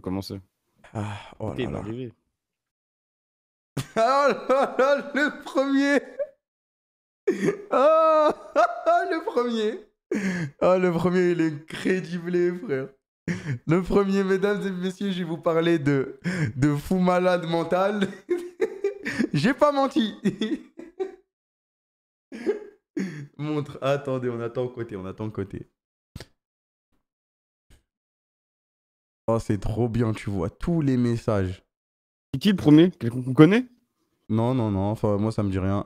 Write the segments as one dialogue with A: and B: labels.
A: commencer.
B: Ah, oh là là.
A: Ah là là, le premier Ah le premier Ah le premier, il est crédible, frère. Le premier, mesdames et messieurs, je vais vous parler de, de fou malade mental. J'ai pas menti.
B: Montre, attendez, on attend côté, on attend côté. Oh, c'est trop bien, tu vois tous les messages. C'est qui le premier Quelqu'un qu'on connaît Non, non, non, enfin, moi, ça me dit rien.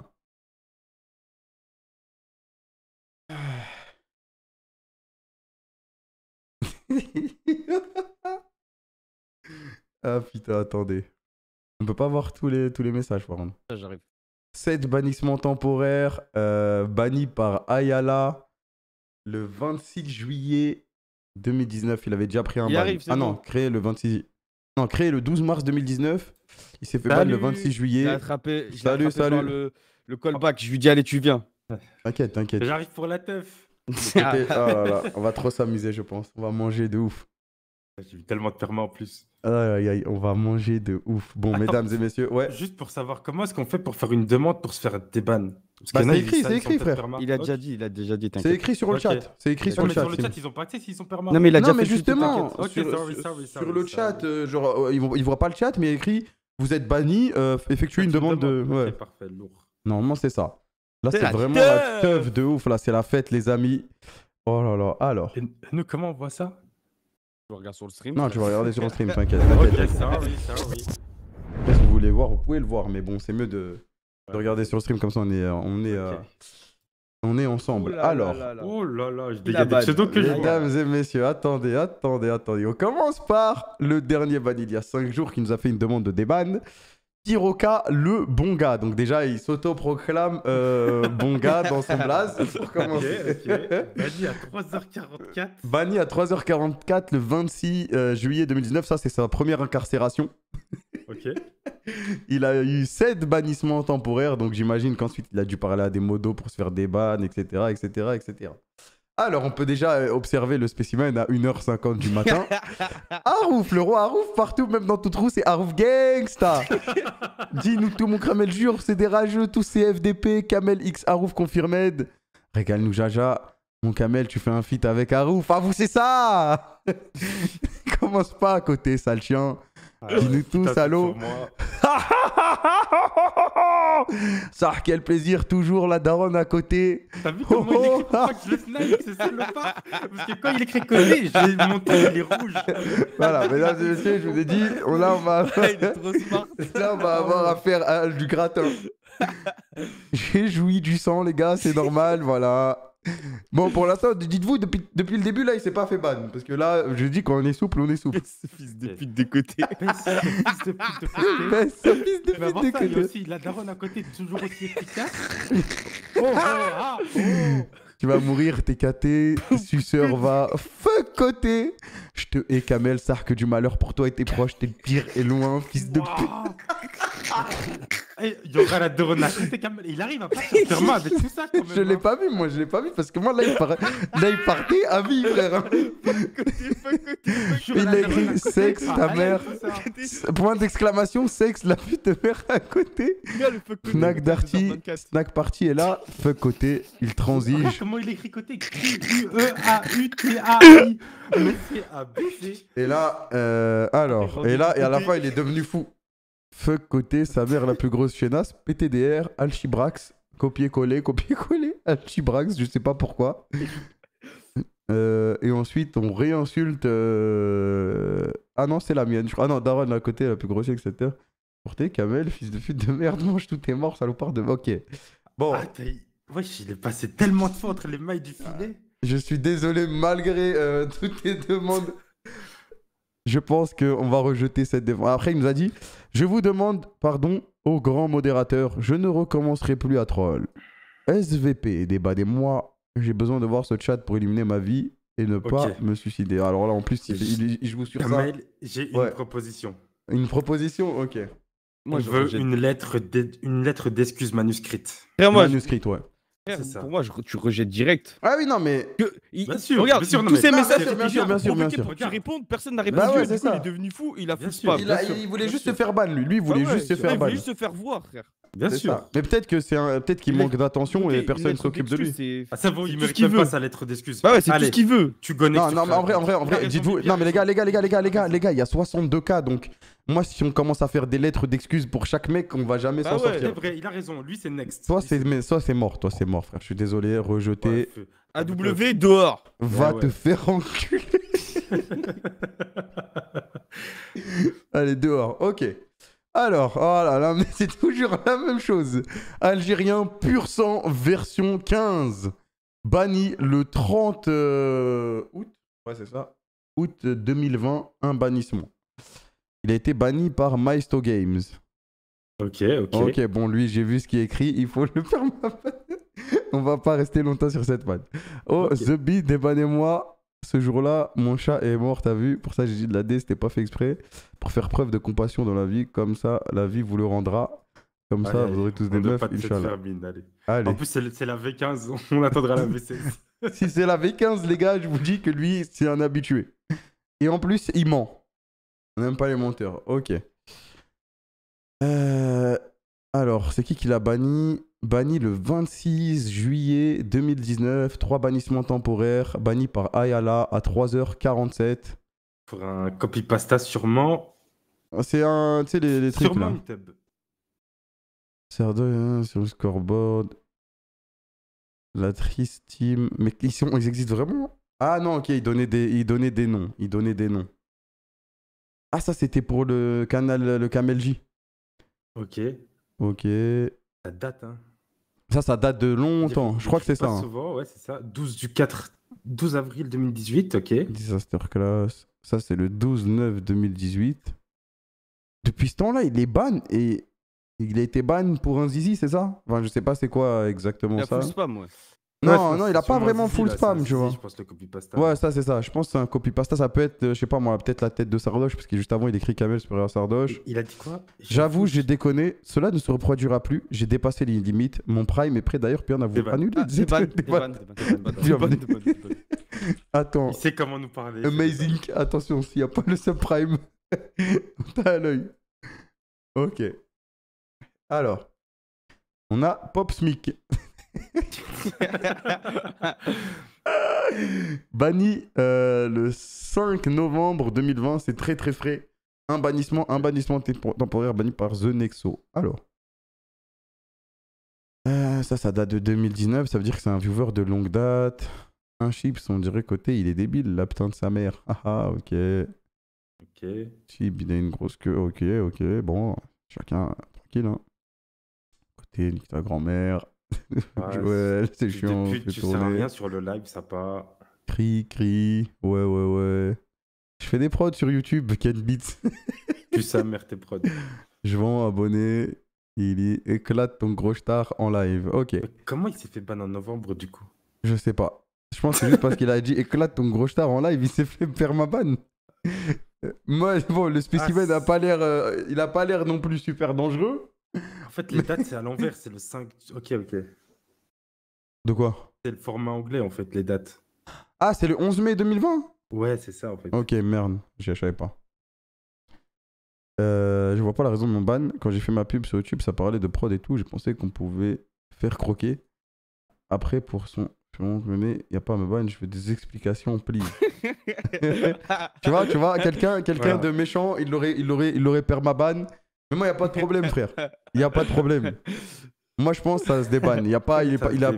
B: ah putain, attendez. On peut pas voir tous les, tous les messages par contre. J'arrive.
A: 7 bannissements temporaires, euh, banni par Ayala le 26 juillet 2019, il avait déjà pris un il ah non, créé le 26. Non, créé le 12 mars 2019. Il s'est fait ban le 26 juillet. salut, salut. le, callback. Je lui dis, allez, tu viens. T'inquiète, t'inquiète. J'arrive pour
C: la teuf.
D: Oh
A: on va trop s'amuser, je pense. On va manger de ouf. J'ai eu tellement de permas en plus. Aïe aïe, aïe, on va manger de ouf. Bon, ah, mesdames et messieurs, ouais. Juste pour
C: savoir, comment est-ce qu'on fait pour faire une demande pour se faire des bannes bah, C'est écrit, c'est écrit, frère. Il a déjà dit, il a déjà dit. C'est écrit sur le chat. C'est écrit sur le chat. Sur le chat, ils ont pas accès s'ils sont permanents. Non, mais il a justement, sur,
A: le chat, euh, genre, euh, ils, voient pas le chat, mais il écrit Vous êtes banni, euh, effectuez ah, une demande de. Ouais. C'est parfait, lourd. Normalement, c'est ça. Là, c'est vraiment la teuf de ouf. Là, c'est la fête, les amis. Oh là là, alors. nous, comment on voit ça tu regarder sur le stream Non, tu vas regarder sur le stream, t'inquiète. Ok, ça, oui, ça, oui. si vous voulez voir, vous pouvez le voir, mais bon, c'est mieux de, regarder sur le stream, comme ça on est, euh, on est, euh, on est ensemble. Alors,
C: oh là là, je dégage des pseudos Mesdames
A: et messieurs, attendez, attendez, attendez. On commence par le dernier ban il y a 5 jours qui nous a fait une demande de déban. Kiroka le bon gars. Donc déjà, il s'auto-proclame euh, bon gars dans son blaze. Pour commencer. Banni à 3h44. Banni à 3h44 le 26 euh, juillet 2019. Ça, c'est sa première incarcération. Ok. il a eu 7 bannissements temporaires. Donc j'imagine qu'ensuite, il a dû parler à des modos pour se faire des bannes, etc. etc., etc. Alors, on peut déjà euh, observer le spécimen à 1h50 du matin. Arouf, le roi Arouf, partout, même dans toute roue, c'est Arouf Gangsta. Dis-nous tout, mon Kramel, jure, c'est des rageux, tous ces FDP, Kamel X Arouf confirmed. Régale-nous, Jaja. Mon Kamel, tu fais un feat avec Arouf. Ah, vous, c'est ça Commence pas à côté, sale chien. Ah Dis-nous tout, salaud. Ça, quel plaisir, toujours la daronne à côté. T'as vu comment il que je le snipe, c'est ça le pas
D: Parce que quand il écrit
A: côté, j'ai monté, il est rouge. Voilà, mesdames et messieurs, je vous ai dit, on, là, on va, ah, là, on va avoir affaire à du gratin. J'ai joui du sang, les gars, c'est normal, voilà. Bon, pour l'instant, dites-vous, depuis, depuis le début, là, il s'est pas fait ban. Parce que là, je dis, quand on est souple, on est souple. fils de pute de côté. Fils
D: de pute de côté. Fils de pute la daronne à côté, toujours aussi oh, ah, oh.
A: Tu vas mourir, t'es caté. Suceur va fuck côté. Je te hais, Kamel, que du malheur pour toi et tes proches. T'es pire et loin, fils de pute. Eh, il y aura la Dorona. Il arrive à partir Firmin avec tout ça. je l'ai hein. pas vu, moi, je l'ai pas vu parce que moi, là, il, par... là, il partait à vie, frère.
D: il a écrit sexe, ta mère.
A: Point d'exclamation, sexe, la pute de mère à côté. Snack Darty, Snack Party est là. Feu côté, il transige.
E: Comment il écrit côté u
C: e a u t a i Mais c'est abusé.
A: Et là, euh, alors, et là, et à la fin, il est devenu fou. Fuck côté, sa mère la plus grosse chenasse, PTDR, Alchibrax, copier-coller, copier-coller, Alchibrax, je sais pas pourquoi. Euh, et ensuite, on réinsulte. Euh, ah non, c'est la mienne. Je... crois. Ah non, Darren, à côté, la plus grosse, etc. Porté, Kamel, fils de pute de merde, mange tout tes mort, salopard de. Ok. Ah, bon, Ah, Wesh, il est passé tellement de fois entre les mailles du filet. Ah, je suis désolé malgré euh, toutes tes demandes je pense qu'on va rejeter cette défense. Après, il nous a dit Je vous demande pardon au grand modérateur, je ne recommencerai plus à troll. SVP, débat des mois, j'ai besoin de voir ce chat pour éliminer ma vie et ne pas me suicider. Alors là, en plus, il, il, sur J'ai une proposition. Une proposition Ok. Moi, je veux une lettre, une lettre
C: d'excuse manuscrite. Manuscrite, ouais. Pour moi, je, tu rejettes direct.
A: Ah oui, non, mais. bien sûr, regarde, tous ces messages, bien sûr, bien sûr, bien sûr. Pour qu'ils
E: personne n'a bah répondu. Bah du coup, il est devenu fou,
A: il a fou pas. Il, il voulait juste se faire ban, lui. Lui, il voulait juste se faire ban. Il voulait juste se
E: faire voir, frère. Bien sûr.
A: Mais peut-être que c'est un... peut-être qu'il manque d'attention et personne s'occupe de lui. Ah ça vaut, il mérite même pas sa
C: lettre d'excuse. Bah ouais, c'est tout ce qu'il veut.
A: Tu connais. Non, non, mais en vrai, en vrai, en vrai, dites-vous. Non, mais les gars, les gars, les gars, les gars, les gars, les gars, il y a 62 cas, donc moi, si on commence à faire des lettres d'excuses pour chaque mec, on va jamais bah s'en sortir. C'est
C: vrai, il a raison. Lui, c'est
A: next. Toi, c'est mort. Toi, c'est mort, frère. Je suis désolé, rejeté. AW
C: ah, dehors.
A: Va te faire enculer. Allez, dehors. Ok. Alors, oh là là, mais c'est toujours la même chose. Algérien pur sang version 15. Banni le 30 euh, août. Ouais, c'est ça. Août 2020, un bannissement. Il a été banni par Maisto Games. Ok, ok. Ok, bon, lui, j'ai vu ce qui est écrit, il faut le faire. On va pas rester longtemps sur cette panne. Oh, okay. The débannez-moi. Ce jour-là, mon chat est mort, t'as vu Pour ça, j'ai dit de la D, c'était pas fait exprès. Pour faire preuve de compassion dans la vie, comme ça, la vie vous le rendra. Comme ça, vous aurez tous des meufs, Inch'Allah. En plus,
C: c'est la V15, on attendra la V16.
A: si c'est la V15, les gars, je vous dis que lui, c'est un habitué. Et en plus, il ment. On n'aime pas les monteurs. Ok. Euh, alors, c'est qui qui l'a banni Banni le 26 juillet 2019. Trois bannissements temporaires. Banni par Ayala à 3h47. Pour un copy-pasta sûrement. C'est un... Tu sais, les, les trucs Sûrement là. Tab. sur le scoreboard. La triste team. Mais ils, ils existent vraiment Ah non, ok, ils donnaient des, ils donnaient des noms. Ils donnaient des noms. Ah, ça, c'était pour le canal, le Camel J. Ok. Ok. Ça date, hein. Ça, ça date de longtemps. Je, crois que c'est ça. Ça hein. Souvent,
C: ouais, c'est ça. 12 du 4, 12 avril
A: 2018, ok. Disaster Class. Ça, c'est le 12-9-2018. Depuis ce temps-là, il est ban et il a été ban pour un zizi, c'est ça Enfin, je sais pas c'est quoi exactement ça ça. sais pas moi non, non, il n'a pas vraiment full spam, tu vois. Je pense le copy pasta. Ouais, ça, c'est ça. Je pense que un copy pasta, ça peut être, euh, je sais pas moi, peut-être la tête de Sardoche, parce que juste avant, il écrit Camel sur Sardoche. Il a dit quoi J'avoue, j'ai déconné. Cela ne se reproduira plus. J'ai dépassé les limites. Mon prime est prêt d'ailleurs, puis on a voulu annuler. Attends. Il sait comment nous
E: parler. Amazing.
A: Attention, s'il n'y a pas le subprime, t'as l'œil. Ok. Alors, on a Pop Smic. Banni euh, le 5 novembre 2020, c'est très très frais. Un bannissement, un bannissement temporaire banni par The Nexo. Alors. Euh, ça, ça date de 2019, ça veut dire que c'est un viewer de longue date. Un chips, on dirait côté, il est débile, la putain de sa mère. Ah, ah ok. Ok. Chip, il a une grosse queue. Ok, ok, bon. Chacun, tranquille, hein. Côté, nique ta grand-mère. Ouais, c'est chiant. Depuis, tu sais rien
C: sur le live, ça pas
A: Cri, cri. Ouais, ouais, ouais. Je fais des prods sur YouTube, Ken Beats.
C: tu sais, mère, tes prods.
A: Je vends abonné. Il dit éclate ton gros star en live. Ok. comment il s'est fait ban en novembre du coup Je sais pas. Je pense que c'est juste parce qu'il a dit éclate ton gros star en live, il s'est fait ban. Euh, moi, bon, le spécimen n'a ah, a pas l'air, euh, il a pas l'air non plus super dangereux. En fait, les dates, c'est à l'envers, c'est le 5. Ok, ok. De quoi
C: C'est le format anglais, en fait, les dates.
A: Ah, c'est le 11 mai 2020
C: Ouais, c'est ça, en fait. Ok,
A: merde, j'y savais pas. Euh, je vois pas la raison de mon ban. Quand j'ai fait ma pub sur YouTube, ça parlait de prod et tout. J'ai pensé qu'on pouvait faire croquer. Après, pour son. Je me mets, a pas ma ban, je fais des explications, please. tu vois, tu vois, quelqu'un quelqu'un de méchant, il l'aurait il aurait, il aurait perma ban. Mais moi, il n'y a pas de problème, frère. Il n'y a pas de problème. Moi, je pense que ça se dépanne. Il y a pas, il il a.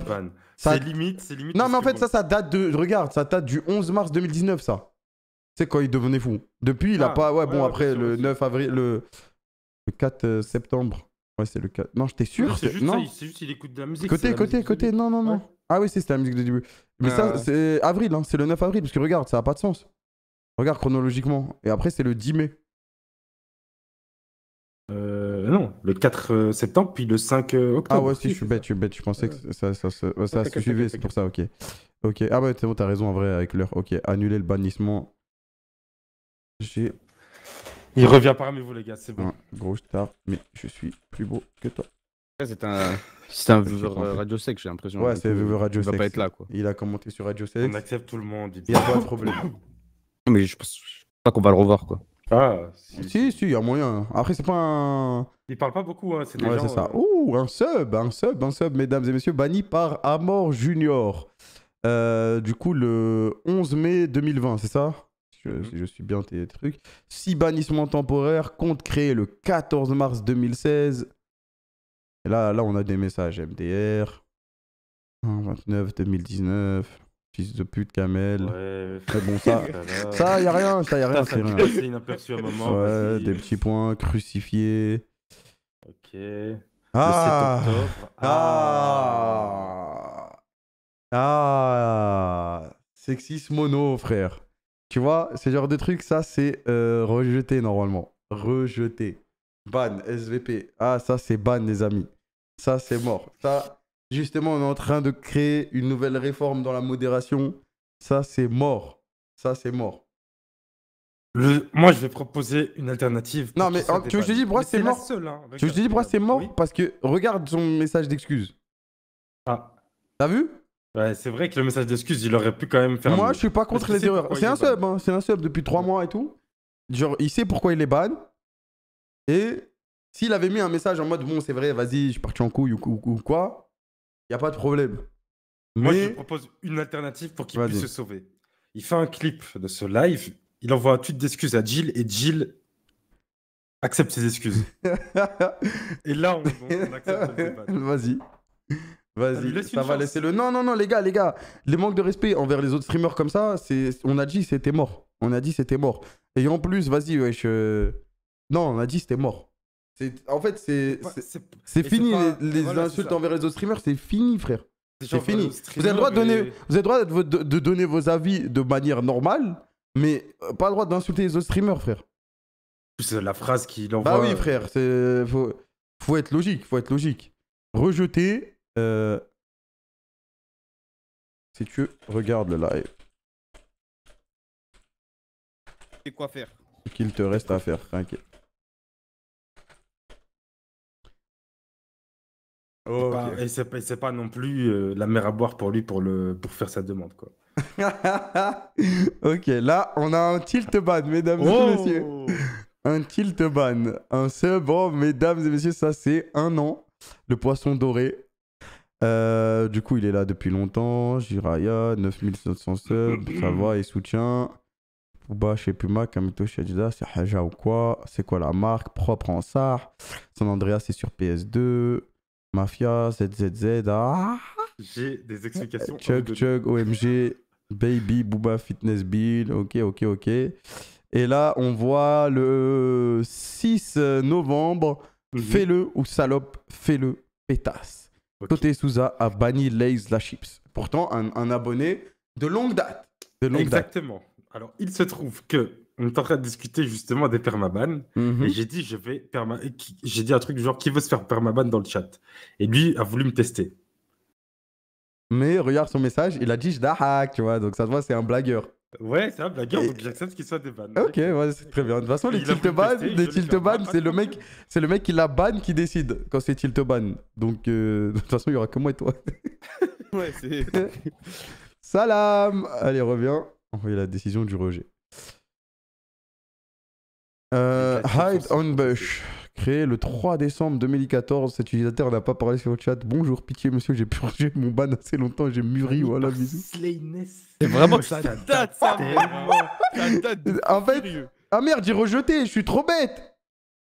A: C'est limite, Non, mais en fait, ça, hein. ça date de. regarde, ça date du 11 mars 2019, ça. C'est quand il devenait fou. Depuis, il a ah, pas. Ouais, bon, après le 9 avril, le... 4 euh, septembre. Ouais, c'est le 4. Non, j'étais sûr. c'est juste, qu'il écoute de la musique. Côté, côté, côté. Non, non, non. Ah oui, c'est la musique de début. Mais ça, c'est avril, hein, c'est le 9 avril, parce que regarde, ça n'a pas de sens. Regarde chronologiquement. Et après, c'est le 10 mai. Euh, non, le 4 euh, septembre, puis le 5 euh, octobre. Ah ouais, si, je suis bête, je suis bête. Je pensais que ça, ça, ça, ça suivait, c'est pour ça, ok. Ok, ah ouais, c'est bon, t'as raison en vrai avec l'heure. Ok, annuler le bannissement. J'ai. Il revient parmi vous, les gars, c'est bon. gros star, mais je suis plus beau que toi. C'est un, c'est un Radio Sex, j'ai l'impression. Ouais, c'est viewer Radio Sex. Il va pas être là, quoi. Il a commenté sur Radio Sex. On accepte tout le monde. Il n'y a pas de problème.
E: Mais je pense pas qu'on va le revoir, quoi.
A: Ah, si. Si, il y a moyen. Après, c'est pas un. Il parle pas beaucoup, hein, c'est des ouais, c'est ça. Euh. Ouh, un sub, un sub, un sub, mesdames et messieurs, banni par Amor Junior. Euh, du coup, le 11 mai 2020, c'est ça mhm. Si je, suis bien tes trucs. Six bannissements temporaire compte créé le 14 mars 2016. Et là, là, on a des messages MDR. 29 2019. Fils de pute, Kamel. Ouais, bon, ça, ça, y a rien, ça y a rien. c'est des petits points, crucifiés. Ok. Ah. ah, Ah. ah, sexisme mono, frère. Tu vois, ce genre de truc, ça, c'est euh, rejeté normalement. Rejeté. Ban, SVP. Ah, ça, c'est ban, les amis. Ça, c'est mort. Ça, justement, on est en train de créer une nouvelle réforme dans la modération. Ça, c'est mort. Ça, c'est mort. Moi, je vais proposer une alternative. Non, mais tu que je te dise pourquoi hein, c'est mort je te dise c'est mort Parce que regarde son message d'excuse. Ah. T'as vu Ouais, c'est vrai
C: que le message d'excuse, il aurait pu quand même
A: faire. Moi, je suis pas contre les erreurs. C'est un sub, hein. c'est un sub depuis trois mois et tout. Genre, il sait pourquoi il est ban. Et s'il avait mis un message en mode bon, c'est vrai, vas-y, je suis parti en couille ou quoi, il n'y a pas de problème. Moi, je
C: propose une alternative pour qu'il puisse se sauver. Il fait un clip de ce live, il envoie un tweet d'excuses à Jill et Jill accepte ses excuses.
A: et là, on, accepte le Vas-y. Vas-y, ça va laisser le. Non, non, non, les gars, les gars, les manques de respect envers les autres streamers comme ça, c'est, on a dit c'était mort. On a dit c'était mort. Et en plus, vas-y, wesh. Euh, non, on a dit c'était mort. En fait, c'est fini. Les, insultes envers les autres streamers, c'est fini, frère. C'est fini. Euh, vous avez le droit, de, donner, vous avez droit de, donner vos avis de manière normale, mais euh, pas le droit d'insulter les autres streamers, frère.
C: C'est la phrase qui
A: envoie. Bah oui, euh, frère. Faut, faut être logique. Faut être logique.
B: Rejeter. Si tu regardes le live. Et quoi faire Qu'il te reste à faire, t'inquiète.
C: Oh, Et c'est pas, non plus euh, la mer à boire pour lui pour, le, pour faire sa demande. quoi.
A: ok, là, on a un tilt ban, mesdames et oh messieurs. Un tilt ban. Un sub. Bon, oh, mesdames et messieurs, ça, c'est un an. Le poisson doré. Euh, du coup, il est là depuis longtemps. Jiraya, 9700 subs. ça va, il soutient. Pouba chez Puma, Kamito chez c'est Haja ou quoi C'est quoi la marque Propre en SAR. San Andreas, c'est sur PS2. Mafia, ZZZ, ah J'ai des explications. Chug, Chug, OMG, Baby, Booba Fitness Bill, ok, ok, ok. Et là, on voit le 6 novembre, mhm. fais-le ou salope, fais-le, pétasse. Côté Souza a banni Lays la Chips. Pourtant, un, abonné de longue date. De longue Exactement. Alors, il se trouve que on est en train de discuter justement des permaban.
C: Mhm. Et j'ai dit, je vais j'ai dit un truc du genre, qui veut se faire permaban dans le chat Et lui
A: a voulu me tester. Mais regarde son message, il a dit je dahak, tu vois, donc ça se voit, c'est un blagueur.
C: Ouais, c'est un blagueur, donc j'accepte qu'il soit des bannes.
A: Ok, ouais, c'est très bien. De toute façon, les tilt c'est le mec, c'est le mec qui la banne qui décide quand c'est tilt ban. Donc euh, de toute façon, il y aura que moi et toi. ouais, c'est. Salam. Allez, reviens. On fait la décision du rejet. Euh, Hide on Bush, créé le 3 décembre 2014. Cet utilisateur n'a pas parlé sur le chat. Bonjour, pitié, monsieur, j'ai purgé mon ban assez longtemps, j'ai mûri. Voilà, bisous. C'est vraiment ça date, ça, En fait, ah merde, j'ai rejeté, je suis trop bête.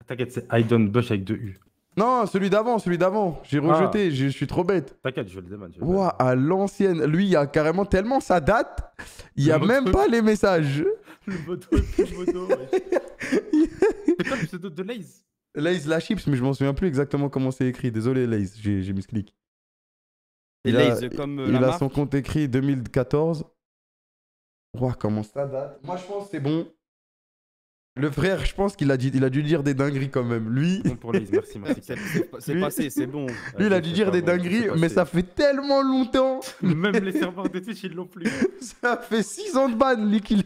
C: T'inquiète, c'est Hide on Bush avec deux U.
A: Non, celui d'avant, celui d'avant. J'ai ah. rejeté, je, suis trop bête. T'inquiète, je vais le Ouah, à l'ancienne. Lui, il y a carrément tellement sa date, il n'y a même pas les messages. Le photo, le moto.
C: C'est de Lays
A: Lays la chips, mais je m'en souviens plus exactement comment c'est écrit. Désolé, Lays, j'ai mis ce clic. Il, a, comme euh, il a son compte écrit 2014. Ouah, comment ça date Moi, je pense que c'est bon. Le frère, je pense qu'il a, dû dire des dingueries quand même. Lui. C'est passé, c'est bon. Lui, il a dû dire des dingueries, mais ça fait tellement longtemps. Même les serveurs de Twitch, ils l'ont plus. ça fait 6 ans de ban, lui, qu'il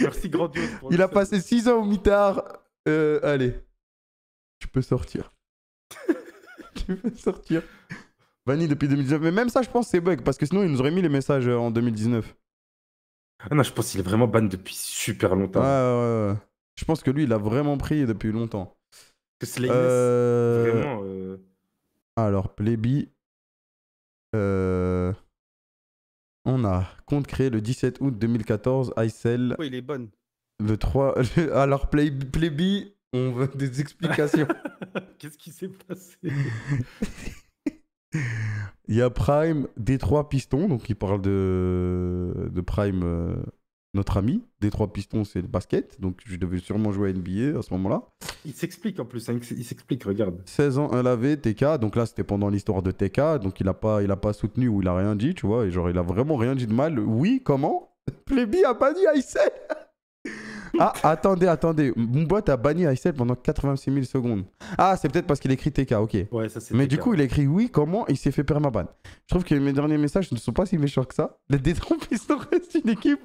A: Merci grandiose. il a passé 6 ans au mitard. Euh, allez. Tu peux sortir. tu peux sortir. Banni depuis 2019. Mais même ça, je pense c'est bug, parce que sinon, il nous aurait mis les messages euh, en 2019. Ah non, je pense qu'il
C: est vraiment ban depuis super
A: longtemps. ouais, ouais. ouais. Je pense que lui, il a vraiment pris depuis longtemps. Que euh, vraiment. Euh. Alors, Plébi. Euh, on a compte créé le 17 août 2014, Icel. Oui, il est bonne. Le 3. Alors, Plébi, on veut des explications. Qu'est-ce qui s'est passé Il y a Prime, D3 Pistons. donc il parle de, de Prime notre ami des trois pistons, c'est le basket. Donc, je devais sûrement jouer à NBA à ce moment-là.
C: Il s'explique en plus, hein, il s'explique, regarde.
A: 16 ans, un lavé, TK. Donc là, c'était pendant l'histoire de TK. Donc, il n'a pas, pas soutenu ou il n'a rien dit, tu vois. Et genre, il a vraiment rien dit de mal. Oui, comment Plébis a pas dit, I said ah, attendez, attendez. Mon a banni Aïssel pendant 86 000 secondes. Ah, c'est peut-être parce qu'il écrit TK, ok. Ouais, ça c'est Mais du coup, il a écrit oui, comment il s'est fait permaban. Je trouve que mes derniers messages ne sont pas si méchants que ça. Les détrompistes restent une équipe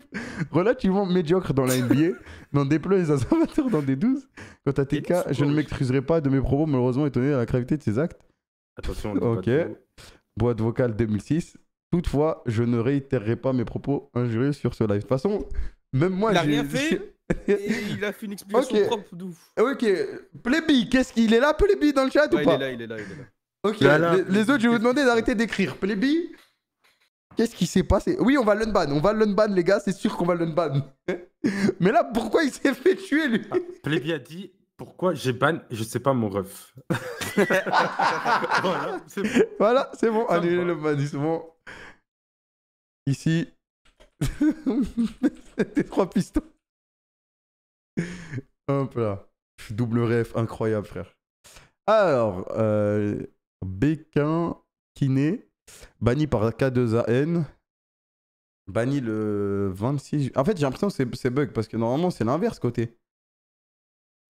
A: relativement médiocre dans la NBA. dont et les amateurs dans des 12. Quant à TK, je ne m'excuserai pas de mes propos, malheureusement, étonné à la gravité de ses actes. Attention, Ok. Boîte vocale 2006. Toutefois, je ne réitérerai pas mes propos injurieux sur ce live. De toute façon, même moi, j'ai. rien fait
E: et il a fait une explication propre de ouf.
A: Ok, Plébi, qu'est-ce qu'il est là, Plébi, dans le chat ou pas Il est là, il est là, il est là. Ok, les, autres, je vais vous demander d'arrêter d'écrire. Plébi, qu'est-ce qui s'est passé Oui, on va l'unban, on va l'unban, les gars, c'est sûr qu'on va l'unban. Mais là, pourquoi il s'est fait tuer, lui ah, a dit
C: pourquoi j'ai ban, je sais pas mon ref.
A: voilà, c'est bon. Voilà, c'est bon, le Ici,
B: c'était trois pistons.
A: Hop là. Double ref, incroyable, frère. Alors, euh, Béquin Kiné, banni par K2AN, banni le 26 ju En fait, j'ai l'impression que c'est bug, parce que normalement, c'est l'inverse côté.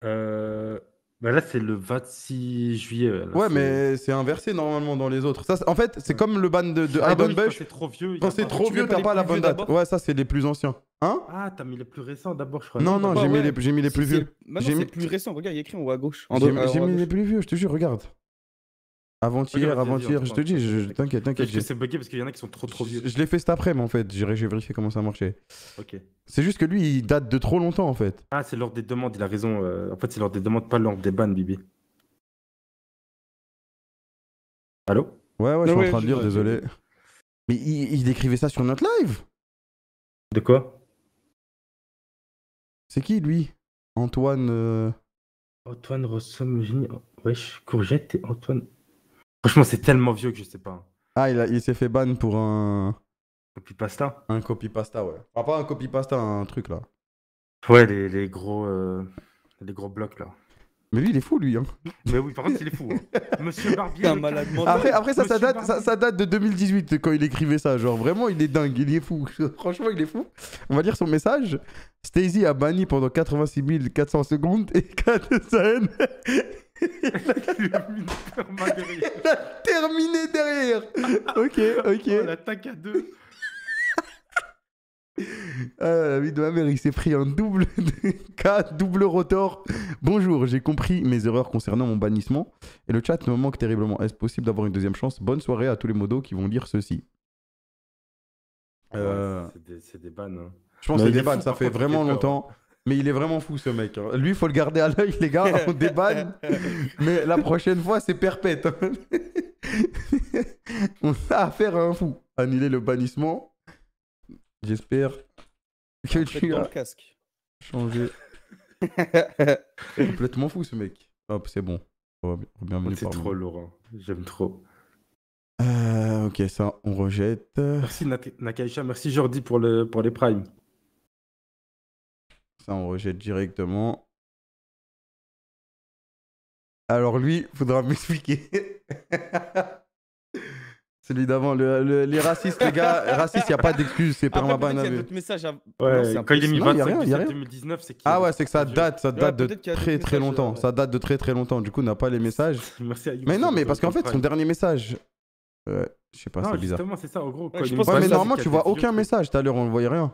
A: Euh... Bah là, c'est le 26 juillet. ouais, mais c'est inversé normalement dans les autres. Ça, en fait, c'est comme le ban de, de ah Bush. Quand c'est
C: trop vieux, tu c'est trop vieux, t'as pas la bonne date.
A: Ouais, ça, c'est les plus anciens.
C: Hein Ah, t'as mis les plus récents d'abord, je crois. Non, non, j'ai mis, les, j'ai mis les plus vieux. J'ai mis les plus récents, regarde, il y a écrit en haut à gauche. J'ai mis euh,
A: les plus vieux, je te jure, regarde. Avant-hier, avant-hier, je te dis, t'inquiète, t'inquiète. Je c'est
C: bugger parce qu'il y en a qui sont trop
A: trop vieux. Je, l'ai fait cet après, mais en fait, j'ai vérifié comment ça marchait. C'est juste que lui, il date de trop longtemps en fait.
C: Ah, c'est lors des demandes, il a raison. Euh, en fait, c'est
B: lors des demandes, pas lors des bans, Bibi. Allô Ouais, ouais, je suis en train de lire, désolé. Mais il, il décrivait ça sur notre live De quoi
A: c'est qui lui Antoine. Euh?
C: Antoine Rossom, Wesh, Courgette et Antoine.
A: Franchement, c'est tellement vieux que je sais pas. Hein. Ah, il, s'est fait ban pour un, copypasta Pasta. un copypasta, ouais. pas un copypasta, un truc là. Ouais, les, les gros. Euh, les gros blocs là. Mais lui, il est fou, lui. Hein. Mais oui, par contre, il
D: est fou. Hein. Monsieur Barbier. malade Après, après
A: ça, ça date, ça, date de 2018 quand il écrivait ça. Genre, vraiment, il est dingue, il est fou. Franchement, il est fou. On va lire son message. Stacey a banni pendant 86 400 secondes et 4 scènes. Il a terminé
E: derrière. ok, ok. On oh, attaque à deux.
A: Ah, la vie de ma mère, il s'est pris un double cas double rotor. Bonjour, j'ai compris mes erreurs concernant mon bannissement et le chat me manque terriblement. Est-ce possible d'avoir une deuxième chance Bonne soirée à tous les modos qui vont lire ceci. Euh, c'est des, bannes. Hein. Je pense que c'est des bannes, ça fait vraiment longtemps. Mais il est vraiment fou ce mec. Hein. Lui, il faut le garder à l'œil, les gars, on débanne. mais la prochaine fois, c'est perpète. Hein. on a affaire à un fou. Annuler le bannissement J'espère que tu as casque. changé. complètement fou ce mec. Hop, c'est bon. Oh, oh, c'est trop Laurent. J'aime trop. Euh, ok, ça, on rejette. Merci
C: Nakaisha, merci Jordi pour, le, pour les
B: primes. Ça, on rejette directement. Alors lui, faudra m'expliquer.
A: C'est lui d'avant, les racistes, les gars, racistes, il n'y a pas d'excuse, c'est pas Il y a d'autres messages.
B: Ouais, quand il est mis il 2019, c'est Ah ouais, c'est que ça date, ça date de très très
A: longtemps. ça date de très très longtemps, du coup, on n'a pas les messages. Merci mais non, mais parce qu'en fait, son dernier message. Euh, je sais pas, c'est bizarre. Justement, c'est ça, en gros. mais normalement, tu vois aucun message tout à l'heure, on ne voyait rien.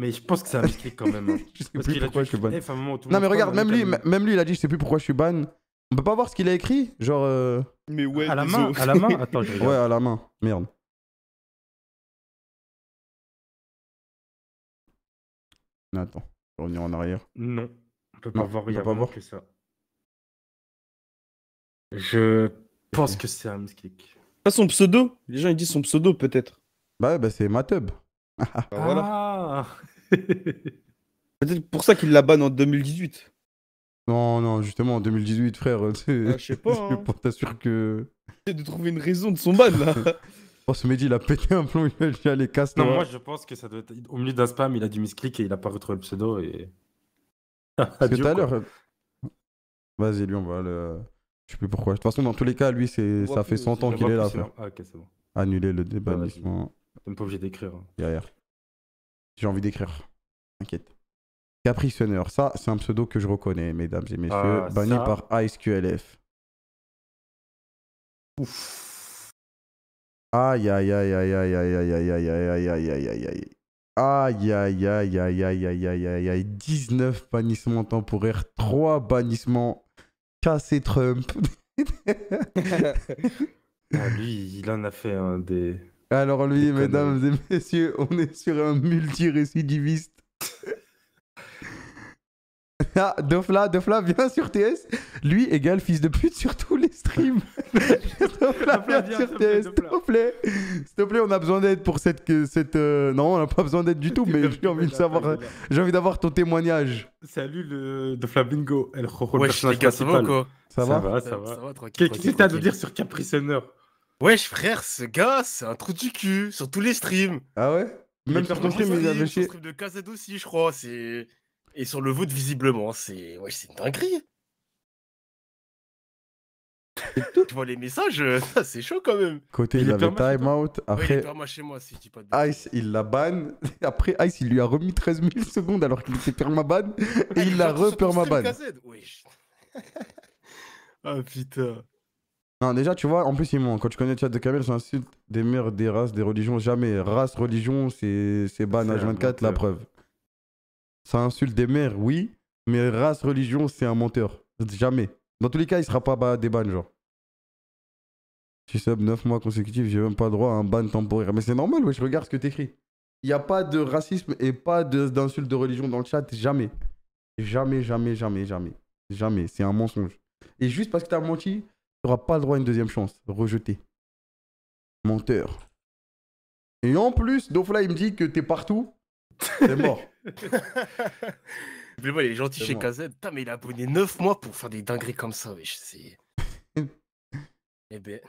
A: Mais je pense que c'est un quand même. Hein. je sais plus pourquoi je suis ban. Non, mais regarde, même lui, il
B: a dit, je sais plus pourquoi je suis ban. On peut pas voir ce qu'il a écrit Genre. Euh, Mais ouais, à la main, à la main. Attends, Ouais, à la main. Merde. Attends, je vais revenir en arrière. Non, on peut pas voir, il pas que ça. Je pense que c'est un
A: Pas son pseudo. Les gens ils disent son pseudo peut-être. Bah, ouais, bah c'est Matub. Bah voilà.
C: Ah.
A: Peut-être pour ça qu'il la banne en 2018. Non, non, justement, en 2018, frère. Ah, je sais pas. Hein. Pour t'assurer que.
E: J'essaie de trouver une raison
A: de son ban, là. Oh, ce Mehdi, il a pété un plomb, il a dit, allez, casse Non, moi, je
C: pense que ça doit être. Au milieu d'un spam, il a dû misclick et il a pas retrouvé le pseudo. Et...
A: Parce que tout à l'heure. Euh, vas-y, lui, on va le. Je sais plus pourquoi. De toute façon, dans tous les cas, lui, c'est... ça fait 100 ans qu'il est là. Ah, ok, c'est bon. Annuler le bah, débat. T'es pas obligé d'écrire. Hein. Derrière. J'ai envie d'écrire. T'inquiète. Caprice ça, c'est un pseudo que je reconnais, mesdames et
D: messieurs, banni par
B: ASQLF. Ouf. Aïe aïe aïe aïe aïe aïe aïe aïe aïe aïe aïe aïe aïe aïe. Aïe
A: aïe aïe aïe aïe aïe aïe aïe aïe 19 bannissements temporaires, 3 bannissements. Cassé Trump.
C: lui, il en a fait un des.
A: Alors lui, mesdames et messieurs, on est sur un multi-récidiviste. Ah, Dofla, Dofla, viens sur TS. Lui égale fils de pute sur tous les streams. Dofla, viens, sur TS, s'il te plaît. S'il te plaît, on a besoin d'aide pour cette. cette euh, Non, on n'a pas besoin d'aide du tout, mais j'ai envie de savoir. J'ai envie d'avoir ton témoignage. Salut le Dofla Bingo, elle re
C: ouais, le gars, ça ça, va, ça va, ça va. Qu'est-ce que
E: t'as à nous dire sur Capri Wesh, frère, ce gars, c'est un trou du cul sur tous les streams. Ah ouais Même sur ton stream, il avait chier. Sur le stream de KZ aussi, je crois. C'est. Et sur le vote, visiblement, c'est ouais, une dinguerie. Tu vois les messages, euh, c'est chaud quand même. Côté, il,
A: avait time out. Après, Ice, il la banne. Après, Ice, il lui a remis 13 000 secondes alors qu'il était permaban. Ah, et il l'a re-permaban.
E: ah putain.
A: Non, déjà, tu vois, en plus, quand tu connais chat de Kamel, c'est insulte des mères, des races, des religions. Jamais. Race, religion, c'est ban H24, la preuve ça insulte des mères, oui, mais race, religion, c'est un menteur. Jamais. Dans tous les cas, il sera pas des bannes, genre. Tu sub 9 mois consécutifs, j'ai même pas droit à un ban temporaire. Mais c'est normal, ouais, je regarde ce que t'écris. Il n'y a pas de racisme et pas d'insulte de, religion dans le chat, jamais. Jamais, jamais, jamais, jamais. Jamais, c'est un mensonge. Et juste parce que tu as menti, tu n'auras pas le droit à une deuxième chance. Rejeté. Menteur. Et en plus, Dofla, il me dit que tu es partout. C'est mort.
E: mais bon, il est gentil chez KZ. Putain, mais il a abonné 9 mois pour faire des dingueries comme ça, C'est. eh ben.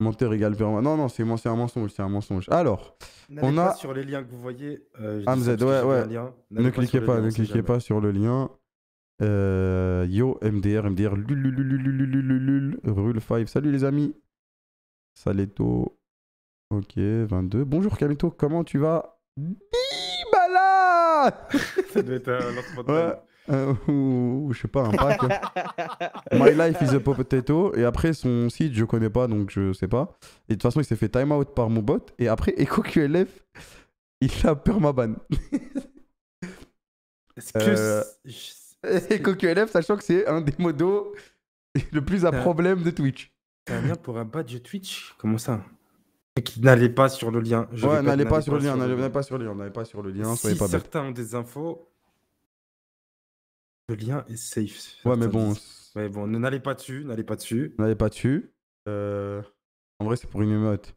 A: Menteur Non, non, c'est un mensonge, c'est un mensonge. Alors, on a.
E: sur les liens que vous voyez. Euh,
A: ah, ouais, Ne cliquez pas, ne cliquez pas sur le lien. Euh, yo, MDR, MDR, Rule5. Salut les amis. Saleto Ok, 22. Bonjour Kamito, comment tu vas
C: Ça devait être euh, un lancement
A: euh, ou, je sais pas, un pack. My Life is a Potato. Et après, son site, je connais pas, donc je sais pas. Et de toute façon, il s'est fait time out par mon bot. Et après, EcoQLF, il a permaban. Est-ce euh, EcoQLF, sachant que c'est un des modos le plus à problème de Twitch. T'as rien pour un badge Twitch
C: Comment ça qui n'allait pas sur le lien. Je ouais, n'allait pas, sur le lien, n'allait
A: pas sur le lien, n'allait pas sur le lien. Si certains ont des infos, le lien est safe. Ouais, mais bon.
C: Mais bon, n'allez pas dessus, n'allez pas dessus.
A: N'allez pas dessus. Euh, en vrai, c'est pour une émote.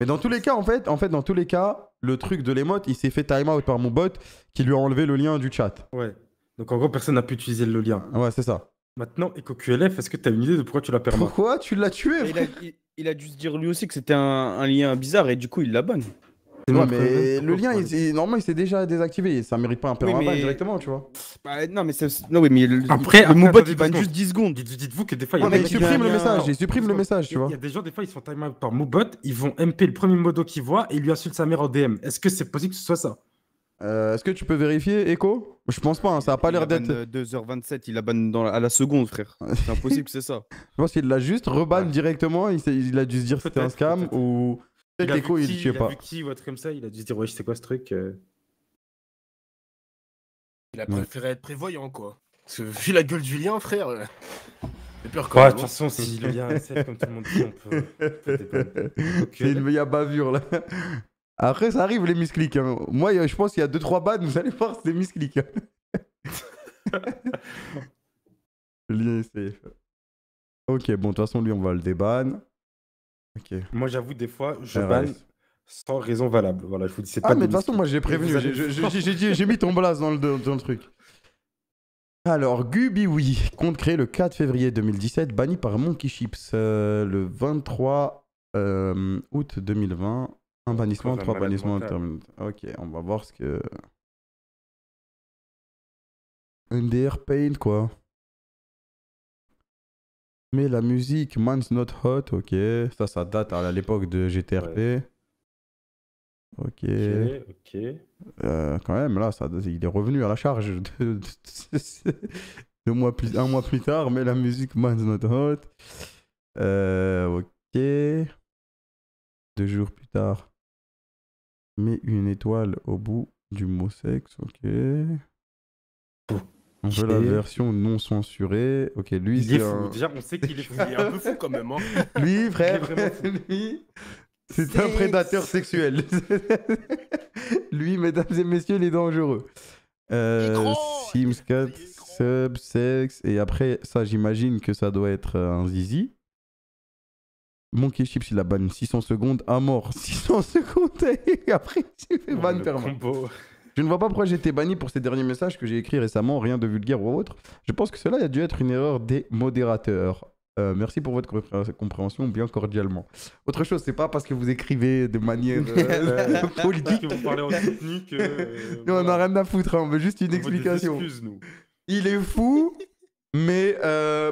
A: Mais dans tous les cas, en fait, en fait, dans tous les cas, le truc de l'émote, il s'est fait time out par mon bot qui lui a enlevé le lien du chat. Ouais. Donc en gros, personne n'a pu utiliser le lien. Ouais, c'est ça. Maintenant, EcoQLF, est-ce que tu as une idée de pourquoi tu l'as perdu Pourquoi tu l'as tué il, a, dû se dire lui aussi que c'était un, lien bizarre et du coup il l'abonne. Non, mais le lien, normalement, il s'est déjà désactivé. Ça ne mérite pas un perma oui, directement, tu vois. Bah, non, mais c'est. Non, oui, mais. après, le Moubot, il banne juste 10 secondes. Dites-vous que des fois, il y a. des gens il supprime le message, il supprime le message, tu vois. Il y a des
C: gens, des fois, ils sont time out par Moubot, ils vont MP le premier modo qu'ils voient et ils lui insultent sa mère en DM. Est-ce que c'est possible que ce soit ça
A: euh, est-ce que tu peux vérifier, Echo Je pense pas, hein, ça a pas l'air d'être. 2h27, euh, il abonne dans à la seconde, frère. C'est impossible que c'est ça. Je pense qu'il l'a juste reban directement, il, a dû se dire que c'était un scam ou.
C: Peut-être Echo, il ne tuait pas. Il a vu
E: qui votre comme ça, il a dû se dire,
C: ouais, c'est quoi ce truc euh.
E: Il a préféré être prévoyant, quoi. Parce que vu la gueule du lien, frère. J'ai Peur quand ouais, de toute hein. façon, si le lien
A: est comme tout le monde dit, on peut. peut c'est une meilleure bavure là. Après, ça arrive les misclics. Hein. Moi, je pense qu'il y a 2-3 bannes, vous allez voir, c'est des misclics. Hein. Lien safe. Ok, bon, de toute façon, lui, on va le déban. Ok. Moi, j'avoue, des fois, je ban banne sans raison valable. Voilà, je vous dis, c'est ah, pas. mais de toute façon, moi, j'ai prévenu. J'ai mis ton blaze dans le, dans truc. Alors, oui compte créé le 4 février 2017, banni par Monkey Chips euh, le 23 euh, août 2020. Un bannissement, trois bannissements Ok, on va voir ce que.
B: MDR pain quoi. Mais la musique, Man's Not Hot, ok. Ça, ça date
A: hein, à l'époque de GTRP. Ok. Ok. Euh, quand même, là, ça, il est revenu à la charge de, mois plus, un mois plus tard, mais la musique Man's Not Hot. Euh, ok. Deux jours plus tard. Mets une étoile au bout du mot sexe, ok. On veut la version non censurée. Ok, lui, c'est Déjà,
E: on sait qu'il est, un peu fou quand même. Hein. Lui, frère,
A: c'est un prédateur sexuel. lui, mesdames et messieurs, il est dangereux. Euh, Sims 4, sexe. et après, ça, j'imagine que ça doit être euh, un zizi. Monkey Chips, il a ban 600 secondes, à mort 600 secondes, et après, il fait oh, ban Je ne vois pas pourquoi j'ai été banni pour ces derniers messages que j'ai écrits récemment, rien de vulgaire ou autre. Je pense que cela a dû être une erreur des modérateurs. Euh, merci pour votre compréhension, bien cordialement. Autre chose, c'est pas parce que vous écrivez de manière euh, politique. que vous parlez en technique. Euh, on n'a rien à foutre, hein, on veut juste une explication. Il est fou, mais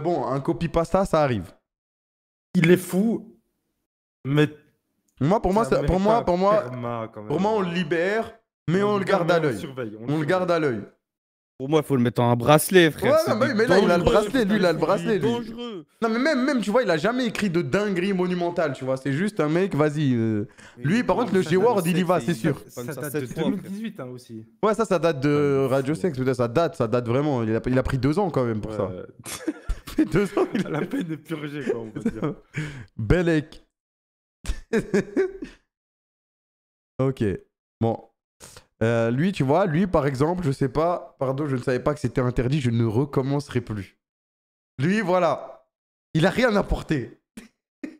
A: bon, un copy-pasta, ça arrive il est fou, mais. Moi, pour moi, pour moi, pour moi, pour moi, on le libère, mais on, le garde à l'œil. on le garde à l'œil. Pour moi, il faut le mettre en un bracelet, frère. Ouais, mais, là, il a le bracelet, lui, il a le bracelet. Lui. Dangereux. Non, mais même, même, tu vois, il a jamais écrit de dinguerie monumentale, tu vois. C'est juste un mec, vas-y. Euh. Lui, par contre, le G-Word, il y va, c'est sûr. Ça, date de
C: 2018 hein, aussi.
A: Ouais, ça, ça date de Radio Sex, hein. ça date, ça date vraiment. Il a, pris deux ans quand même pour ça. pris deux ans. Il a la peine de purger, quoi, on peut dire.
B: Belek.
A: ok. Bon, euh, lui, tu vois, lui, par exemple, je sais pas, pardon, je ne savais pas que c'était interdit, je ne recommencerai plus. Lui, voilà, il a rien apporté.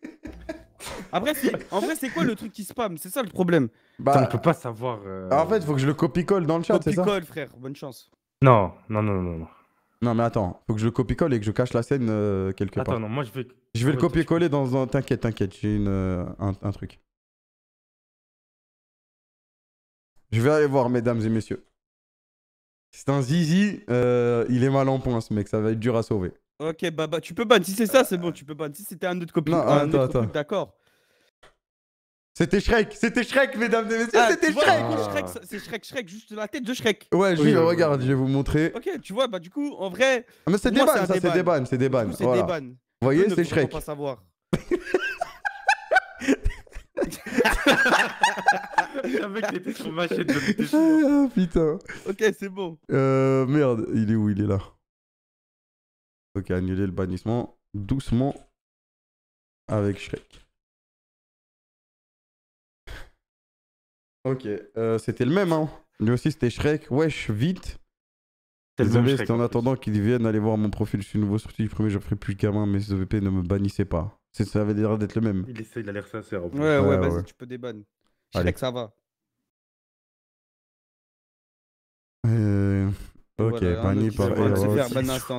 A: Après, en vrai, c'est quoi le truc qui spam C'est ça le problème. Bah, on peut pas savoir. Euh, en fait, faut que je le copie-colle dans le chat, c'est ça Copie-colle, frère, bonne chance. Non, non, non, non, non. Non, mais attends, faut que je le copie-colle et que je cache la scène euh, quelque part. Attends, non, moi je vais. Je vais le copier-coller dans. un... T'inquiète, t'inquiète, j'ai
B: un truc. Je vais aller voir, mesdames et messieurs. C'est un zizi, euh, il est mal en point ce mec, ça va être dur à sauver.
A: Ok, bah, bah tu peux ban, si c'est ça, c'est bon, tu peux ban, si c'était un autre copine, un autre d'accord. C'était Shrek, c'était Shrek, mesdames et messieurs, ah, c'était Shrek. Shrek
E: c'est Shrek, Shrek, juste
A: la tête de Shrek. Ouais, je regarde, je vais vous montrer. Ok, tu vois, bah du coup, en vrai. Ah, mais c'est des bannes, ça, c'est des ban, c'est des ban, C'est voilà. des bans. Vous voyez, c'est Shrek. pas
E: savoir.
D: savais qu'il était sur ma chaîne
E: Ah
B: putain. Ok, c'est bon. Euh, merde, il est où Il est là. Ok, annuler le bannissement doucement avec Shrek. Ok, euh, c'était le même, hein. Lui
A: aussi, c'était Shrek. Wesh, vite. Désolé, c'était en attendant qu'il vienne aller voir mon profil. Je suis nouveau sur du premier, je ferai plus gamin, mais ce VP ne me bannissez pas. Ça avait l'air d'être le même. Il, essaie, il a l'air sincère. En plus. Ouais,
D: ouais, vas-y, tu peux
A: débanner. Je que ça va.
D: Euh, ok, pas banni par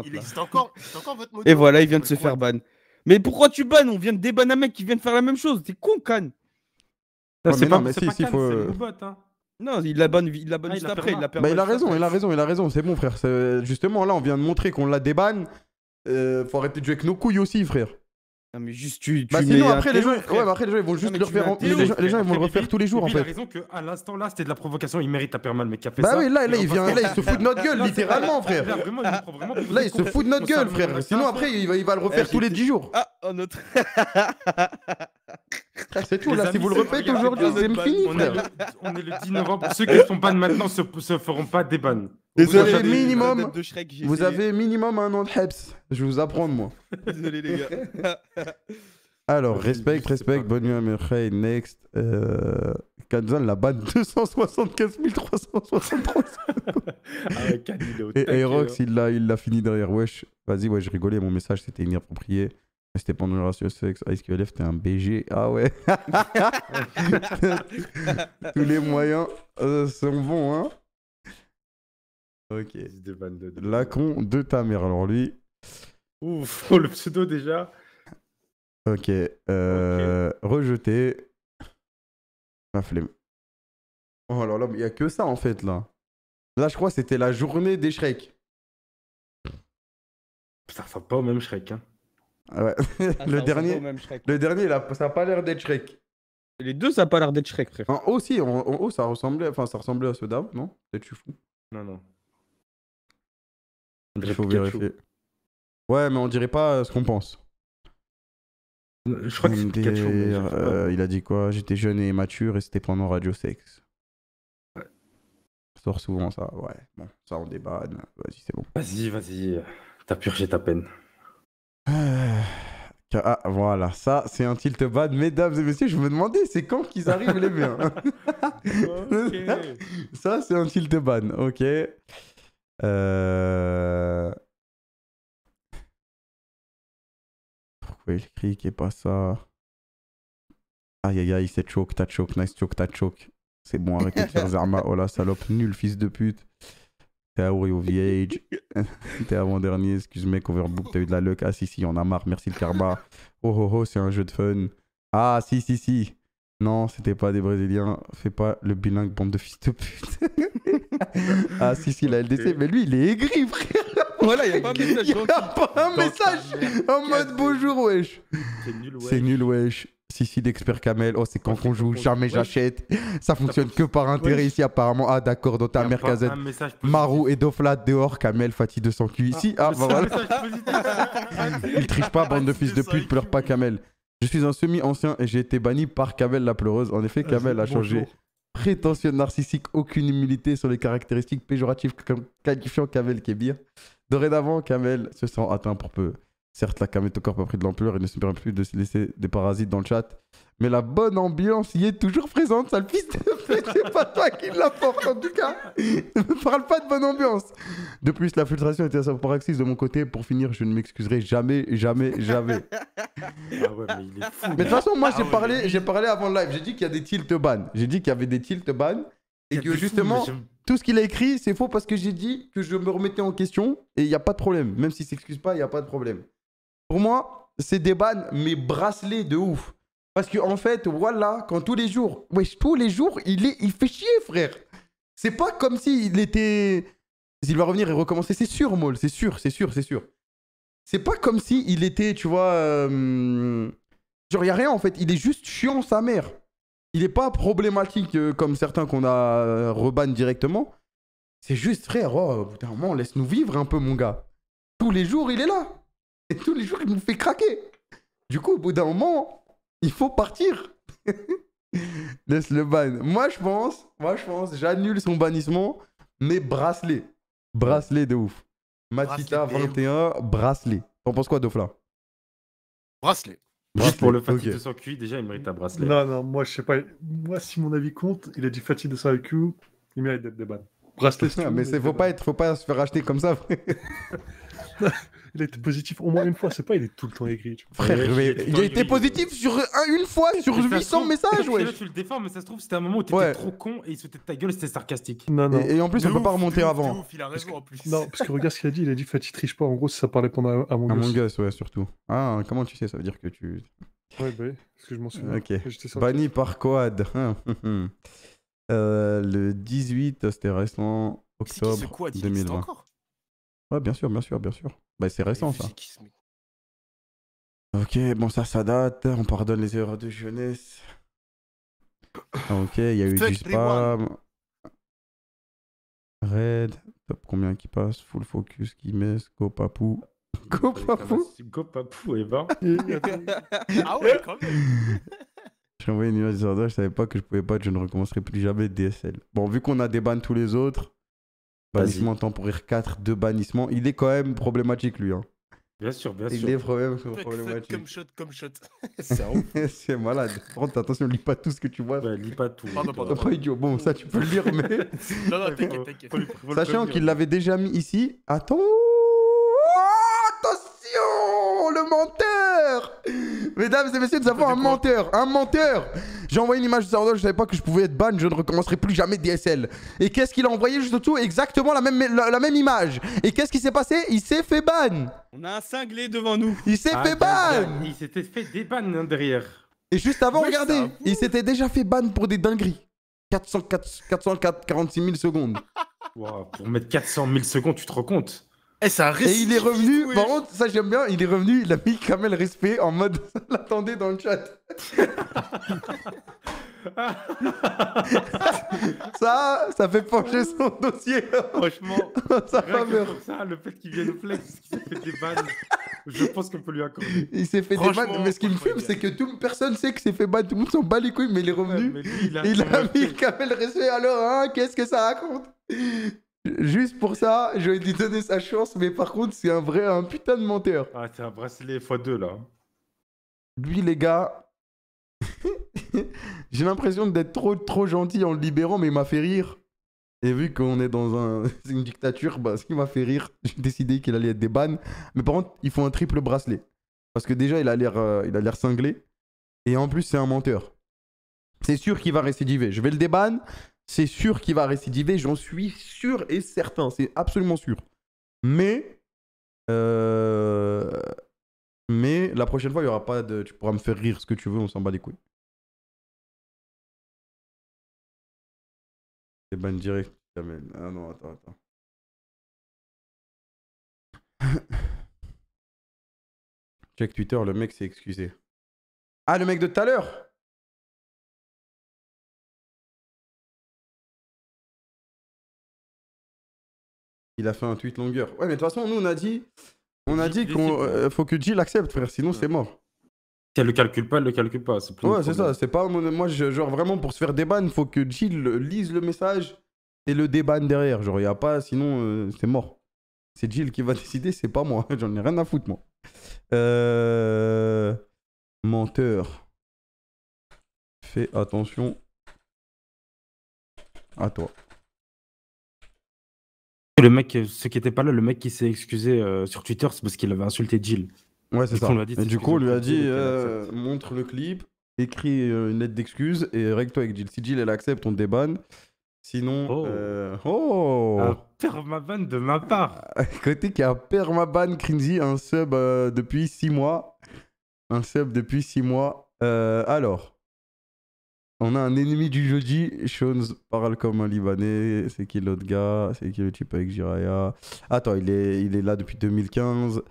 E: Il existe encore, votre Et
A: voilà, il vient de se faire ban. Mais pourquoi tu ban On vient de débanner un mec qui vient de faire la même chose. T'es con, Khan. Ah, c'est pas, mais si, faut... Euh, hein. Non, il la banne, il la bonne ah, juste après. Il, la bah, il a raison, il a raison, il a raison. C'est bon, frère. Justement, là, on vient de montrer qu'on la débanne. Euh, faut arrêter de jouer avec nos couilles aussi, frère mais juste tu. tu bah sinon, bah, après les, gens, ouais, après, les ils vont juste le refaire. Les, gens, ils vont le refaire tous les jours, en fait. Il a raison
C: qu'à l'instant là, c'était de la provocation. Il mérite à permal, mais qui a fait bah ça. oui, là, il vient, là, il se fout de notre gueule, littéralement, frère. Là, il se fout de notre gueule,
A: frère. Sinon, après, il va, le refaire eh, tous les 10 jours. Ah, C'est tout, là, si vous le répétez aujourd'hui, c'est fini. On, on est le 10 novembre. Ceux qui font ban maintenant se,
C: se feront pas des bans.
A: vous avez minimum, vous avez minimum un an de Heps. Je vais vous apprendre, moi.
D: Désolé, les gars.
A: Alors, respect, respect, bonne nuit à frères next. Euh, Kanzan la banne
D: 275 363. et Aerox, hein.
A: il l'a fini derrière. Wesh, vas-y, ouais, je rigolais, mon message c'était inapproprié. C'était pas un ratio sexe. Ice QLF, t'es un BG. Ah ouais. Tous les moyens euh, sont bons, hein. Ok. con de ta mère. Alors lui. Ouf, oh, le pseudo déjà. Ok. Euh, rejeté.
B: La flemme. Oh là là, il n'y a que ça en fait là. Là, je crois c'était la journée des Shrek. Ça
A: ressemble pas au même Shrek. Hein. Ah ouais. Ah, le, dernier, le dernier, là, ça n'a pas l'air d'être Shrek. Les deux, ça n'a pas l'air d'être Shrek, frère. En haut, si, en, haut, ça ressemblait, enfin, ça ressemblait à ce d'avant, non Peut-être fou. Non, non.
B: Il faut vérifier.
A: Ouais, mais on dirait pas euh, ce qu'on pense.
B: Je crois que c'est euh,
A: il a dit quoi J'étais jeune et mature et c'était pendant Radio Sex. Ouais. sort souvent ça, ouais. Bon, ça on débat. Vas-y, c'est bon. Vas-y, vas-y. T'as purgé ta peine. Ah, voilà, ça, c'est un tilt ban Mesdames et messieurs, je me demandais, c'est quand qu'ils arrivent les biens Ça, c'est un tilt
B: ban ok. Euh. Pourquoi il crie qu'il pas ça
A: Aïe aïe aïe, c'est choke, t'as choke, nice choke, t'as choke. C'est bon, avec de faire Zarma. Oh la salope, nul fils de pute. T'es à Orio VH, T'es avant-dernier, excuse-moi, Coverbook, t'as eu de la luck. Ah si, si, on a marre, merci le Karma. Oh oh oh, c'est un jeu de fun. Ah si, si, si. Non, c'était pas des Brésiliens. Fais pas le bilingue, bande de fils de pute. ah si, si, la LDC. Mais lui, il est aigri, frère. Voilà, il y a pas un message. Pas un message en mode bonjour, wesh. C'est nul, wesh. C'est nul, wesh. Si, si, d'Expert Kamel, Oh, c'est quand qu'on joue. Jamais j'achète. Ça fonctionne que par intérêt ici, apparemment. Ah, d'accord, dans ta mère Marou et Doflat dehors. Kamel, Fatih de son cul, ici. Ah, ah bah
D: voilà.
A: Il triche pas, bande de fils de pute. Pleure pas, Kamel. Je suis un semi-ancien et j'ai été banni par Kamel la pleureuse. En effet, euh, Kamel a changé. prétention narcissique, aucune humilité sur les caractéristiques péjoratives comme qualifiant Kamel Kebir. Dorénavant, Kamel se sent atteint pour peu. Certes, la cam corps pas pris de l'ampleur et ne se permet plus de se laisser des parasites dans le chat. Mais la bonne ambiance y est toujours présente, sale fils de pute. C'est pas toi qui l'apporte en tout cas. Ne parle pas de bonne ambiance. De plus, la filtration était à sa paroxysme de mon côté. Pour finir, je ne m'excuserai jamais, jamais, jamais.
D: Ah ouais, mais il est fou. Mais de toute façon, moi, j'ai ah parlé,
A: parlé avant le live. J'ai dit qu'il y a des tilt ban. J'ai dit qu'il y avait des tilt ban. Et que justement, tout ce qu'il a écrit, c'est faux parce que j'ai dit que je me remettais en question. Et il n'y a pas de problème. Même s'il s'excuse pas, il n'y a pas de problème. Pour moi, c'est des bannes, mais bracelets de ouf. Parce que en fait, voilà, quand tous les jours, wesh, tous les jours, il, est, il fait chier, frère. C'est pas comme s'il était. Il va revenir et recommencer, c'est sûr, Maul, c'est sûr, c'est sûr, c'est sûr. C'est pas comme s'il était, tu vois. Euh, genre, rien en fait, il est juste chiant, sa mère. Il n'est pas problématique euh, comme certains qu'on a euh, reban directement. C'est juste, frère, oh, putain, moment, laisse-nous vivre un peu, mon gars. Tous les jours, il est là. Et tous les jours, il me fait craquer. Du coup, au bout d'un moment, il faut partir. Laisse le ban. Moi, je pense, moi, je pense, j'annule son bannissement, mais bracelet. Bracelet de ouf. Matita 21, bracelet.
E: T'en penses quoi, Dofla Bracelet. Juste pour le Fatih 200 son
C: QI, déjà, il mérite un bracelet.
E: Non, non, moi, je sais pas. Moi, si mon avis compte, il a dit Fatih 200 IQ, il mérite d'être bannes.
A: Bracelet, Mais il faut pas, être, faut pas se faire acheter comme ça. il a été positif
E: au moins une fois. C'est pas il est tout le temps écrit
A: Frère,
D: il, a été
A: positif sur une fois sur 800
E: messages, ouais.
C: tu le défends, mais ça se trouve, c'était un moment où t'étais étais trop con et il se de ta gueule, c'était sarcastique. Non, non. Et, en
E: plus, on peut pas remonter avant. Ouf, il a raison, en plus. Non, parce que regarde ce qu'il a dit. Il a dit Fatih triche pas. En gros, ça parlait pendant à
A: mon Among ouais, surtout. Ah, comment tu sais Ça veut dire que tu.
E: Ouais, bah, parce que je m'en souviens. Ok. Banni
A: par quad. Euh, le 18, c'était restant octobre 2020. Ouais, bien sûr, bien sûr, bien sûr. Bah, c'est récent ça. Ok, bon, ça, ça date. On pardonne les erreurs de jeunesse. Ok, il y a eu du spam. Red, top combien qui passe, full focus qui met, papou. Go papou
C: et eh ben.
D: ah ouais, quand même
A: J'ai envoyé une image Zorda, je savais pas que je pouvais pas, je ne recommencerai plus jamais de DSL. Bon, vu qu'on a des tous les autres, Bannissement temporaire 4, 2 bannissements. Il est quand même problématique, lui. Hein. Bien sûr, bien sûr. Il est problématique. Comme shot, comme shot. C'est malade. Prends ne lis pas tout ce que tu vois. Ne lis pas tout. Idiot. Bon, ça, tu peux le lire, mais. non, non, t'inquiète,
D: t'inquiète. Sachant qu'il
A: l'avait déjà mis ici. Attends. Oh, attention, le menteur Mesdames et messieurs, nous avons un menteur. Un menteur. J'ai envoyé une image de Sardol, je savais pas que je pouvais être ban, je ne recommencerai plus jamais DSL. Et qu'est-ce qu'il a envoyé juste au-dessous Exactement la même, image. Et qu'est-ce qui s'est passé Il s'est fait ban. On
D: a un
C: cinglé devant nous. Il s'est ah, fait ban. Il s'était fait des ban hein, derrière.
A: Et juste avant, regardez, il s'était déjà fait ban pour des dingueries. 446 000 secondes. pour mettre 400 000 secondes, tu te rends compte eh, Et, il est revenu, par contre, ça j'aime bien, il est revenu, il a mis Kamel respect en mode l'attendez dans le chat. ça, ça fait pencher son dossier. Franchement, ça rien que pour ça, le fait qu'il vienne au flex, qu'il s'est fait des bannes, je pense qu'on peut lui accorder. Il s'est fait des bannes, mais ce qui me fume, c'est que tout, personne sait que s'est fait ban, tout le monde s'en bat les couilles, mais il est revenu. il a, mis Kamel respect, alors, hein, qu'est-ce que ça raconte Juste pour ça, j'aurais dû donner sa chance, mais par contre, c'est un vrai, un putain de menteur. Ah, c'est un bracelet x2 là. Lui, les gars, j'ai l'impression d'être trop, trop gentil en le libérant, mais il m'a fait rire. Et vu qu'on est dans une dictature, bah, ce qui m'a fait rire, j'ai décidé qu'il allait être des Mais par contre, il faut un triple bracelet. Parce que déjà, euh, il a l'air cinglé. Et en plus, c'est un menteur. C'est sûr qu'il va récidiver. Je vais le débanne, c'est sûr qu'il va récidiver, j'en suis sûr et certain, c'est absolument sûr. Mais, euh,
B: mais la prochaine fois, il y aura pas de, tu pourras me faire rire ce que tu veux, on s'en bat les couilles. C'est eh ban direct, Ah non, attends, attends. Check Twitter, le mec s'est excusé. Ah, le mec de tout à l'heure Il a fait un tweet longueur. Ouais, mais de toute façon, nous, on a dit on a dit qu'on
A: euh, faut que Jill accepte, frère, sinon c'est mort.
C: Si elle le calcule pas, elle le calcule pas. ouais, c'est ça. C'est
A: pas moi, je, genre vraiment pour se faire déban, faut que Jill euh, lise le message et le débanne derrière. Genre y a pas, sinon euh, c'est mort. C'est Jill qui va décider, c'est pas moi. J'en ai rien à foutre moi.
B: Menteur. Fais attention
D: à toi.
C: Le mec, euh, ce qui était pas là, le mec qui s'est excusé euh, sur Twitter, c'est parce qu'il avait insulté
A: Jill.
D: Ouais, c'est ça. du coup, on lui a dit euh,
A: montre le clip, écris une lettre d'excuse et règle-toi avec Jill. Si Jill, elle accepte, on te débanne. Sinon. Oh, euh... oh Un permaban de ma part ah, Côté qui a un permaban cringy, un sub depuis 6 mois. Un sub depuis 6 mois. alors. On a un ennemi du jeudi. Shones parle comme un Libanais. C'est qui l'autre gars C'est qui le type avec Jiraya Attends, il est, il est là depuis 2015.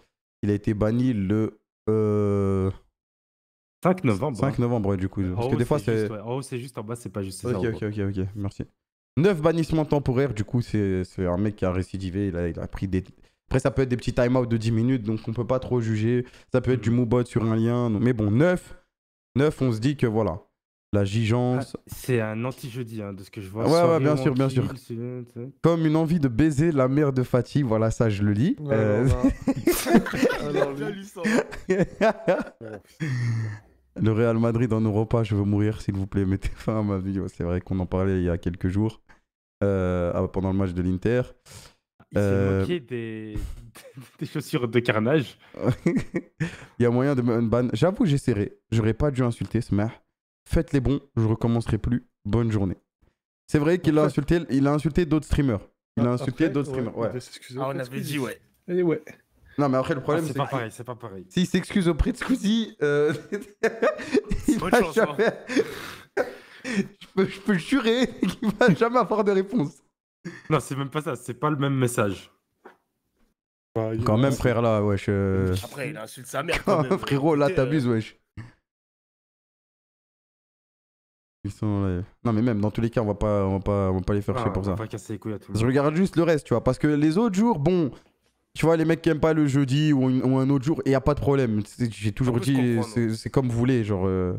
A: Il a été banni le. Euh... 5 novembre. 5 hein. novembre, ouais, du coup. Parce que oh, des fois, c'est.
C: Oh, c'est juste en bas, c'est pas juste. Ok, ok, ok,
A: ok, merci. 9 bannissements temporaires, du coup, c'est un mec qui a récidivé. Il a, il a pris des. Après, ça peut être des petits time-out de 10 minutes, donc on peut pas trop juger. Ça peut être du hmm. moobot sur un lien. Mais bon, 9, 9, on se dit que voilà la gigance. Ah,
C: c'est un anti-jeudi, hein, de ce que je vois. Ouais, ouais bien sûr, bien sûr.
A: Comme une envie de baiser la mère de Fatih, voilà, ça, je le lis. Euh, ah, le Real Madrid en Europa, je veux mourir, s'il vous plaît, mettez fin à ma vie. C'est vrai qu'on en parlait il y a quelques jours, euh, ah, pendant le match de l'Inter. Il s'est euh, moqué des... chaussures de carnage. il y a moyen de me ban. J'avoue, j'ai serré. J'aurais pas dû insulter ce mec faites les bons, je recommencerai plus. Bonne journée. C'est vrai qu'il a insulté, il a insulté d'autres streamers. Il a insulté d'autres streamers. Ouais. Ah, on avait dit ouais. Eh ouais. Non, mais après, le problème, ah, c'est pas pareil, c'est pas pareil. S'il s'excuse auprès de Squeezie, euh... jamais... je, peux, je jurer qu'il va jamais avoir de réponse. Non, c'est
C: même pas ça, c'est pas le même message. Bah,
A: quand même, frère, là, wesh. Euh, après,
E: il insulte sa mère. Quand, même, frérot, là, t'abuses, ouais. Euh,
A: wesh. sont Non, mais même, dans tous les cas, on va pas, on pas, on pas les faire ah, chier pour ça. Je regarde juste le reste, tu vois. Parce que les autres jours, bon, tu vois, les mecs qui aiment pas le jeudi ou, un autre jour, il n'y a pas de problème. J'ai toujours dit, hein. c'est comme vous voulez, genre, il euh,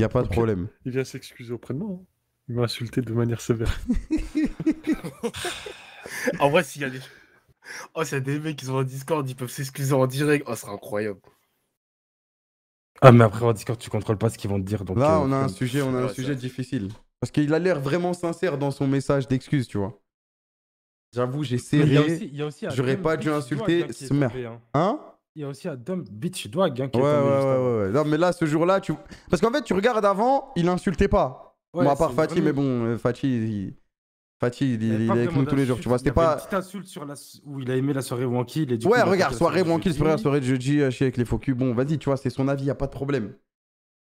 A: a pas de problème.
E: Il vient s'excuser auprès de moi. Hein. Il m'a insulté de manière sévère. En vrai, s'il y a des. Oh, s'il des mecs qui sont en Discord, ils peuvent s'excuser en direct. Oh, ce serait incroyable.
A: Ah, mais après, en Discord, tu contrôles pas ce qu'ils vont te dire. Donc, Là, euh, on a un sujet, on a un sujet difficile. Parce qu'il a l'air vraiment sincère dans son message d'excuse, tu vois. J'avoue, j'ai serré. J'aurais pas dû insulter ce Hein, il y a aussi un dumb bitch dog hein, hein ouais, ouais, ouais, ouais, Non, mais là, ce jour-là, tu. Parce qu'en fait, tu regardes avant, il insultait pas. moi bon, à part Fati, mais bon, euh, Fati, il... Fatih, il, est avec nous tous les jours, tu vois. C'était pas. Une
C: petite insulte sur la...
A: où il a aimé la soirée Wanky. Il est du ouais, regarde, soirée Wanky, soirée, soirée de jeudi, je avec les faux Bon, vas-y, tu vois, c'est son avis, y a pas de problème.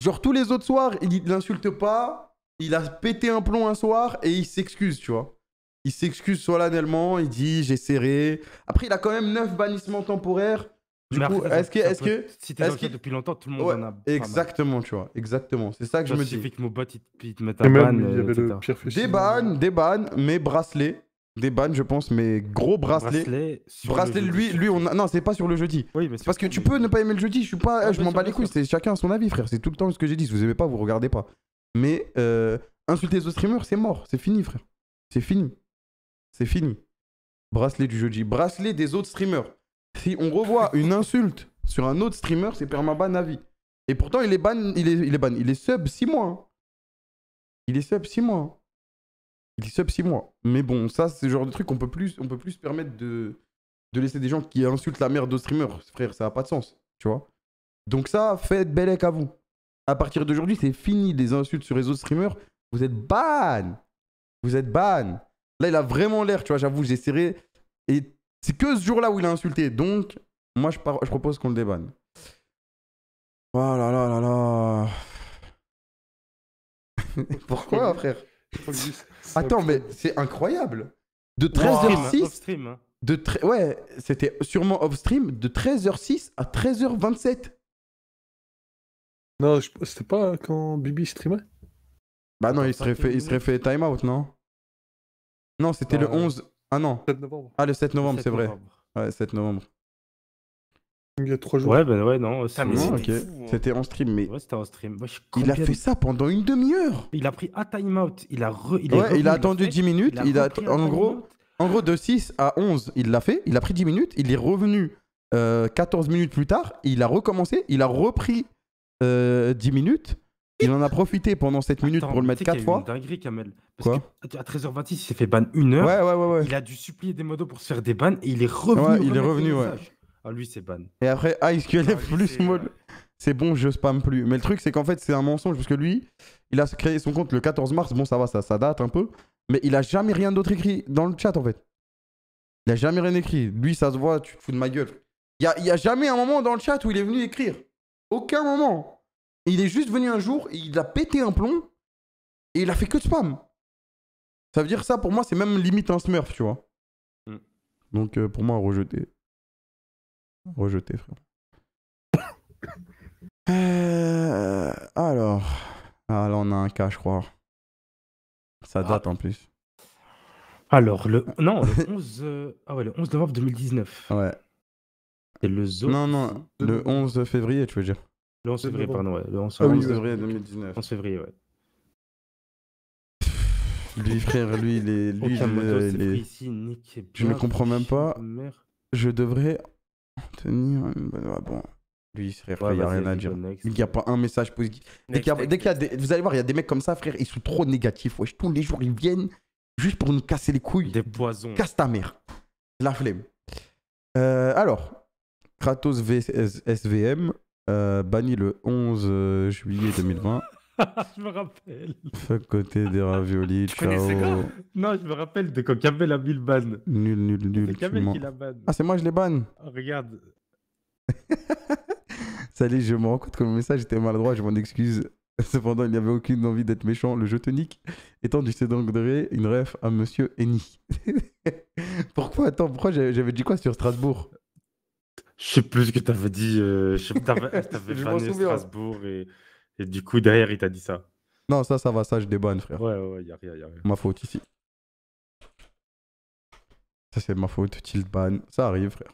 A: Genre, tous les autres soirs, il l'insulte pas. Il a pété un plomb un soir et il s'excuse, tu vois. Il s'excuse solennellement, il dit j'ai serré. Après, il a quand même 9 bannissements temporaires. Du coup, est-ce que, est que, si t'es depuis longtemps, tout le monde en a. Exactement, tu vois, exactement. C'est ça que je me dis. que mon bot, te un ban. Euh, des bannes, hein. des bannes, mais bracelets des bannes, je pense, mais gros bracelets. Bracelets, lui, lui, on a... non, c'est pas sur le jeudi. Oui, parce que tu peux ne pas aimer le jeudi. Je suis pas, je m'en bats les couilles. C'est chacun à son avis, frère. C'est tout le temps ce que j'ai dit. Si vous aimez pas, vous regardez pas. Mais euh, insulter les streamers, c'est mort. C'est fini, frère. C'est fini. C'est fini. Bracelet du jeudi. Bracelet des autres streamers. Si on revoit une insulte sur un autre streamer, c'est permaban à vie. Et pourtant, il est ban, il est, il est il est sub 6 mois. Hein. Il est sub 6 mois. Hein. Il est sub 6 mois. Mais bon, ça, c'est le genre de truc qu'on peut plus, on peut plus se permettre de, de laisser des gens qui insultent la mère de streamers. Frère, ça n'a pas de sens, tu vois. Donc ça, faites belek à vous. À partir d'aujourd'hui, c'est fini les insultes sur les autres streamers. Vous êtes ban. Vous êtes ban. Là, il a vraiment l'air, tu vois, j'avoue, j'ai serré. Et c'est que ce jour-là où il a insulté. Donc, moi, je, je propose qu'on le débanne. Oh là là là là.
E: Pourquoi, frère
A: Attends, mais c'est incroyable. De 13h06. Hein. De Ouais, c'était sûrement off-stream. De 13h06 à
B: 13h27.
A: Non, c'était pas quand Bibi streamait Bah non, il serait fait, il serait fait time out, non Non, c'était le 11. Ah. Ah non. le 7 novembre, c'est vrai. Ouais, 7 novembre. Il y a 3 jours. Ouais, ben ouais, non. Ah, hein. C'était en stream, mais. Ouais, c'était en stream. il a fait ça pendant une demi-heure. Il a pris un timeout. Il a
D: il, ouais, il a attendu 10 minutes. Il En, gros,
A: en gros, de 6 à 11, il l'a fait. Il a pris 10 minutes. Il est revenu 14 euh, minutes plus tard. Il a recommencé. Il a repris euh, 10 minutes. Il en a profité pendant 7 minutes pour le mettre 4 fois.
C: Dinguerie, Kamel. Quoi À 13h26, il s'est fait
A: ban une heure.
C: Ouais, ouais, ouais, Il a dû supplier des modos
A: pour se faire des bans et il est revenu. Ouais, il est revenu, ouais. Ah, lui, c'est ban. Et après, ah, ah plus molle, euh, C'est bon, je spam plus. Mais le truc, c'est qu'en fait, c'est un mensonge parce que lui, il a créé son compte le 14 mars. Bon, ça va, ça, date un peu. Mais il a jamais rien d'autre écrit dans le chat, en fait. Il a jamais rien écrit. Lui, ça se voit, tu te fous de ma gueule. Il y a, jamais un moment dans le chat où il est venu écrire. Aucun moment. Il est juste venu un jour, et il a pété un plomb
B: et il a fait que de spam. Ça veut dire ça, pour moi, c'est même limite un smurf, tu vois. Mm. Donc euh, pour moi, rejeter. Rejeter, frère.
A: euh, alors. Ah, là, on a un cas, je crois. Ça date ah. en plus. Alors, le. Non, le 11. Euh, ah ouais, le 11 novembre 2019. Ouais. C'est le zoo. Non, non, le 11 février, tu veux dire. Le 11 février, pardon, Le 11, 11 février
C: 2019. 11 février, ouais.
A: Lui, frère, lui, il est. je ne comprends même pas. Je devrais tenir ah, bon. Lui, frère, il n'y a rien à dire. Il n'y a pas un message positif. vous allez voir, il y a des mecs comme ça, frère, ils sont trop négatifs. Tous les jours, ils viennent juste pour nous casser les couilles. Des poisons. Casse ta mère. La flemme. Euh, alors, Kratos vs SVM, euh, banni le 11 euh, juillet 2020.
C: je me rappelle.
A: Fuck côté des raviolis, tu ciao. non, je me rappelle de quand Kamel a mis le ban. Nul, nul, nul. C'est qui la ban. Ah, c'est moi, je les banne. Regarde. Salut, je me rends compte que mon message était maladroit, je m'en excuse. Cependant, il n'y avait aucune envie d'être méchant. Le jeu tonique étant du Cédangdré, une ref à Monsieur Henny. pourquoi Attends, pourquoi j'avais dit quoi sur Strasbourg Je sais plus ce que t'avais dit. Euh, je, t'avais, t'avais Strasbourg
C: et et du coup, derrière, il t'a dit ça.
A: Non, ça, ça va, ça, je débanne, frère. Ouais, ouais, y'a rien, y'a rien. Ma faute ici. Ça, c'est ma faute, tilt ban. Ça arrive, frère.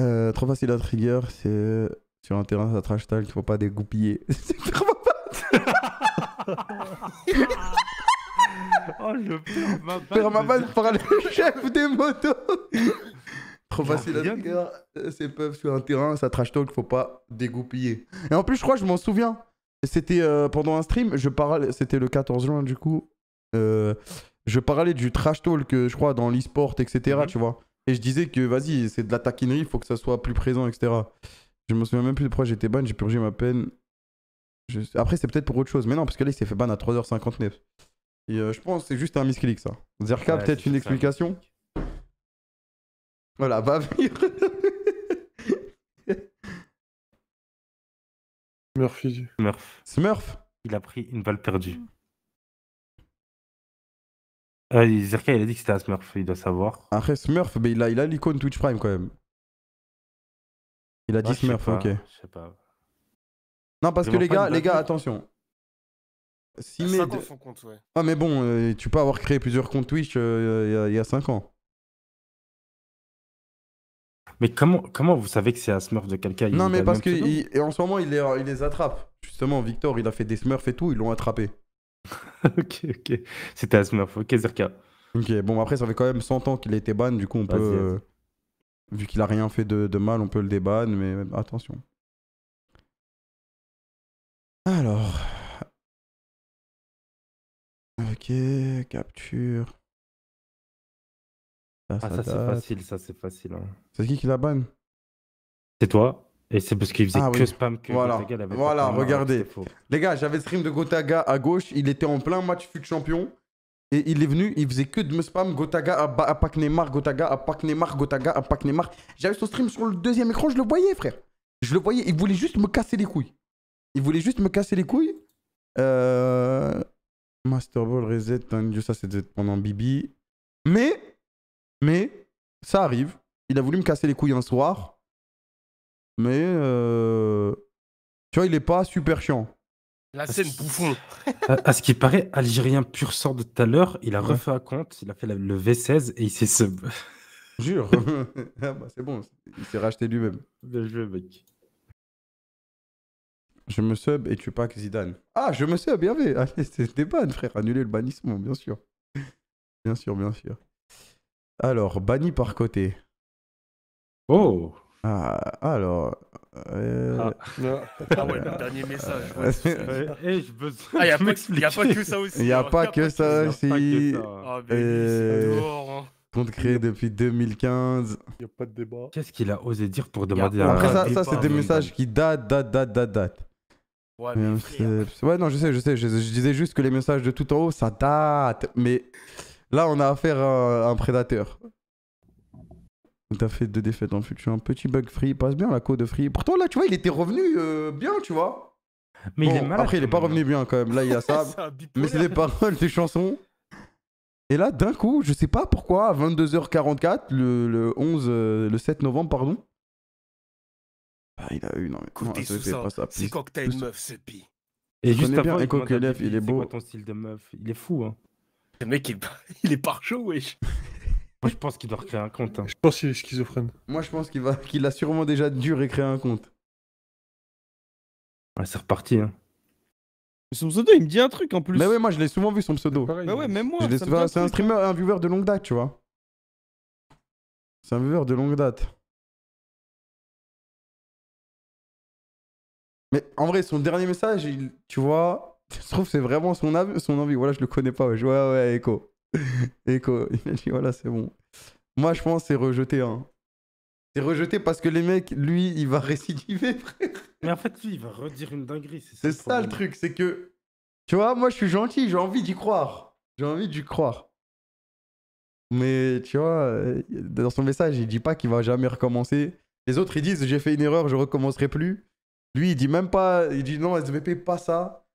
A: Euh, trop facile à trigger, c'est sur un terrain, ça trash talk, il faut pas dégoupiller. c'est vraiment pas. oh, le permaban. par le chef des motos facile à dire, euh, C'est peuvent sur un terrain, ça trash talk, faut pas dégoupiller. Et en plus, je crois, je m'en souviens. C'était euh, pendant un stream, je parlais, c'était le 14 juin du coup. Euh, je parlais du trash talk, je crois, dans l'e-sport, etc. Mhm. Tu vois. Et je disais que vas-y, c'est de la taquinerie, il faut que ça soit plus présent, etc. Je me souviens même plus de pourquoi j'étais ban, j'ai purgé ma peine. Après, c'est peut-être pour autre chose, mais non, parce que là, il s'est fait ban à 3h59. Et je pense c'est juste un misclick, ça. Zerka, peut-être une explication
B: voilà, va venir. Smurf. Smurf Il a pris une balle perdue. Mm. Euh, il a dit que c'était un Smurf, il doit savoir. Après, Smurf, mais il a l'icône il a Twitch Prime quand même.
A: Il a dit ah, Smurf, ok. Je sais pas. Non, parce que les gars, les gars, attention. son compte, ouais. Ah, mais bon, euh, tu peux avoir créé plusieurs comptes Twitch euh, il y, y, a 5 ans. Mais comment, comment vous savez que c'est un smurf de quelqu'un Non, mais parce que et en ce moment, il les, il les attrape. Justement, Victor, il a fait des smurfs et tout, ils l'ont attrapé. ok, ok. C'était un smurf, ok, Zerka. Ok, bon, après, ça fait quand même 100 ans qu'il était été ban, du coup, on peut. Euh, vu qu'il a rien fait de, de, mal, on peut le déban, mais
B: attention. Alors. Ok, capture. Ah, ah, ça, c'est facile, ça c'est facile. Hein. C'est qui qui la banne C'est
C: toi. Et c'est parce qu'il faisait ah que spam
A: que voilà. Gotaga Voilà, hein, regardez. Les gars, j'avais le stream de Gotaga à gauche. Il était en plein match fut champion. Et il est venu, il faisait que de me spam Gotaga à, à Nemar Gotaga à pac Neymar, Gotaga à pac Neymar. J'avais son stream sur le deuxième écran, je le voyais, frère. Je le voyais, il voulait juste me casser les couilles. Il voulait juste me casser les couilles. Euh... Master Ball, Reset, ça c'était pendant Bibi. Mais mais ça arrive. Il a voulu me casser les couilles un soir. Mais euh, tu vois, il est pas super chiant.
B: La scène bouffon.
C: à, ce qui paraît, Algérien pur sort de tout à l'heure, il a refait un compte, il a fait le V16
A: et il s'est sub. Jure. Ah bah, c'est bon, il s'est racheté lui-même. Bien joué, mec. Je me sub et tu pas que Zidane. Ah, je me sub, bien fait. c'était ban, frère. Annuler le bannissement, bien sûr. Bien sûr, bien sûr. Alors, banni par côté. Oh ah, alors. Euh, ah. Ah. Euh,
D: ah. ouais, le dernier message.
A: Ouais, euh,
E: eh, je veux... Ah, il n'y a, pas que ça aussi. Il n'y hein. a pas que ça aussi. Ah, mais hein.
A: Compte créé depuis 2015. Il n'y a pas de débat. Qu'est-ce qu'il a osé dire pour demander à. Après, ça, ça c'est des messages qui datent, datent, datent, datent, Ouais, mais ouais, non, je sais, je sais. je disais juste que les messages de tout en haut, ça date. Mais Là, on a affaire à un, prédateur. un prédateur. T'as fait deux défaites dans le futur. Un petit bug free, il passe bien la code free. Pourtant, là, tu vois, il était revenu euh, bien, tu vois. Mais il est malade, Après, il est pas revenu bien quand même. Là, il y a ça. mais c'est des paroles, des chansons. Et là, d'un coup, je sais pas pourquoi, à 22h44, le, 11, le 7 euh, novembre, pardon. Ah, il a eu, non, mais. Écoutez, c'est
E: cocktail meuf, ce pi. Et juste avant, bien, il, il est beau. C'est quoi ton style de meuf Il est fou, hein. Le mec, il est, par chaud, wesh.
C: Moi, je pense qu'il doit recréer un compte. Hein. Je
A: pense qu'il est schizophrène. Moi, je pense qu'il va... a sûrement déjà dû recréer un compte. Ouais, c'est reparti. Hein. son pseudo, il me dit un truc en plus. Mais ouais, moi, je l'ai souvent vu son pseudo. Bah ouais,
B: même moi. C'est un, un streamer,
A: hein. un viewer de longue date, tu vois.
B: C'est un viewer de longue date. Mais en vrai, son dernier message, il... tu vois, je trouve
A: c'est vraiment son, son envie. Voilà, je le connais pas. Ouais, ouais, ouais, Écho. Il m'a dit, voilà, c'est bon. Moi, je pense que c'est rejeté. Hein. C'est rejeté parce que les mecs, lui, il va récidiver,
C: frère. Mais en fait, lui, il va redire une dinguerie. C'est, ça,
A: le, truc, c'est que. Tu vois, moi, je suis gentil, j'ai envie d'y croire. J'ai envie d'y croire. Mais tu vois, euh, dans son message, il dit pas qu'il va jamais recommencer. Les autres, ils disent j'ai fait une erreur, je recommencerai plus. Lui, il dit même pas, il dit non, SVP, pas ça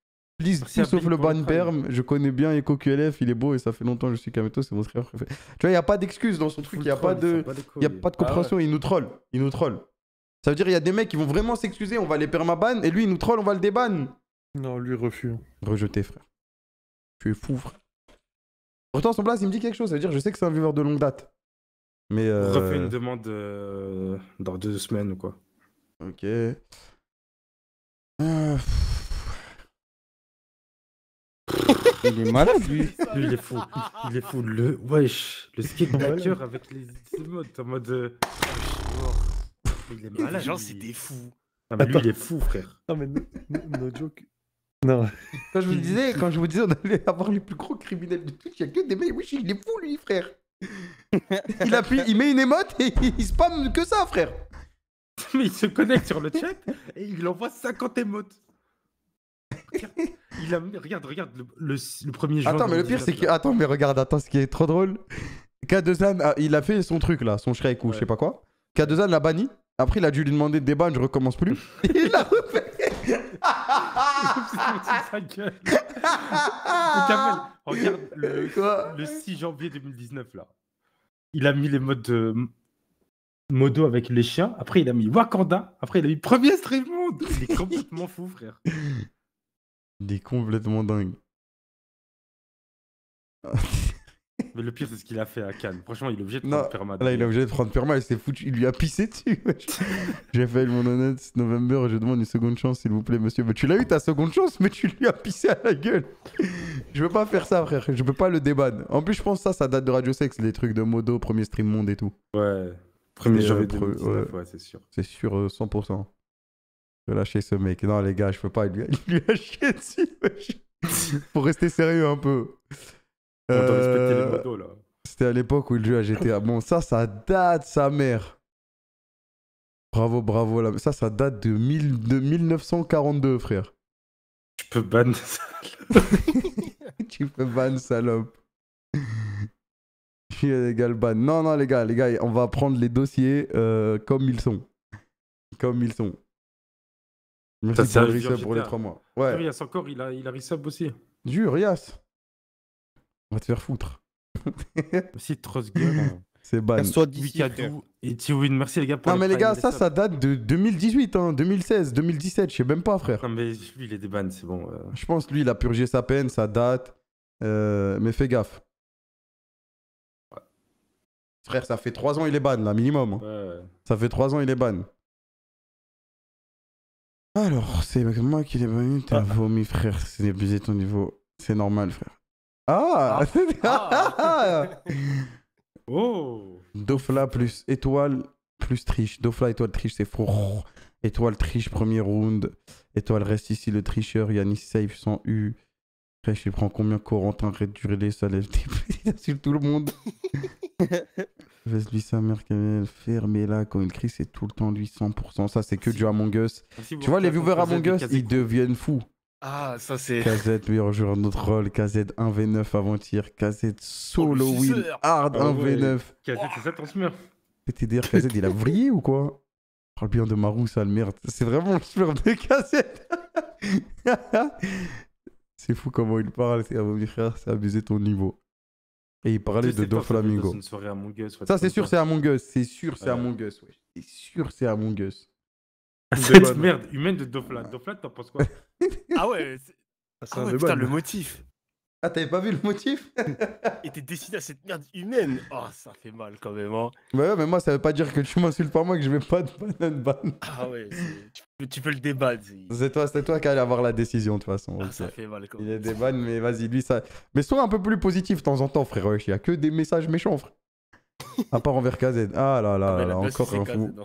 A: sauf le ban Je connais bien EcoQLF, il est beau et ça fait longtemps que je suis Kameto, c'est mon frère préféré. Tu vois, il n'y a pas d'excuse dans son truc, il n'y a, pas de... a pas de compréhension, il nous troll. Il nous troll. Ça veut dire qu'il y a des mecs qui vont vraiment s'excuser, on va les permaban, et lui, il nous troll, on va le déban. Non, lui, refuse. Rejeté, frère. Tu es fou, frère. Pourtant, son place, il me dit quelque chose, ça veut dire je sais que c'est un viveur de longue date. Mais. Euh, Refais une demande euh, dans deux semaines ou quoi.
B: Ok. Euh, Il est malade, lui. il est fou. Il est fou. Le, wesh, le
C: nature avec les emotes en mode. Euh, il est malade. Les c'est des
A: fous.
D: Ah, mais lui, il est fou, frère.
E: Non, mais no, joke.
D: Non. Quand je vous disais,
A: quand je vous on allait avoir les plus gros criminels de tout, il y a que des mecs. Oui, il est fou, lui, frère. Il appuie, il met une émote et il spam que ça, frère. Mais il se connecte sur le chat et il envoie 50 émotes. Regarde, regarde, le, premier jour. Attends, mais le pire, c'est que. Attends, mais regarde, attends, ce qui est trop drôle. k 2 ah, il a fait son truc là, son Shrek ou je sais pas quoi. k 2 l'a banni. Après, il a dû lui demander De débattre je recommence plus. il l'a refait.
C: regarde le, 6 janvier 2019 là. Il a mis les modes de modo avec les chiens. Après, il a mis Wakanda. Après, il a mis premier stream monde. Il est complètement fou, frère.
A: Il est complètement dingue.
C: Mais le pire, c'est ce qu'il a fait à Cannes. Franchement,
A: il est obligé de prendre non, perma. Là, il est obligé de prendre perma et c'est foutu. Il lui a pissé dessus. J'ai fait mon honnête novembre. je demande une seconde chance, s'il vous plaît, monsieur. Mais tu l'as eu ta seconde chance, mais tu lui as pissé à la gueule. je veux pas faire ça, frère. Je peux pas le débattre. En plus, je pense que ça, ça date de Radio Sex, les trucs de Modo, premier stream monde et tout. Ouais. Premier ouais c'est sûr. C'est sûr, 100%. Euh, je vais lâcher ce mec. Non, les gars, je peux pas lui, a
D: lâcher dessus.
E: Pour rester sérieux un
A: peu. Euh, là. C'était à l'époque où il jouait à GTA. Bon, ça, ça date, sa mère. Bravo, bravo. Là. Ça, ça date de, 1942, frère. Tu peux ban Tu peux ban, salope. les gars, ban. Non, non, les gars, les gars, on va prendre les dossiers euh, comme ils sont. Comme ils sont. Merci ça sert resub pour les 3 mois.
C: Ouais. Urias encore, il a, il a resub aussi.
A: Du Urias. On va te faire foutre. si hein. C'est ban.
C: et Tiwin. Merci les gars pour Non mais les gars, ça, ça
A: date de 2018, hein, 2016, 2017, je sais même pas frère. Non mais lui, il est ban, c'est bon. Euh. Je pense lui, il a purgé sa peine, ça date. Euh, mais fais gaffe. Frère, ça fait 3 ans, il est ban, là, minimum. Hein. Ouais. Ça fait 3 ans, il est ban. Alors, c'est moi qui l'ai venu, t'as ah. vomi, frère. C'est abusé ton niveau. C'est normal,
D: frère. Ah, ah.
A: Oh Dofla plus étoile plus triche. Dofla, étoile, triche, c'est faux. Étoile, triche, premier round. Étoile, reste ici le tricheur. Yannis safe sans U. Frère, je prends combien Corentin, réduire les, ça lève insulte tout le monde. Laisse lui sa mère fermez là quand il crie, c'est tout le temps lui 100%. Ça, c'est que du Among Us. tu vois, les viewers Among Us, ils deviennent fous. Ah, ça c'est. KZ, meilleur joueur de notre rôle. KZ 1v9 avant-hier. KZ solo oh, win hard 1v9. Ah
C: KZ, c'est ça ton smurf.
A: PTDR, KZ, il a vrillé ou quoi Parle bien de Marou, sale merde. C'est vraiment le smurf de KZ. c'est fou comment il parle. C'est à c'est abusé ton niveau. Et il parlait de Doflamingo. Ça, c'est sûr, c'est Among Us. C'est sûr, c'est euh. Among Us. Ouais. C'est sûr, c'est Among Us. Cette
C: merde humaine de Doflat. Doflat, t'en penses quoi Ah ouais, c'est- Ah le
E: motif. Ah, t'avais pas vu le motif Et t'es décidé à cette merde humaine Oh, ça fait mal quand même, hein
A: bah ouais, mais moi, ça veut pas dire que tu m'insultes par moi que je vais pas de banane ban. Ah ouais, tu peux, le débattre. C'est toi, c'est toi qui allais avoir la décision, de toute façon. Ah, ça fait mal quand même. Il est mais vas-y, lui, ça... Mais sois un peu plus positif de temps en temps, frérot, Il y a que des messages méchants, frère. à part envers KZ. Ah là là, ah, là, là, là encore un fou.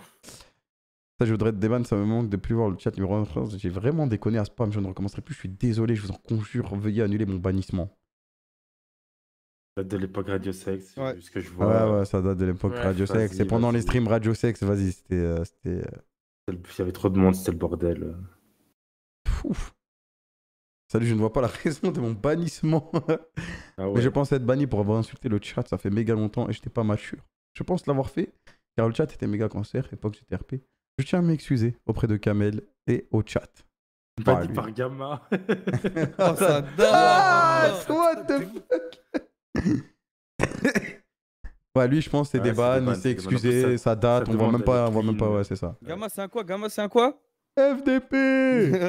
A: Ça, je voudrais te déban, ça me manque de plus voir le chat numéro 1. J'ai vraiment déconné à spam, je ne recommencerai plus. Je suis désolé, je vous en conjure, veuillez annuler mon bannissement.
C: Ça date de l'époque Radio Sex, ce que je vois. Ouais, ouais, ça date de l'époque Radio Sex. Et pendant les streams
A: Radio Sex, vas-y, c'était. Euh, c'était euh, Il y avait trop de monde, c'était le bordel. Salut, je ne vois pas la raison de mon bannissement. ah Mais je pensais être banni pour avoir insulté le chat, ça fait méga longtemps et j'étais pas mature. Je pense l'avoir fait, car le chat était méga cancer, époque j'étais RP. Je tiens à m'excuser auprès de Kamel et au chat. Pas dit par
D: Gamma. oh, ça ah, What the fuck
A: Ouais, bah, lui, je pense, c'est des bannes. il s'est excusé, ça date, on voit même pas, on voit même pas, ouais, c'est ça. Gamma, c'est un quoi Gamma, c'est un quoi FDP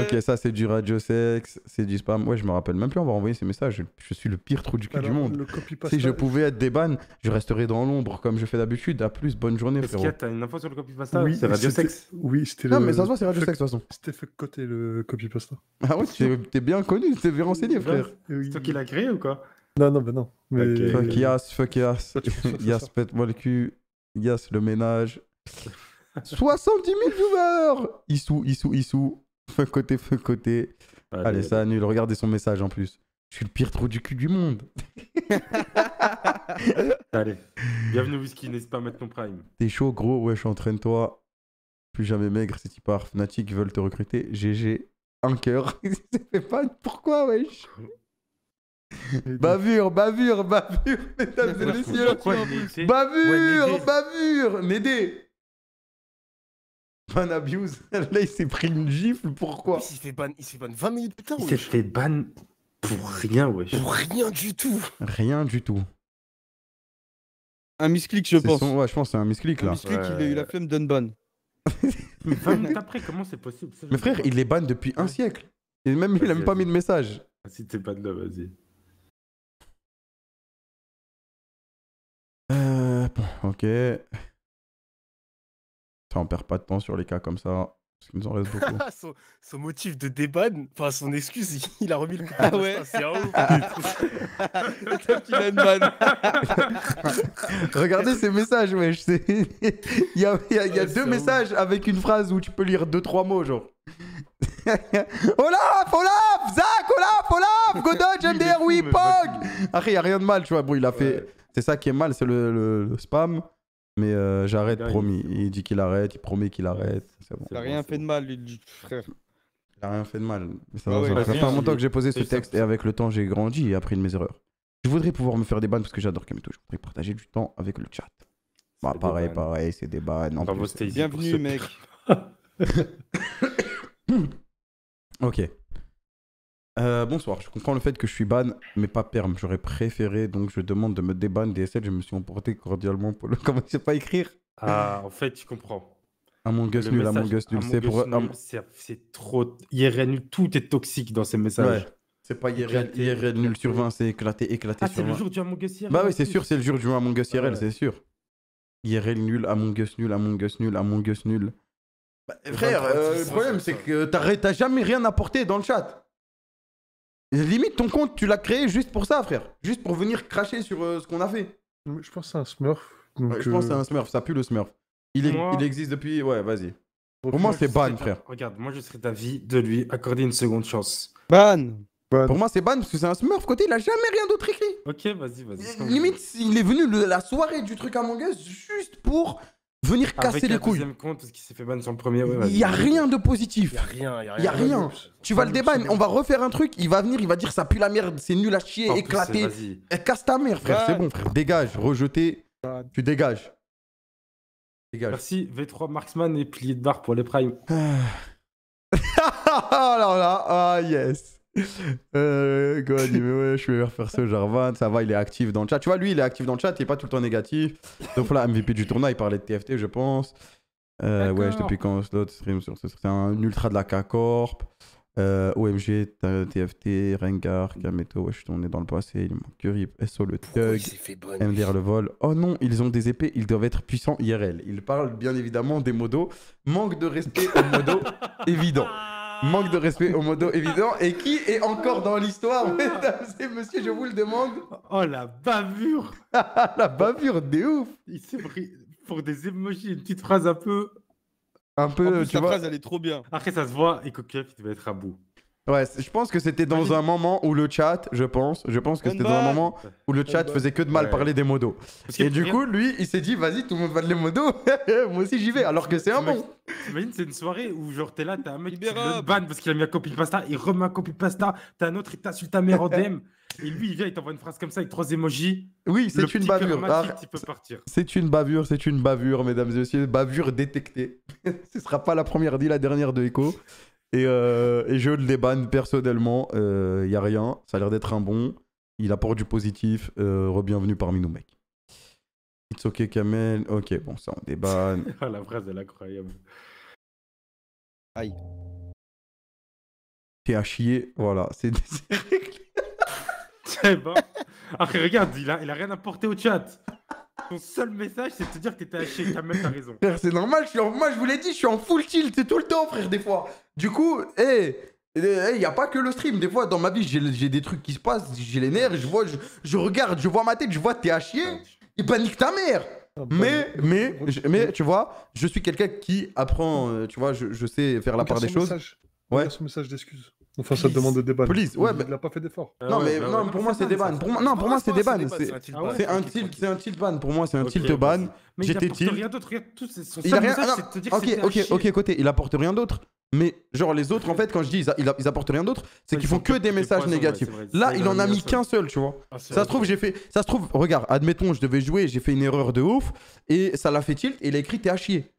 A: Ok, ça c'est du radio sexe c'est du spam. Ouais, je me rappelle même plus, on va envoyer ces messages. Je, suis le pire trou du cul du monde. Si je pouvais être déban, je resterais dans l'ombre comme je fais d'habitude. A plus, bonne journée frérot. Est-ce t'as une info sur le copypasta Oui, c'est radio sexe Oui, c'était Non, mais ça se voit, c'est radio sexe de toute façon. C'était fait côté le copypasta. Ah ouais, t'es bien connu, t'es bien renseigné frère.
C: C'est toi qui l'as créé ou quoi
A: Non, non, bah non. Fuck yes, fuck yes. Yas pète-moi le cul. Yas le ménage. 70 000 viewers Issou, Issou, Issou. Feu côté, feu côté. Allez, ça annule. Regardez son message en plus. Je suis le pire trou du cul du monde. Allez.
C: Bienvenue, Whisky. N'hésite pas à mettre ton prime.
A: T'es chaud, gros. Wesh, entraîne-toi. Plus jamais maigre, c'est y par Fnatic veulent te recruter. GG, un cœur. pas pourquoi, wesh bavure, bavure, bavure, mesdames et messieurs.
E: Bavure, bavure, M'aider. Ban Abuse, là il s'est pris une gifle, pourquoi Il s'est fait ban, il s'est ban 20 minutes plus tard. Il s'est
C: fait ban
A: pour rien, wesh. Pour
E: rien du tout.
A: Rien du tout. Un misclick, je pense. Ouais, je pense que c'est un misclick là. Un misclick, il a eu la flemme ban.
C: Mais 20 minutes après, comment c'est possible Mais frère,
A: il est ban depuis un siècle. même il a même pas mis de message.
B: Ah, si t'es ban là, vas-y. Euh, bon, ok. Ça, on perd pas de temps sur les cas comme
A: ça.
E: Parce qu'il nous en reste
D: beaucoup.
E: son, motif de débat, enfin son excuse, il, a remis le coup.
D: Ah ouais C'est un ouf.
A: Regardez ces messages, wesh. il y a, y a deux messages avec une phrase où tu peux lire deux, trois mots, genre. Olaf, Olaf, Zach, Olaf, Olaf, Godot, MDR, oui, Pog. Après, il n'y a rien de mal, tu vois. Bon, il a fait. C'est ça qui est mal, c'est le, le spam. Mais euh, j'arrête, promis. Il dit qu'il arrête, il promet qu'il arrête. Il a rien fait de mal, lui, frère. Il a rien fait de mal. ça, bah fait un longtemps que j'ai posé ce texte et avec le temps, j'ai grandi et appris de mes erreurs. Je voudrais pouvoir me faire des bannes parce que j'adore Kamito. Je voudrais partager du temps avec le chat. Bah, pareil, pareil, c'est des bannes. Bienvenue, mec. ok. Euh, bonsoir, je comprends le fait que je suis ban, mais pas perm. J'aurais préféré, donc je demande de me déban DSL. Je me suis emporté cordialement pour le. Comment tu sais pas écrire Ah,
C: en fait, je comprends. Among Us nul, Among Us nul, c'est pour. C'est trop. nul, tout est toxique dans ces messages. Ouais. C'est pas IRL,
A: nul sur 20, c'est éclaté, éclaté ah, sur Ah, c'est le jour du Among Us IRL Bah oui, c'est sûr, c'est le jour du Among Us IRL, c'est sûr. IRL nul, Among Us nul, Among Us nul, Among Us nul.
D: Bah, frère, euh, le problème,
A: c'est que t'as jamais rien apporté dans le chat. Limite, ton compte, tu l'as créé juste pour ça, frère. Juste pour venir cracher sur euh, ce qu'on a fait. Je pense à un smurf. Je pense euh, à un smurf, ça pue le smurf. Il, il existe depuis. Ouais, vas-y. Pour moi, c'est ban, frère. Regarde, moi, je serais d'avis de lui accorder une seconde chance. Ban Pour moi, c'est ban parce que c'est un smurf, côté, il a jamais rien d'autre écrit.
C: Ok, vas-y, vas-y.
A: Limite, il est venu la soirée du truc à mon juste pour Venir casser les couilles. Compte, parce qu'il s'est fait ban sur le premier. Ouais, il n'y a rien de positif. Il a rien. Il y a rien. tu vas le déban, On va refaire un truc. Il va venir. Il va dire ça pue la merde. C'est nul à chier. éclater. éclaté. Eh, casse ta mère, frère. C'est bon, frère. Dégage. Rejeté.
C: Tu dégages. Dégage. Merci. V3 Marksman et plié de barre pour les primes.
A: Ah. Alors là. Ah, yes. euh, ouais, je vais refaire ce Jarvan, ça va, il est actif dans le chat. Tu vois, lui, il est actif dans le chat, il est pas tout le temps négatif. donc voilà MVP du tournoi, il parlait de TFT, je pense. Euh, ouais, depuis quand Slot stream sur C'est un ultra de la K-Corp. Euh, OMG, TFT, Rengar, Gameto ouais, je suis tourné dans le passé, il manque Curry, SO le Tug, MDR le vol. Oh non, ils ont des épées, ils doivent être puissants IRL. il parle bien évidemment des modos. Manque de respect aux modos, évident. Manque de respect au modo évident. Et qui est encore dans l'histoire, mesdames et messieurs, je vous le demande Oh la bavure La bavure
C: des ouf Il s'est pris pour des emojis, une petite phrase un peu.
A: Un peu. tu vois... phrase, elle
C: est trop bien. Après, ça se voit et Coquef, il devait être à bout.
A: Ouais, je pense que c'était dans un moment où le chat, je pense, je pense que c'était dans un moment où le chat faisait que de mal parler des modos. Et du coup, lui, il s'est dit, vas-y, tout le monde va de les modos, moi aussi j'y vais, alors que c'est un bon. T'imagines, c'est une
C: soirée où genre t'es là, t'as un mec qui le ban parce qu'il a mis un copie pasta, il remet un copie pasta, t'as un autre, il t'insulte ta mère Et lui, il vient, il t'envoie une phrase comme ça avec trois emojis. Oui, c'est une bavure. Ah,
A: c'est une bavure, c'est une bavure, mesdames et messieurs. Bavure détectée. Ce sera pas la première ni la dernière de Echo. Et, euh, et, je le débanne personnellement. Il euh, y a rien. Ça a l'air d'être un bon. Il apporte du positif. Euh, Rebienvenue parmi nous, mec. It's ok, Kamel. Ok, bon, ça, on débanne.
C: la phrase, elle est incroyable. Aïe.
A: T'es à chier. Voilà, c'est
C: réglé. bon. Après, regarde, il a, il a rien apporté au chat. Ton seul message, c'est de te dire que t'étais haché, T'as même, raison.
A: c'est normal, moi je vous l'ai dit, je suis en full tilt, tout le temps, frère, des fois. Du coup, hé, eh, eh, eh, il n'y a pas que le stream. Des fois, dans ma vie, j'ai des trucs qui se passent, j'ai les nerfs, je vois, je, regarde, je vois ma tête, je vois, t'es à chier, il panique ta mère. Ah, bah, mais, mais, mais, tu vois, je suis quelqu'un qui apprend, euh, tu vois, je, sais faire la part des choses. Ouais. Ce message d'excuse. Enfin, ça demande des débannes. il n'a pas fait d'effort. Ah non, mais bah non, pour moi, c'est des bannes. Ah, non, pour moi, ah, c'est des C'est un tilt, c'est un ban. Pour moi, c'est un tilt ban. J'étais tilt. Rien
C: d'autre, il a rien. Ok, ok, ok,
A: côté. Il apporte rien d'autre. Mais genre les autres, en fait, quand je dis ils, ils apportent rien d'autre, c'est qu'ils font que des messages négatifs. Là, il en a mis qu'un seul, tu vois. Ça se trouve, j'ai fait. Ça se trouve, regarde, admettons, je devais jouer, j'ai fait une erreur de ouf et ça l'a fait tilt et il a écrit t'es à chier.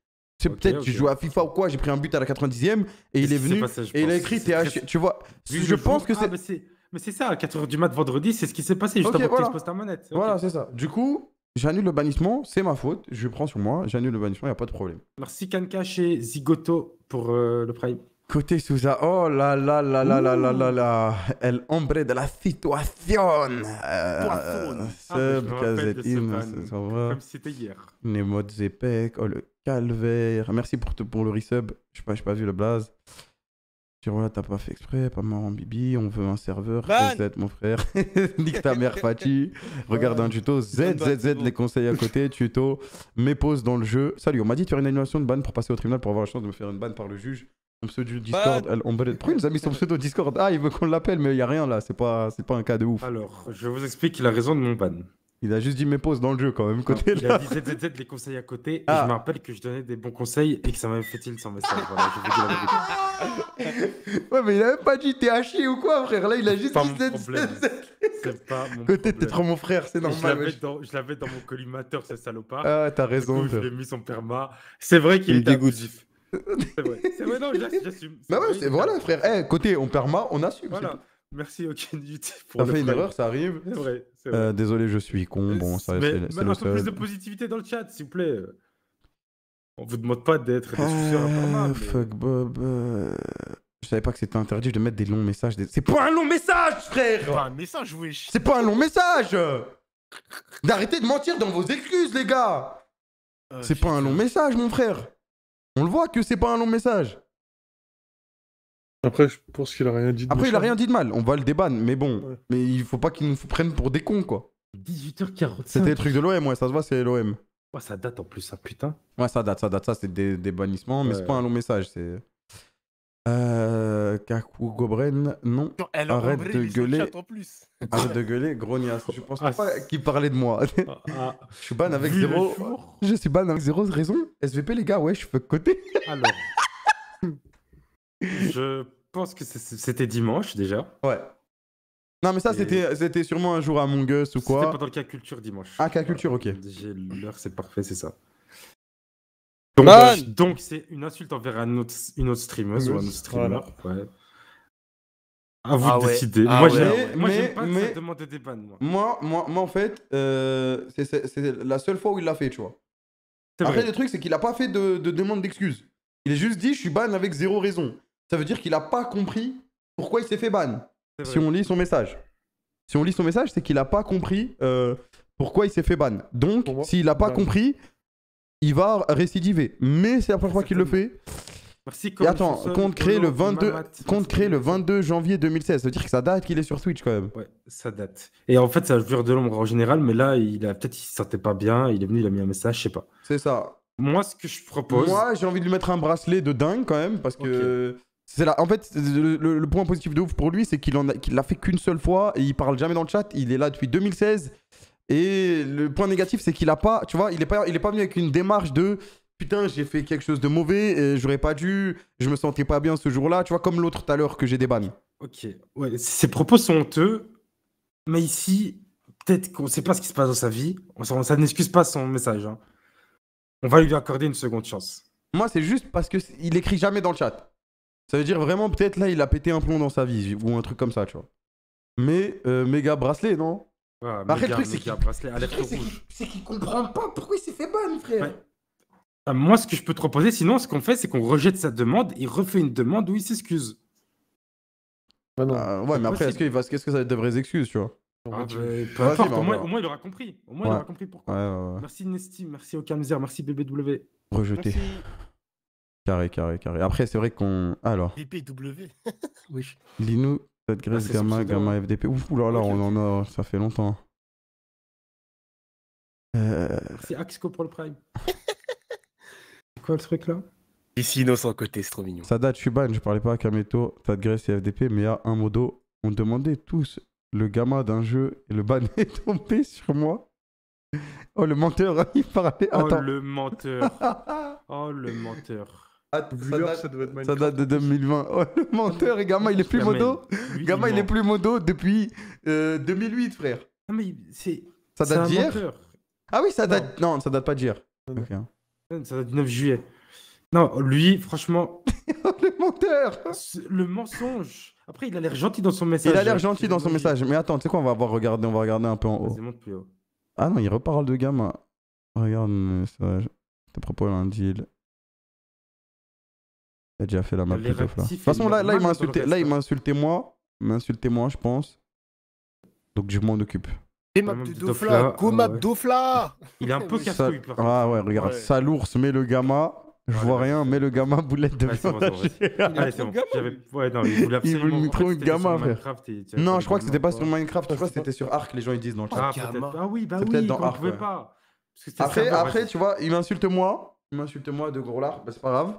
A: Tu peut-être, tu joues à FIFA ou quoi, j'ai pris un but à la 90e et il est venu et il a écrit TH. Tu vois, je pense que ah, c'est. mais
C: c'est ça, à 4h du mat vendredi, c'est ce qui s'est passé juste avant voilà. que tu
A: ta Voilà, c'est ça. Du coup, j'annule le bannissement, c'est ma faute, je prends sur moi, j'annule le bannissement, il n'y a pas de problème.
C: Merci Kanka chez Zigoto
A: pour euh, le prime. Côté Souza, oh là là là là là là là là, el hombre de la situation. Euh, ah, ça va. Comme c'était hier. Nemo Zepek, oh le calvaire. Merci pour, pour le resub. Je n'ai pas, pas vu le blaze. voilà, t'as pas fait exprès, pas en Bibi, on veut un serveur, mon frère, nique ta mère Fatih, regarde un tuto, Z, Z, Z, les conseils à côté, tuto, mes pauses dans le jeu. Salut, on m'a dit de faire une animation de ban pour passer au tribunal pour avoir la chance de me faire une ban par le juge. Son pseudo Discord, on Pourquoi il nous a mis son pseudo Discord Ah, il veut qu'on l'appelle, mais il n'y a rien là, c'est pas, pas un cas de ouf. Alors, je vous explique la raison de mon ban. Il a juste dit mes pauses dans le jeu quand même. Côté il a dit
C: ZZZ les conseils à côté. Et ah. je me rappelle que je donnais des bons conseils et que ça m'a même fait il sans message.
A: Voilà, ouais, mais il a même pas dit t'es haché ou quoi, frère. Là, il a juste dit ZZZ. C'est pas mon Côté, t'es trop mon frère, c'est normal. Je l'avais, dans, mon collimateur,
C: ce salopard. Ah, t'as raison. je l'ai mis son perma. C'est vrai qu'il est
A: dégoûtif.
C: C'est vrai. C'est vrai, non, j'assume.
A: Bah ouais, c'est, voilà, frère. Eh, côté, on perma, on assume. Voilà. Merci
C: T'as fait une erreur, ça arrive. Euh,
A: désolé, je suis con. Bon, ça Mais maintenant, un peu plus de
C: positivité dans le chat, s'il vous plaît. On vous demande pas d'être ah, Fuck
A: Bob. Je savais pas que c'était interdit de mettre des longs messages. C'est pas un long message,
E: frère. C'est pas un message, wesh.
A: C'est pas un long message. D'arrêter de mentir dans vos excuses, les gars. Euh, c'est pas un long message, mon frère. On le voit que c'est pas un long message. Après, je pense qu'il a rien dit de mal. Après, il a rien dit de mal, on va le débann, mais bon, mais il faut pas qu'il nous prenne pour des cons, quoi. 18h45. C'était le truc de l'OM, ouais, ça se voit, c'est l'OM. Ouais, ça date en plus, ça, putain. Ouais, ça date, ça date, ça, c'est des, bannissements, mais c'est pas un long message, c'est. Euh. Kaku Gobren, non. Arrête de gueuler. Arrête de gueuler, grognasse. Je pense ah, pas qu'il parlait de moi. Ah, ah. je suis ban avec zéro. Je suis ban avec zéro raison. SVP, les gars, ouais, je suis fuck côté.
E: Alors.
C: Je pense que c'était dimanche déjà. Ouais.
A: Non, mais ça, c'était sûrement un jour à Mongus ou quoi. C'était pendant le cas culture dimanche. Ah, cas culture, ok.
C: L'heure, c'est parfait, c'est ça. Euh, donc, c'est une insulte envers un autre, une autre streameuse ou un autre streamer. Ouais.
B: À vous ah de décider. Ah moi,
C: j'aime pas mais, ça demande des bannes.
A: moi. Moi, moi, en fait, euh, c'est la seule fois où il l'a fait, tu vois. Après, vrai. le truc, c'est qu'il a pas fait de, de demande d'excuses. Il a juste dit, je suis ban avec zéro raison ça veut dire qu'il n'a pas compris pourquoi il s'est fait ban. Si on lit son message. Si on lit son message, c'est qu'il n'a pas compris euh, pourquoi il s'est fait ban. Donc, s'il n'a pas bah, compris, il va récidiver. Mais c'est la première fois qu'il le fait. Merci, Et attends, compte créé, le 22, compte créé le 22 janvier 2016. Ça veut dire que ça date qu'il est sur Twitch quand même. Ouais, ça date.
C: Et en fait, ça jure de l'ombre en général, mais là, il a peut-être il se sentait pas bien. Il est venu, il a mis un message, je sais pas.
A: C'est ça. Moi, ce que je propose. Moi, j'ai envie de lui mettre un bracelet de dingue quand même, parce que c'est là. En fait, le, point positif de ouf pour lui, c'est qu'il l'a fait qu'une seule fois et il parle jamais dans le chat. Il est là depuis 2016. Et le point négatif, c'est qu'il a pas, tu vois, il est pas, il est pas venu avec une démarche de putain, j'ai fait quelque chose de mauvais, j'aurais pas dû, je me sentais pas bien ce jour-là, tu vois, comme l'autre tout à l'heure que j'ai débanné. Ok,
C: ouais, ses propos sont honteux, mais ici, peut-être qu'on sait pas ce qui se passe dans sa vie, on, ça n'excuse pas son
A: message. Hein. On va lui accorder une seconde chance. Moi, c'est juste parce qu'il il écrit jamais dans le chat. Ça veut dire vraiment, peut-être là, il a pété un plomb dans sa vie ou un truc comme ça, tu vois. Mais euh, méga bracelet, non ouais, bah, Après, méga, le truc,
E: c'est qu'il qu comprend
A: pas pourquoi il s'est fait bonne, frère.
C: Ah, moi, ce que je peux te proposer, sinon, ce qu'on fait, c'est qu'on rejette sa demande
A: et refait une demande où il s'excuse. Bah, ah, ouais, mais après, quest ce que ça va être de vraies excuses, tu vois
B: ah, Bah, bah au, moins, il aura compris. Au moins
A: il aura compris pourquoi. Ouais, ouais, merci
C: Nesty, merci Okamzer, merci BBW. Rejeté.
A: Carré, carré, carré. Après, c'est vrai qu'on. Alors.
E: DPW
D: Oui.
A: Linou, ah, Gamma, Gamma, FDP. Ouf, là là, on en a. Ça fait longtemps. Euh.
C: C'est Axco pour le Prime.
A: c'est quoi le truc là
E: Ici, innocent côté, c'est trop mignon.
A: Ça date, je suis ban, je parlais pas à Kameto, Tadgrès et FDP, mais à un modo, on demandait tous le gamma d'un jeu et le ban est tombé sur moi. Oh le menteur, il parlait. Oh, attends. Oh le
C: menteur. oh le menteur. Ah, ça,
A: date, ça date, de 2020. Oh, le menteur, et Gamma il est plus modo. Gamma il, est plus modo depuis 2008, euh, frère. mais c'est. Ça date d'hier Ah oui, ça date. Non, ça date pas d'hier. Hein. Ça date du 9 juillet. Non, lui, franchement.
C: le menteur Le mensonge Après, il a l'air gentil dans son message. Il a l'air gentil
A: dans son message. Mais attends, tu sais quoi, on va, avoir regardé, on va regarder un peu en haut. Ah non, il reparle de Gamma Regarde message. Te propose un deal a déjà fait la map plutôt là. De toute façon, là, là, il m'a insulté, là, il m'a insulté moi. M'a insulté moi, je pense. Donc je m'en occupe.
E: maps de Dofla, go map Dofla Il est un peu
A: casse-couille Ah ouais, regarde, sale ours, met le gamma. Je vois rien, Mets le gamma boulette de Ouais, non, il voulait Il une gamma, frère. Non, je crois que c'était pas sur Minecraft, je crois que c'était sur Arc, les gens ils disent dans le chat. Ah oui, bah oui, dans Arc. pas. après, tu vois, il m'insulte moi. Il m'insulte moi de gros lard, bah c'est pas grave.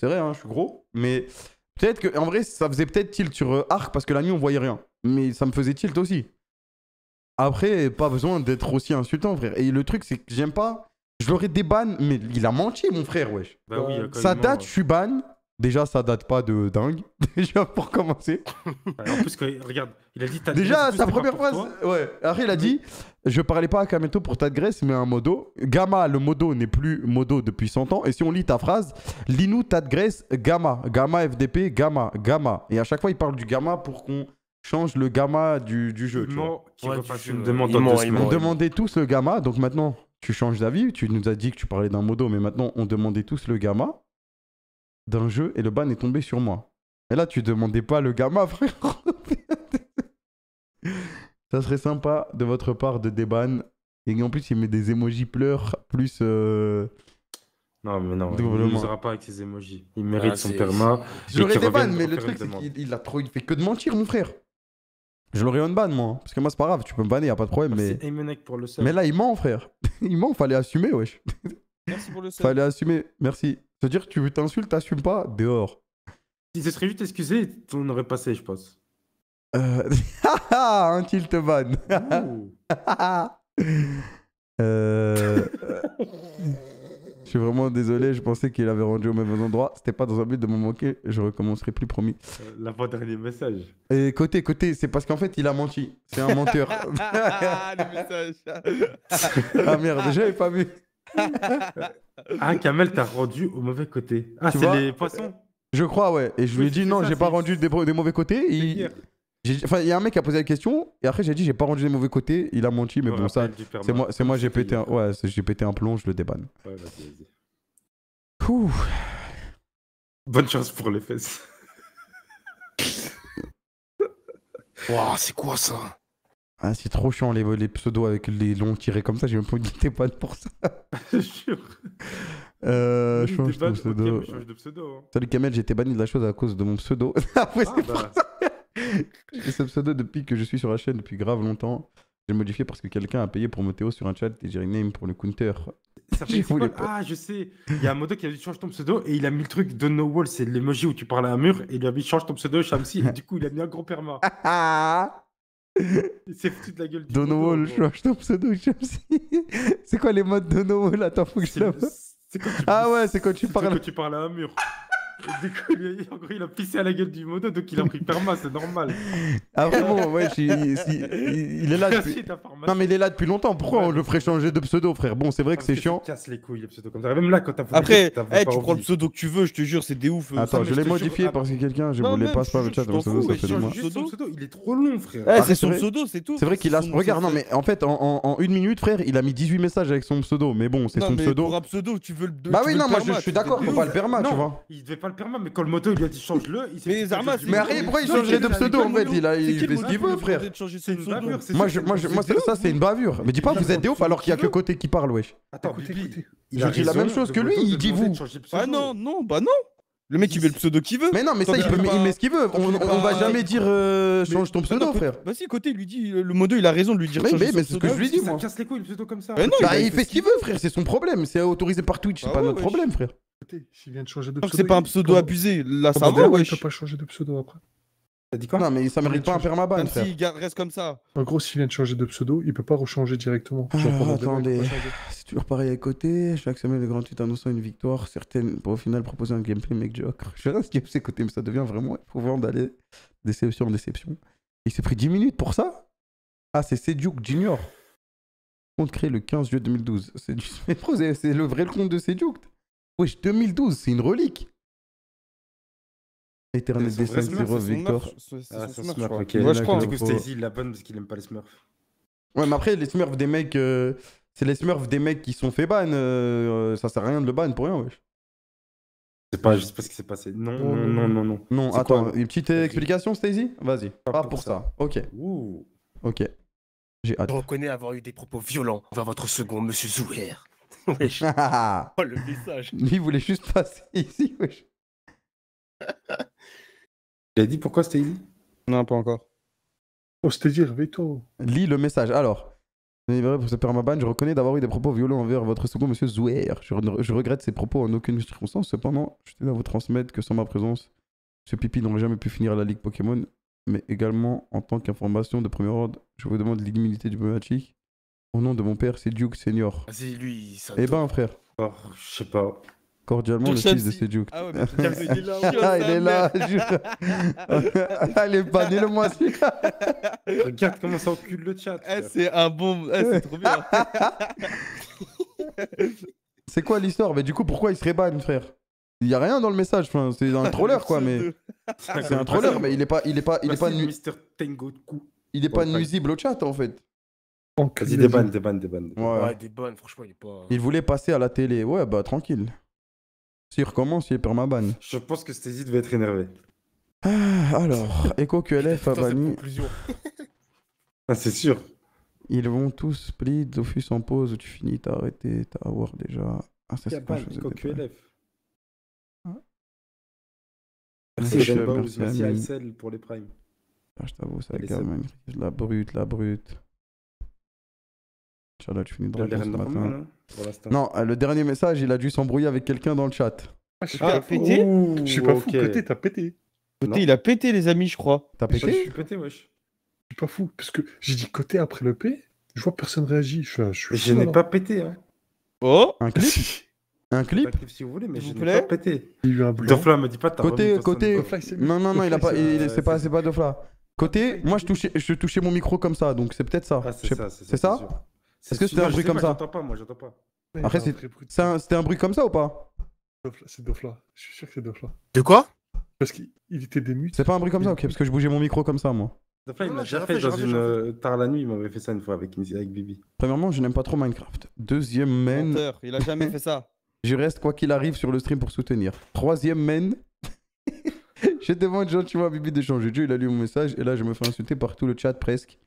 A: C'est vrai, hein, je suis gros. Mais peut-être que, en vrai, ça faisait peut-être tilt sur euh, Arc parce que la nuit, on voyait rien. Mais ça me faisait tilt aussi. Après, pas besoin d'être aussi insultant, frère. Et le truc, c'est que j'aime pas. Je l'aurais déban, mais il a menti, mon frère, wesh. Bah oui, ça date, je suis ban. Déjà, ça date pas de dingue. Déjà, pour commencer.
C: en plus, regarde, il a dit Déjà, sa première phrase.
A: Ouais. Après, il a dit je parlais pas à Kameto pour ta graisse, mais un modo. Gamma, le modo n'est plus modo depuis 100 ans. Et si on lit ta phrase, Linou, ta graisse. gamma, gamma FDP, gamma, gamma. Et à chaque fois, il parle du gamma pour qu'on change le gamma du, du jeu. Tu on demandait tous le gamma, donc maintenant, tu changes d'avis. Tu nous as dit que tu parlais d'un modo, mais maintenant, on demandait tous le gamma d'un jeu et le ban est tombé sur moi. Et là, tu demandais pas le gamma, frère. Ça serait sympa de votre part de déban. Et en plus, il met des emojis pleurs, plus. Euh, non, mais non, il ne sera pas avec ses emojis. Il ah, mérite son perma. J'aurais le ban mais le truc, c'est qu'il a trop... il fait que de mentir, mon frère. Je l'aurais unban, moi. Hein, parce que moi, c'est pas grave, tu peux me banner, y a pas de problème. Ah, mais... pour le seul. Mais là, il ment, frère. il ment, fallait assumer, wesh. Merci pour le seul. Fallait assumer, merci. C'est-à-dire, tu t'insultes, t'assumes pas, dehors.
C: Si se serait juste excusé, on aurait passé, je pense. Euh...
A: un tilt ban.
E: Euh,
A: je suis vraiment désolé, je pensais qu'il avait rendu au même endroit. C'était pas dans un but de me manquer, je recommencerai plus, promis. Euh,
C: l'avant-dernier message.
A: Et côté, côté, c'est parce qu'en fait, il a menti. C'est
C: un menteur.
D: Ah, ah
A: merde, j'avais pas vu.
D: ah, Kamel, t'as
A: rendu au mauvais côté. Ah, c'est les poissons Je crois, ouais. Et je lui ai dit non, j'ai pas rendu des, mauvais côtés. Enfin, il y a un mec qui a posé la question, et après j'ai dit, j'ai pas rendu les mauvais côtés, il a menti, mais bon, ça, c'est moi, j'ai pété, un... ouais, j'ai pété un plomb, je le débanne.
C: Ouais, vas-y, Bonne chance pour les fesses. Waouh, c'est quoi
A: ça ah, c'est trop chiant les, pseudos avec les longs tirés comme ça, j'ai même pas une débanne pour ça. je jure.
D: Euh, je change, de pseudo.
A: Salut Kamel, j'ai été banni de la chose à cause de mon pseudo. Après, ah, c'est bah. J'ai ce pseudo, depuis que je suis sur la chaîne depuis grave longtemps, j'ai modifié parce que quelqu'un a payé pour Motéo sur un chat et j'ai rename pour le counter.
C: Ah, je sais. Il y a un moto qui a dit change
A: ton pseudo et il a mis le truc de No Wall, c'est l'emoji
C: où tu parles à un mur et il a dit change ton pseudo Shamsi et du coup il a mis un gros perma. il s'est foutu de la gueule.
A: de Dono Wall, change ton pseudo Shamsi. c'est quoi les modes Dono Wall Attends, faut que Ah ouais, c'est quand tu ah parles. Quand
C: tu parles à un mur. Du coup, lui, en gros, il a pissé à la gueule du moto, donc il a pris perma, c'est normal. Ah vraiment, ouais, il, il, est là depuis...
A: Non mais il est là depuis longtemps, pourquoi on le ferait changer de pseudo, frère Bon, c'est vrai que ah, c'est chiant.
C: casse les couilles, le pseudo comme ça. Même là, quand t'as... Après, as eh, tu prends le pseudo
A: que tu veux, je te jure, c'est des ouf. Hein. Attends, je l'ai modifié parce que quelqu'un, je voulais pas pas pas le chat, donc pseudo, ça fait du
C: pseudo, il est trop long, frère. Ah, c'est son pseudo, c'est tout. C'est vrai qu'il a... Regarde,
A: non mais en fait, en une minute, frère, il a mis 18 messages avec son pseudo, mais bon, c'est son pseudo. tu veux le. Bah oui, non, moi je suis d'accord, faut pas le perma, tu vois. Il
C: devait pas mais quand le moto il lui a dit change-le, Mais Zarma, Mais arrête, pourquoi il changerait de pseudo en fait Il fait ce qu'il veut, frère.
D: Moi, ça, c'est une
C: bavure. Mais dis pas, vous êtes des ouf alors qu'il y a que côté qui parle, wesh. Attends,
A: écoutez. il dit Je dis la même chose que lui, il dit vous. Ah non, non, bah non Le mec, il met le pseudo qu'il veut Mais non, mais ça, il met ce qu'il veut. On, va jamais dire euh, change ton pseudo, frère. Bah si, côté, il lui dit, euh, le modo, il a raison de lui dire mais- c'est ce que je lui dis, moi. Ça casse les
C: couilles, le pseudo comme ça. Bah, il fait ce
A: qu'il veut, frère. C'est son problème. C'est autorisé par Twitch. C'est pas notre problème, frère. C'est pas un pseudo abusé. Là, oh, ça bah, va, ouais. Il pas changer de pseudo après. T'as dit quoi Non, mais ça mérite pas un permaban. Si, il reste comme
E: ça. En gros, s'il vient de changer de pseudo, il peut pas rechanger directement. Ah, attendez, c'est toujours pareil
A: à côté. Je Chaque semaine, le grand tweet annonçant une victoire, certaines pour au final proposer un gameplay joke Je reste à côté, mais ça devient vraiment éprouvant d'aller déception en déception. Il s'est pris 10 minutes pour ça Ah, c'est Seduke Junior. Compte créé le 15 juillet 2012. C'est du... le vrai compte de Seduke. Wesh, 2012, c'est une relique. Eternal Destin, Zero Victor. Ah, Smurf. Moi, je crois. Du coup, Stacy,
C: la bonne, parce qu'il aime pas les Smurfs.
A: Ouais, mais après, les Smurfs des mecs. Euh, c'est les Smurfs des mecs qui sont faits ban. Ça euh, euh, ça sert à rien de le ban pour rien, wesh.
C: Pas, je sais pas ce qui s'est passé. Non,
A: non, non, non. Non, attends, une petite explication, Stacy Vas-y. Pas, pour ça. Ok. Ouh.
E: Ok. J'ai hâte. Je reconnais avoir eu des propos violents envers votre second, monsieur Zouer.
A: oh, le message. Lui, il voulait juste passer ici wesh. Il a dit pourquoi c'était Non, pas encore. Oh, c'était dire toi Lis le message. Alors, pour ce permaban, je reconnais d'avoir eu des propos violents envers votre second monsieur Zouer. Je, regrette ces propos en aucune circonstance. Cependant, je tiens à vous transmettre que sans ma présence, ce pipi n'aurait jamais pu finir la Ligue Pokémon. Mais également, en tant qu'information de premier ordre, je vous demande l'immunité du match au nom de mon père, c'est Duke Senior. Vas-y, lui, Eh ben, frère. Oh, je sais pas. Cordialement, le fils de Duke. Ah ouais, mais il est là. Ah, il est là. Allez, bannis-le-moi, celui Regarde comment ça encule le chat. Eh, c'est un bon. Eh, c'est trop bien. c'est quoi l'histoire Mais du coup, pourquoi il serait ban, frère Il y a rien dans le message. c'est un troller, quoi. Mais c'est un troller, mais il est pas, il est pas, il est bah, pas. Il est pas nuisible au chat, en fait. Vas-y, des bannes, des des Ouais. des franchement, il est pas. Il voulait passer à la télé. Ouais, bah tranquille. S'il recommence, il ma banne. Je
C: pense que Stézy devait
A: être énervé. Ah, alors, QLF a banni. ah, c'est sûr. Ils vont tous split, Zofus en pause, tu finis, t'as arrêté, t'as avoir déjà. Ah, ça c'est pas QLF. Ah. Merci, Merci, Merci Alcel pour les primes. Ah, je t'avoue, ça, quand même. La brute, la brute. Inch'Allah, tu finis de raconter ce matin. Non, euh, le dernier message, il a dû s'embrouiller avec quelqu'un dans le chat. Ah, je suis ah, pété Je suis pas fou, côté, t'as
E: pété. Côté, il a pété, les amis, je crois. T'as pété Je suis
C: pété, wesh.
E: Je suis pas fou, parce que j'ai dit côté après le P, je vois personne réagit. Je, je, je n'ai pas pété, hein. Oh Un clip Un clip
A: si vous voulez, mais je n'ai pas pété.
E: Il a eu un Dofla me dit pas, t'as Côté,
A: côté... Non, non, non, il pas... C'est pas, Dofla. Côté, moi, je touchais, je touchais mon micro comme ça, donc c'est peut-être ça. Ah, c'est ça est-ce que c'était un bruit comme ça J'entends
E: pas, moi, j'entends pas. Après, c'était
A: un bruit comme ça ou pas
E: C'est Dofla. Je suis sûr que c'est Dofla.
A: De quoi Parce qu'il était dému. C'est pas un bruit comme ça, ok, parce que je bougeais mon micro comme ça, moi.
E: Dofla, il m'a déjà fait dans une.
C: Euh,
A: tard la nuit, il m'avait fait ça une fois avec, Bibi. Premièrement, je n'aime pas trop Minecraft. Deuxième, men. Il a jamais fait ça. Je reste quoi qu'il arrive sur le stream pour soutenir. Troisième, main. je demande gentiment à Bibi de changer de jeu. Il a lu mon message et là, je me fais insulter par tout le chat presque.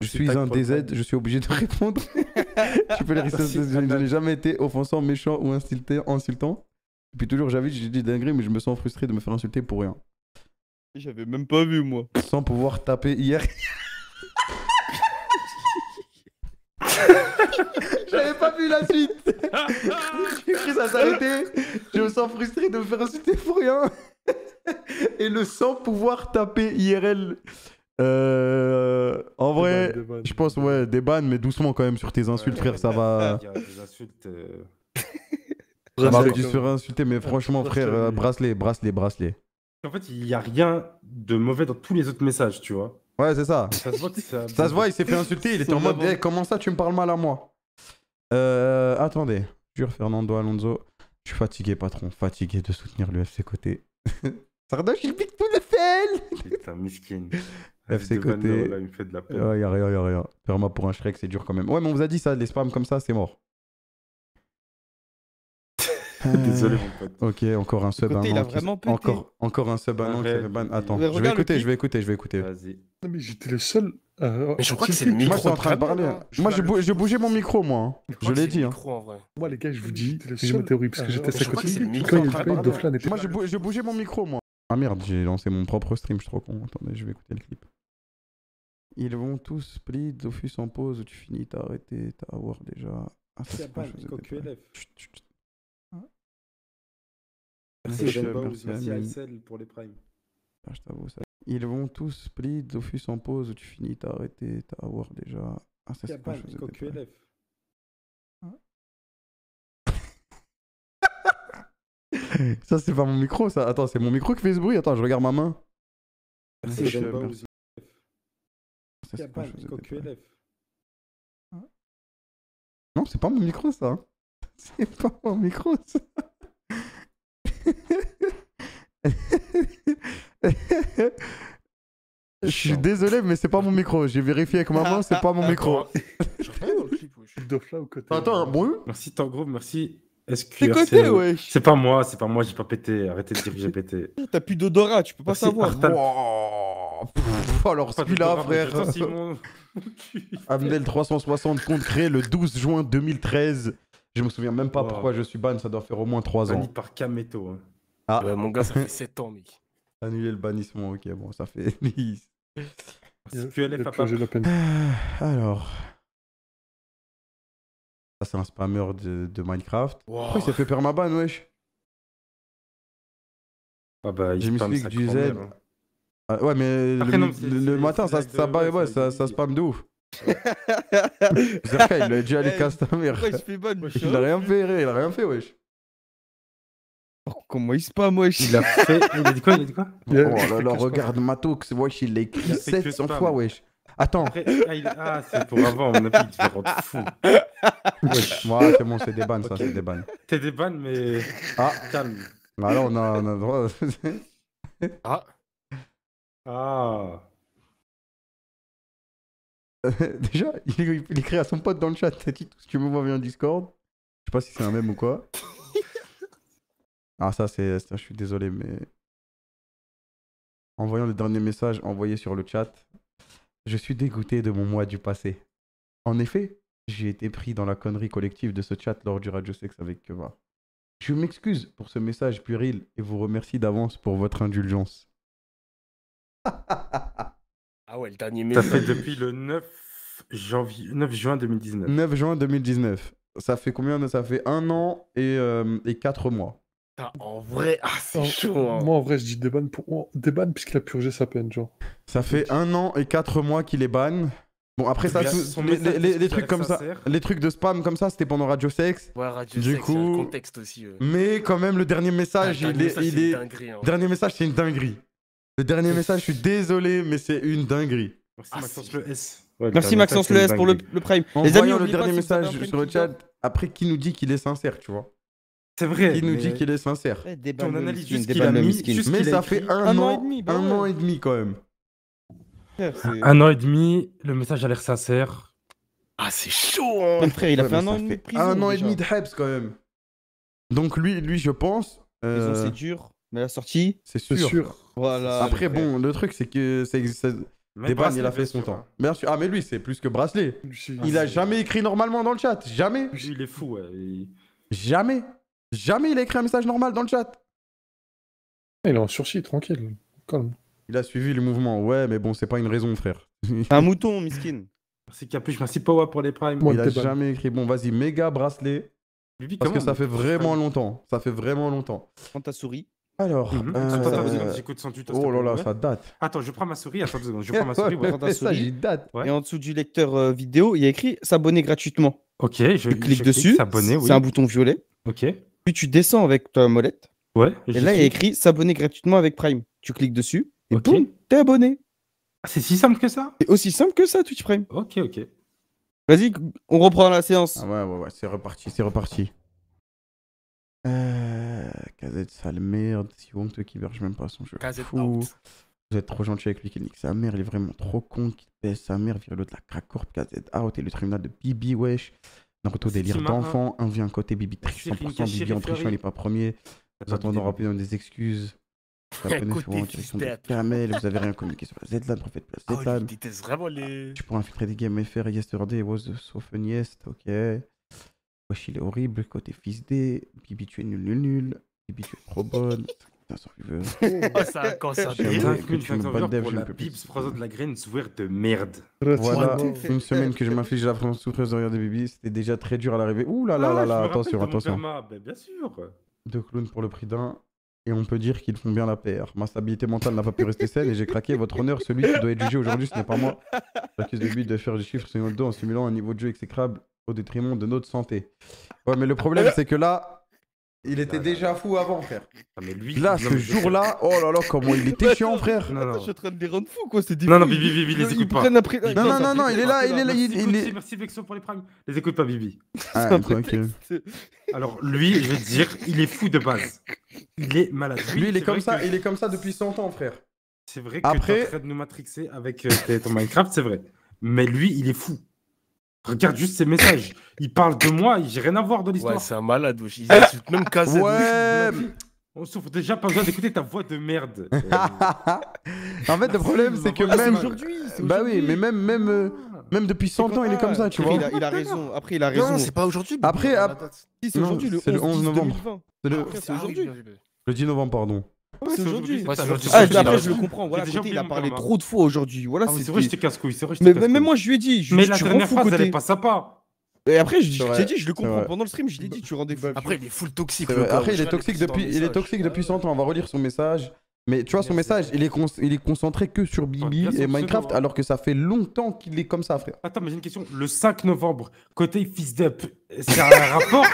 A: Je suis un DZ, je suis obligé de répondre. tu peux les Je ah, n'ai jamais été offensant, méchant ou insulté, insultant. puis toujours, j'avais j'ai dit dinguerie, mais je me sens frustré de me faire insulter pour rien.
E: J'avais même pas vu, moi.
A: Sans pouvoir taper hier. J'avais pas vu la suite. J'ai cru ça s'arrêter. Je me sens frustré de me faire insulter pour rien. Et le sans pouvoir taper IRL. Euh, en vrai, je pense, ouais, des bannes, mais doucement quand même sur tes insultes, frère, ça va.
C: Des insultes. Euh,
A: ça mais franchement, frère, euh, bracelet, bracelet, bracelet. En fait, il n'y a rien de mauvais dans tous les autres messages, tu vois. Ouais, c'est ça. Ça
C: se voit, il s'est fait insulter, il était en mode, eh,
A: comment ça, tu me parles mal à moi euh, Attendez, jure Fernando Alonso, je suis fatigué, patron, fatigué de soutenir le FC côté. Sardoche, il pique tout le fel Putain, FC Côté. il fait de la y a rien, il y a rien. Perma pour un Shrek, c'est dur quand même. Ouais, mais on vous a dit ça, les spams comme ça, c'est mort.
E: Désolé,
A: mon pote. Ok, encore un sub à Encore, encore un sub à ban. Attends, je vais écouter, je vais écouter, je vais écouter. Vas-y.
E: Non, mais j'étais le seul. je crois que c'est le micro. Moi, en train de parler. Moi, hein.
A: je bougé mon micro, moi. Je, l'ai dit. Moi, les gars, je vous dis, j'ai ma théorie, parce que j'étais à côté. C'est Moi, je bougeais mon micro, moi. Ah merde, j'ai lancé mon propre stream, je suis trop con. Attendez, je vais écouter le clip. Ils vont tous split, Zofus en pause, tu finis, t'as arrêté, t'as à voir déjà. Ah, c'est
C: pas QLF.
D: Ah.
A: Merci merci ben euh,
C: Aïsel pour les primes.
A: Ah, je t'avoue ça. Ils vont tous split, Zofus en pause, tu finis, t'as arrêté, t'as à voir déjà. Ah, c'est pas QLF. ça, c'est pas mon micro, ça. Attends, c'est mon micro qui fait ce
B: bruit. Attends, je regarde ma main. Non, c'est pas mon micro, ça. C'est pas mon micro, ça.
A: Je suis désolé, mais c'est pas mon micro. J'ai vérifié avec main, c'est pas mon micro. dans le
C: clip. Je suis au côté. Attends, un bruit Merci, Tangrove, merci. C'est pas moi, c'est pas moi, j'ai pas pété. Arrêtez de dire que j'ai pété.
A: T'as plus d'odorat, tu peux pas savoir. alors celui-là, frère. Amnel 360 compte créé le 12 juin 2013. Je me souviens même pas pourquoi je suis ban, ça doit faire au moins 3 ans. Banni par Kameto. Hein. Ah. mon gars, ça fait 7 ans, mec. Annuler le bannissement, ok, bon, ça fait. QLF,
B: ah, Alors. Ça, c'est un spammer de, Minecraft. Wow. Pourquoi il s'est fait permaban, wesh ah bah, Je
A: m'explique du Z. Même, hein. ah, ouais, mais le, matin, ça, ça, ça, ça spam de ouf. Zerka, il a déjà les eh, casse ta mère. il a rien fait, il a rien fait, wesh. comment il spam, wesh Il a fait. Il a dit quoi Il a dit quoi Oh là là, regarde Matox, wesh, il l'a écrit 700 fois, wesh. Attends. Ah, ah, c'est pour avant, mon appli, tu vas rendre fou. moi, c'est bon, c'est des bannes, ça, c'est des bannes.
C: C'est des bannes, mais. Ah. Calme.
A: Bah, alors, on a, on a droit. ah. Ah. Euh, déjà, il, écrit à son pote dans le chat, t'as dit tout ce que me vois via Discord. Je sais pas si c'est un même ou quoi. Ah ça c'est, je suis désolé mais en voyant le dernier message envoyé sur le chat, je suis dégoûté de mon moi du passé. En effet, j'ai été pris dans la connerie collective de ce chat lors du Radio Sex avec Keva. Je m'excuse pour ce message puéril et vous remercie d'avance pour votre indulgence.
E: ah ouais, le dernier Ça fait depuis le
C: 9, janvier, 9 juin 2019.
A: 9 juin 2019. Ça fait combien Ça fait un an et euh, quatre mois
E: en vrai, ah, c'est chaud. Hein.
A: Moi, en vrai, je dis déban pour... puisqu'il a purgé sa peine, genre. Ça fait un an et quatre mois qu'il est ban. Bon, après ça, les, trucs comme ça, les trucs de spam comme ça, c'était pendant Radio Sex. Ouais, Radio du coup... contexte aussi. Euh. Mais quand même, le dernier message, il, hein. Dernier message, c'est une dinguerie. Le dernier message, je suis désolé, mais c'est une dinguerie.
C: Merci ah, Maxence Le S.
A: Merci Maxence Le S pour le, prime. les amis, le dernier message sur le chat, après qui nous dit qu'il est sincère,
E: tu vois. C'est vrai. Il nous dit qu'il est sincère. Ton analyse, juste qu'il a mis, juste mais ça fait un, an, et
A: demi, an et demi quand même. Un an
C: et demi, le message a
A: l'air sincère. Ah, c'est chaud, hein frère, il a fait un an et demi de Hebs quand même. Donc lui, lui je pense. Euh... C'est dur, mais la sortie. C'est sûr. Voilà. Après, bon, le truc, c'est que ça il a fait son temps. Hein. Bien Ah, mais lui, c'est plus que bracelet. Il a jamais écrit normalement dans le chat. Jamais. Il est fou, Jamais. Jamais il a écrit un message normal dans le chat. Il est en sursis, tranquille, calme. Il a suivi le mouvement, ouais, mais bon, c'est pas une raison, frère. un mouton, miskin. Merci Capuche, merci power pour les primes. il a jamais écrit. Bon, vas-y, méga bracelet. parce que ça fait vraiment longtemps. Ça fait vraiment longtemps. Prends ta souris. Alors, j'écoute sans tuto. Oh là là, ça date.
C: Attends, je prends ma souris. Attends, deux secondes. Je prends ma souris. ouais, prends ta souris. Ça, date. Et en
A: dessous du lecteur euh, vidéo, il y a écrit s'abonner gratuitement. Ok, je, tu cliques dessus. C'est un bouton violet. Ok. Puis tu descends avec ta molette. Ouais. Et là, il y a écrit s'abonner gratuitement avec Prime. Tu cliques dessus et boum, t'es abonné. Ah, c'est si simple que ça C'est aussi simple que ça, Twitch Prime. Ok, ok. Vas-y, on reprend la séance. Ah ouais, ouais, ouais, c'est reparti, c'est reparti. Euh, sale merde, si on te qui même pas son jeu. fou. Vous êtes trop gentil avec lui qui nique sa mère, il est vraiment trop con qui pèse sa mère, vire de la corp, KZ out et le tribunal de Bibi, wesh. Naruto délire d'enfant, un vient côté Bibi triche 100%, Bibi en trichant, il n'est pas premier. Nous attendons rapidement des excuses. des vous avez rien communiqué sur la Zlan, prophète place Zlan. vraiment les. Tu pourras infiltrer des games FR, yesterday was the Sofen Yes, ok. Wesh, il est horrible, côté fils D, Bibi tu es nul, nul, nul, Bibi tu es trop bonne, oh,
D: ça,
C: quand ça a pour la de la graine sourire de merde. Voilà,
A: une semaine que je m'afflige la France souffreuse de regarder Bibi, c'était déjà très dur à l'arrivée. Ouh là là ah, là là, attention, attention.
C: Ben, bien sûr.
A: Deux clowns pour le prix d'un. Et on peut dire qu'ils font bien la paire. Ma stabilité mentale n'a pas pu rester saine et j'ai craqué. Votre honneur, celui qui doit être jugé aujourd'hui, ce n'est pas moi. J'accuse de but de faire des chiffres sur le dos en simulant un niveau de jeu exécrable au détriment de notre santé. Ouais, mais le problème, c'est que là, il était déjà fou avant, frère. Ah, là, ce jour-là, oh là là, comment il était bah, chiant, frère. Je suis en train de les rendre fous, quoi. C'est Non, non, Bibi, Bibi, les écoute pas. Non, non, non, non, il
C: est là, il est là. Merci, merci Vexo pour les primes. Les écoute pas, Bibi. Ah, Alors, lui, je vais te dire, il est fou de base. Il est malade. Lui, il est comme ça, il est comme ça depuis
A: 100 ans, frère. C'est vrai que tu en train
C: de nous matrixer avec euh, ton Minecraft, c'est vrai. Mais lui, il est fou. Regarde juste ses messages. Il parle de moi, j'ai rien à voir dans l'histoire. Ouais, c'est
E: un malade, ils Il eh,
A: même
C: KZ. Ouais. On souffre déjà pas besoin d'écouter ta voix de
E: merde.
A: en fait, le problème, c'est que ah, même. aujourd'hui. Bah oui, mais même, même, euh, même depuis 100 ans, il est comme ça, tu vois. Il a, raison. Après, il a raison. Non, c'est pas aujourd'hui. Après, c'est aujourd'hui, le, 11 novembre. C'est aujourd'hui. Le 10 novembre, pardon c'est aujourd'hui. ah, après, je le comprends. il a parlé trop de fois aujourd'hui. Voilà, ah, c'est vrai, j'étais casse-couille. C'est vrai, mais moi, je lui ai dit. Je mais la dernière que elle est pas sympa. Et après, je, je t'ai dit, je le comprends. Pendant le stream, je lui ai dit, tu rendais Après,
E: il est full toxique. Après, il est toxique depuis, il est
A: toxique depuis 100 ans. On va relire son message. Mais tu vois, son message, il est, il est concentré que sur Bibi et Minecraft, hein. alors que ça fait longtemps qu'il est comme ça, frère. Attends, mais j'ai une question. Le 5 novembre, côté fils Up, c'est un rapport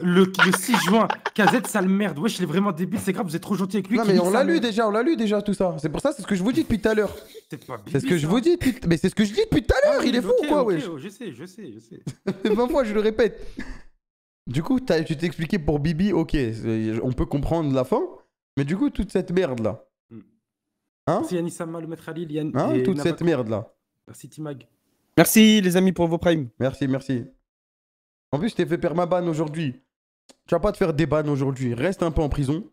C: le, le, 6 juin, KZ, sale merde. Wesh, il est vraiment débile, c'est grave, vous êtes trop gentil avec lui. Non, mais on l'a lu déjà,
A: on l'a lu déjà, tout ça. C'est pour ça, c'est ce que je vous dis depuis tout à l'heure. C'est ce que je vous dis depuis. Mais c'est ce que je dis depuis tout à l'heure, ah, il est fou ou quoi, wesh
C: oh, Je sais, je sais, je sais.
A: 20 fois, je le répète. Du coup, tu t'es expliqué pour Bibi, ok, on peut comprendre la fin. Mais du coup, toute cette merde là.
C: Mm. Hein Merci Yannis le Ali, hein toute cette merde là. Merci Timag.
A: Merci les amis pour vos primes. Merci, merci. En plus, t'es fait fait ban aujourd'hui. Tu vas pas te faire déban aujourd'hui. Reste un peu en prison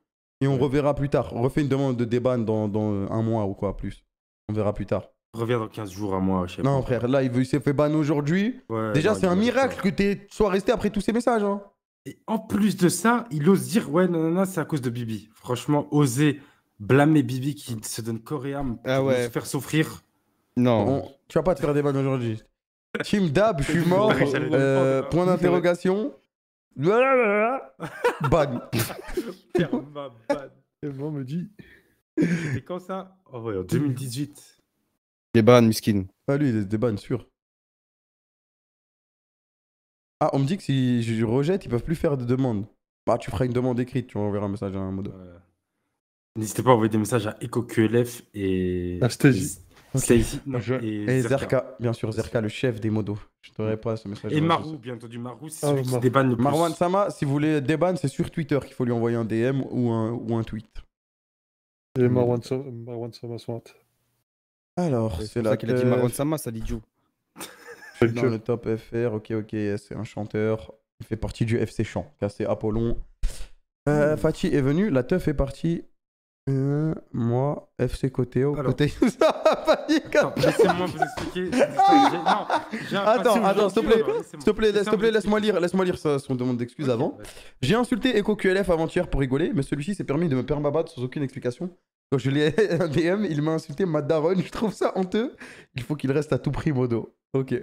A: et on reverra plus tard. On refait une demande de déban dans, un mois ou quoi, plus. On verra plus tard.
C: Reviens dans 15 jours à moi, je Non, frère,
A: là, il s'est fait ban aujourd'hui.
D: Déjà, c'est
C: un
A: miracle que tu sois resté après tous ces messages. Hein. Et
C: en plus de ça, il ose dire Ouais, non, non, non c'est à cause de Bibi. Franchement, oser blâmer
A: Bibi qui se donne corps et âme pour ah se faire souffrir. Non. Tu vas pas te faire des bannes aujourd'hui. Team Dab, je suis mort. Euh, point d'interrogation. ban. ban. Et moi, me dit.
C: C'était quand ça oh, En 2018.
A: Des ban, miskin. Ah, lui, des ban, sûr. Ah, on me dit que si je rejette, ils peuvent plus faire de demande. Bah, tu feras une demande écrite, tu enverras un message à un Modo. N'hésitez pas à envoyer des messages à EcoQLF ah, et. Et, Zerka. bien sûr, Zerka, le chef des modos. Je te réponds à ce message. Et Marou, Bientôt du Marou, c'est ah, celui qui le Sama, si vous voulez déban, c'est sur Twitter qu'il faut lui envoyer un DM ou un, tweet. Et Sama, Sama Swat. Alors, c'est là qu'il a dit Marouan Sama, ça dit Joe le top FR, ok, ok, c'est un chanteur. Il fait partie du FC Chant. C'est Apollon. Euh, hmm. Fatih est venu, la teuf est partie. Euh, moi, FC côté au Laissez-moi
D: vous expliquer.
A: attends, attends, s'il te plaît, s'il te plaît, laisse, moi lire, laisse-moi lire ça, son demande d'excuses avant. J'ai insulté EcoQLF avant-hier pour rigoler, mais celui-ci s'est permis de me permabattre sans aucune explication. Quand je l'ai DM, il m'a insulté Madaron, je trouve ça honteux. Il faut qu'il reste à tout prix modo. Ok.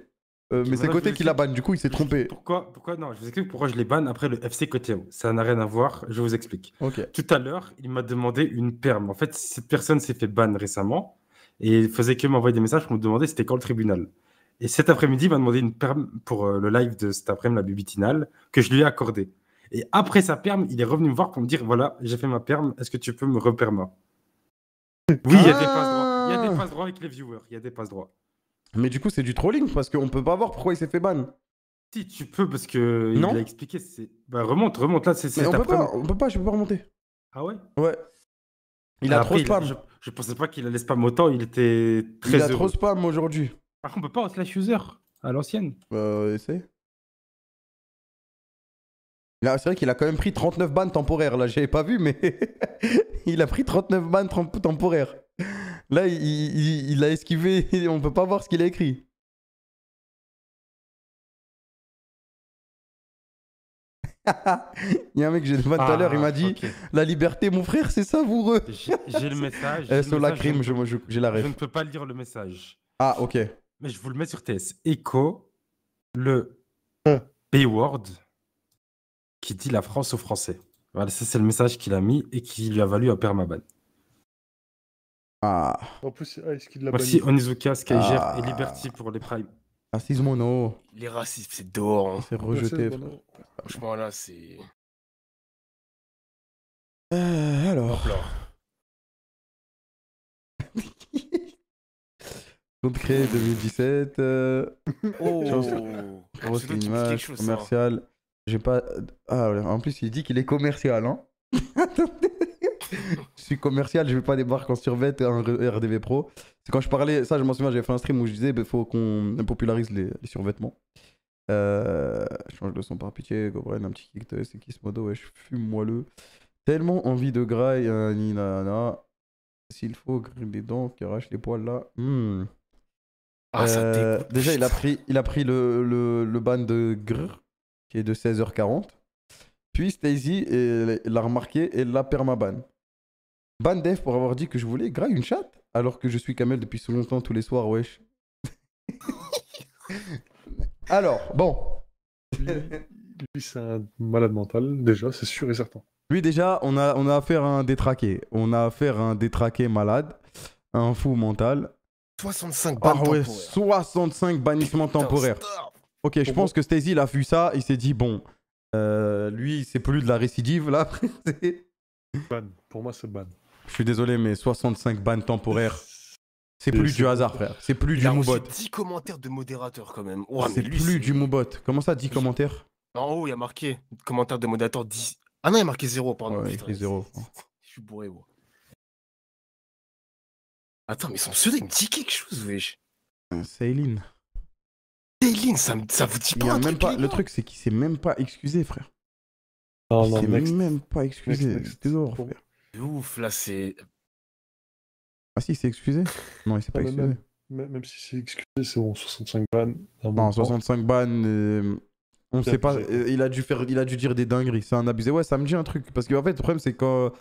A: Euh, mais c'est Côté qui la banne, du coup il s'est trompé. Pourquoi, pourquoi Non, je vous explique pourquoi
C: je l'ai banne après le FC Côté. Hein. Ça n'a rien à voir, je vous explique. Tout à l'heure, il m'a demandé une perme. En fait, cette personne s'est fait banne récemment et il faisait que m'envoyer des messages pour me demander c'était quand le tribunal. Et cet après-midi, il m'a demandé une perme pour euh, le live de cet après-midi, la bubitinale, que je lui ai accordé. Et après sa perme, il est revenu me voir pour me dire voilà, j'ai fait ma perme, est-ce que tu peux me repermer Oui, il y a des passes droits. Il y a des ah. passes droits avec les viewers, il y a des passes droits.
A: Mais du coup, c'est du trolling parce qu'on peut pas voir pourquoi il s'est fait ban. Si tu peux, parce que non. il a
C: expliqué. C'est...
A: Bah, remonte, remonte là. C'est, on, peut
C: pas, je peux pas remonter. Ah ouais
A: Ouais. Il a bah, trop spam.
C: je, pensais pas qu'il allait spam autant, il était très. Il a trop spam aujourd'hui. Par contre, on peut pas en slash user
A: à l'ancienne. Euh, essaye. c'est vrai qu'il a quand même pris 39 bans temporaires. Là, j'avais pas vu, mais il a pris 39 bans temporaires.
B: Là, il, a esquivé, on peut pas voir ce qu'il a écrit. il y a un mec, que j'ai vu tout à l'heure, il m'a ah, dit La liberté, mon frère, c'est savoureux. j'ai le message.
C: Eh, sur la crime, je, la rêve. Je ne peux pas lire le message.
A: Ah, ok. Mais
C: je vous le mets sur TS. Echo, le hein. payward, qui dit la France aux Français. Voilà, ça, c'est le message qu'il a mis et qui lui a valu un permaban. Ah. En plus, ah, est-ce qu'il l'a Voici Onizuka, Skyger Ah. et Liberty pour les primes.
B: Racisme ah, non Les racistes, c'est dehors. Hein. Ah, c'est rejeté. Franchement, là, c'est. Euh, alors. là. Compte créé 2017. Euh.
D: Oh C'est quelque image commerciale.
A: J'ai pas. Euh, ah, en plus, il dit qu'il est commercial. Hein. Attendez. je suis commercial, je vais pas débarquer en survêt en RDV Pro. C'est quand je parlais, ça je m'en souviens, j'avais fait un stream où je disais, il bah, faut qu'on popularise les, survêtements. Euh, je change de son par pitié, un petit kick de c'est qui modo, ouais, je fume moelleux. Tellement envie de graille, euh, hein, nina, S'il faut, grille des dents, qui arrache les poils là. Hmm. Ah, euh, déjà, il a pris, il a pris le, ban de Grr, qui est de 16h40. Puis Stacy l'a remarqué et l'a permaban. Dev pour avoir dit que je voulais grave une chatte, alors que je suis Kamel depuis si longtemps tous les soirs, wesh. alors, bon. Lui, c'est un malade mental, déjà, c'est sûr et certain. Lui, déjà, on a, on a affaire à un détraqué. On a affaire à un détraqué malade, un fou mental. 65 65 ah bannissements temporaires. Ok, je pense que Stacy, il a vu ça, il s'est dit, bon, euh, lui, c'est plus de la récidive, là.
E: ban. Pour moi, c'est ban.
A: Je suis désolé, mais 65 bannes temporaires. C'est plus du hasard, frère. C'est plus du moubot.
E: 10 commentaires de modérateur quand même. Oh, c'est plus
A: du moubot. Comment ça, 10 commentaires
E: En haut, il y a marqué commentaire de modérateur 10. Ah non, il y a marqué 0, pardon. Ouais, 0. Je suis bourré, moi. Attends, mais son pseudo, il me dit quelque chose, wesh. Euh, c'est Céline, ça, me,
B: ça vous dit pas, un même
A: Le truc, c'est qu'il s'est même pas excusé, frère. Oh, il s'est même pas excusé. C'est horreur, frère
E: ouf, là, c'est.
A: Ah si, il s'est excusé Non, il s'est ah, pas excusé.
E: Même, si c'est excusé, c'est bon, 65 bannes.
A: Non, 65 bannes. Euh, on sait pas, euh, il a, dû faire, il a dû dire des dingueries, c'est un abusé. Ouais, ça me dit un truc. Parce qu'en fait, le problème, c'est quand,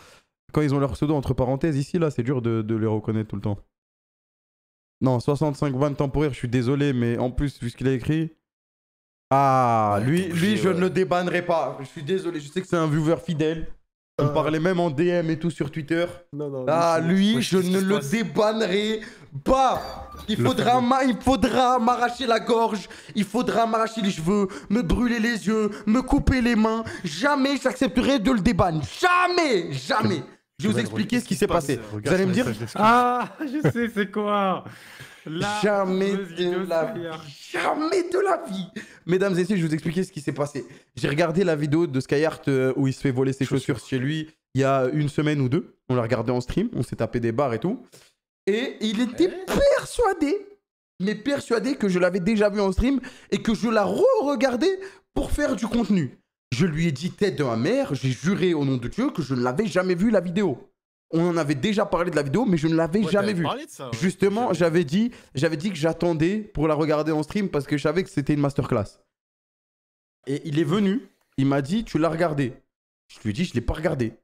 A: quand ils ont leur pseudo entre parenthèses, ici, là, c'est dur de, de les reconnaître tout le temps. Non, 65 bannes temporaires, je suis désolé, mais en plus, vu ce qu'il a écrit. Ah, ah lui, je ne le débannerai pas. Je suis désolé, je sais que c'est un viewer fidèle. On parlait même en DM et tout sur Twitter.
E: Non, non, ah, lui,
A: je ne le débannerai pas. Il faudra, il faudra m'arracher la gorge, il faudra m'arracher les cheveux, me brûler les yeux, me couper les mains. Jamais j'accepterai de le débanner. Jamais, jamais. Je vais vous expliquer ce qui s'est passé. Vous allez me dire, ah, je sais c'est quoi jamais de la vie. Jamais de la vie. Mesdames et messieurs, je vais vous expliquer ce qui s'est passé. J'ai regardé la vidéo de Skyheart euh, où il se fait voler ses chaussures chez lui il y a une semaine ou deux. On l'a regardé en stream, on s'est tapé des barres et tout. Et il était eh persuadé, mais persuadé que je l'avais déjà vu en stream et que je la re-regardais pour faire du contenu. Je lui ai dit tête de ma mère, j'ai juré au nom de Dieu que je ne l'avais jamais vu la vidéo on en avait déjà parlé de la vidéo, mais je ne l'avais jamais vue. Justement, j'avais dit, j'avais dit que j'attendais pour la regarder en stream parce que je savais que c'était une masterclass. Et il est venu, il m'a dit, tu l'as regardé. Je lui ai dit, je l'ai pas regardé.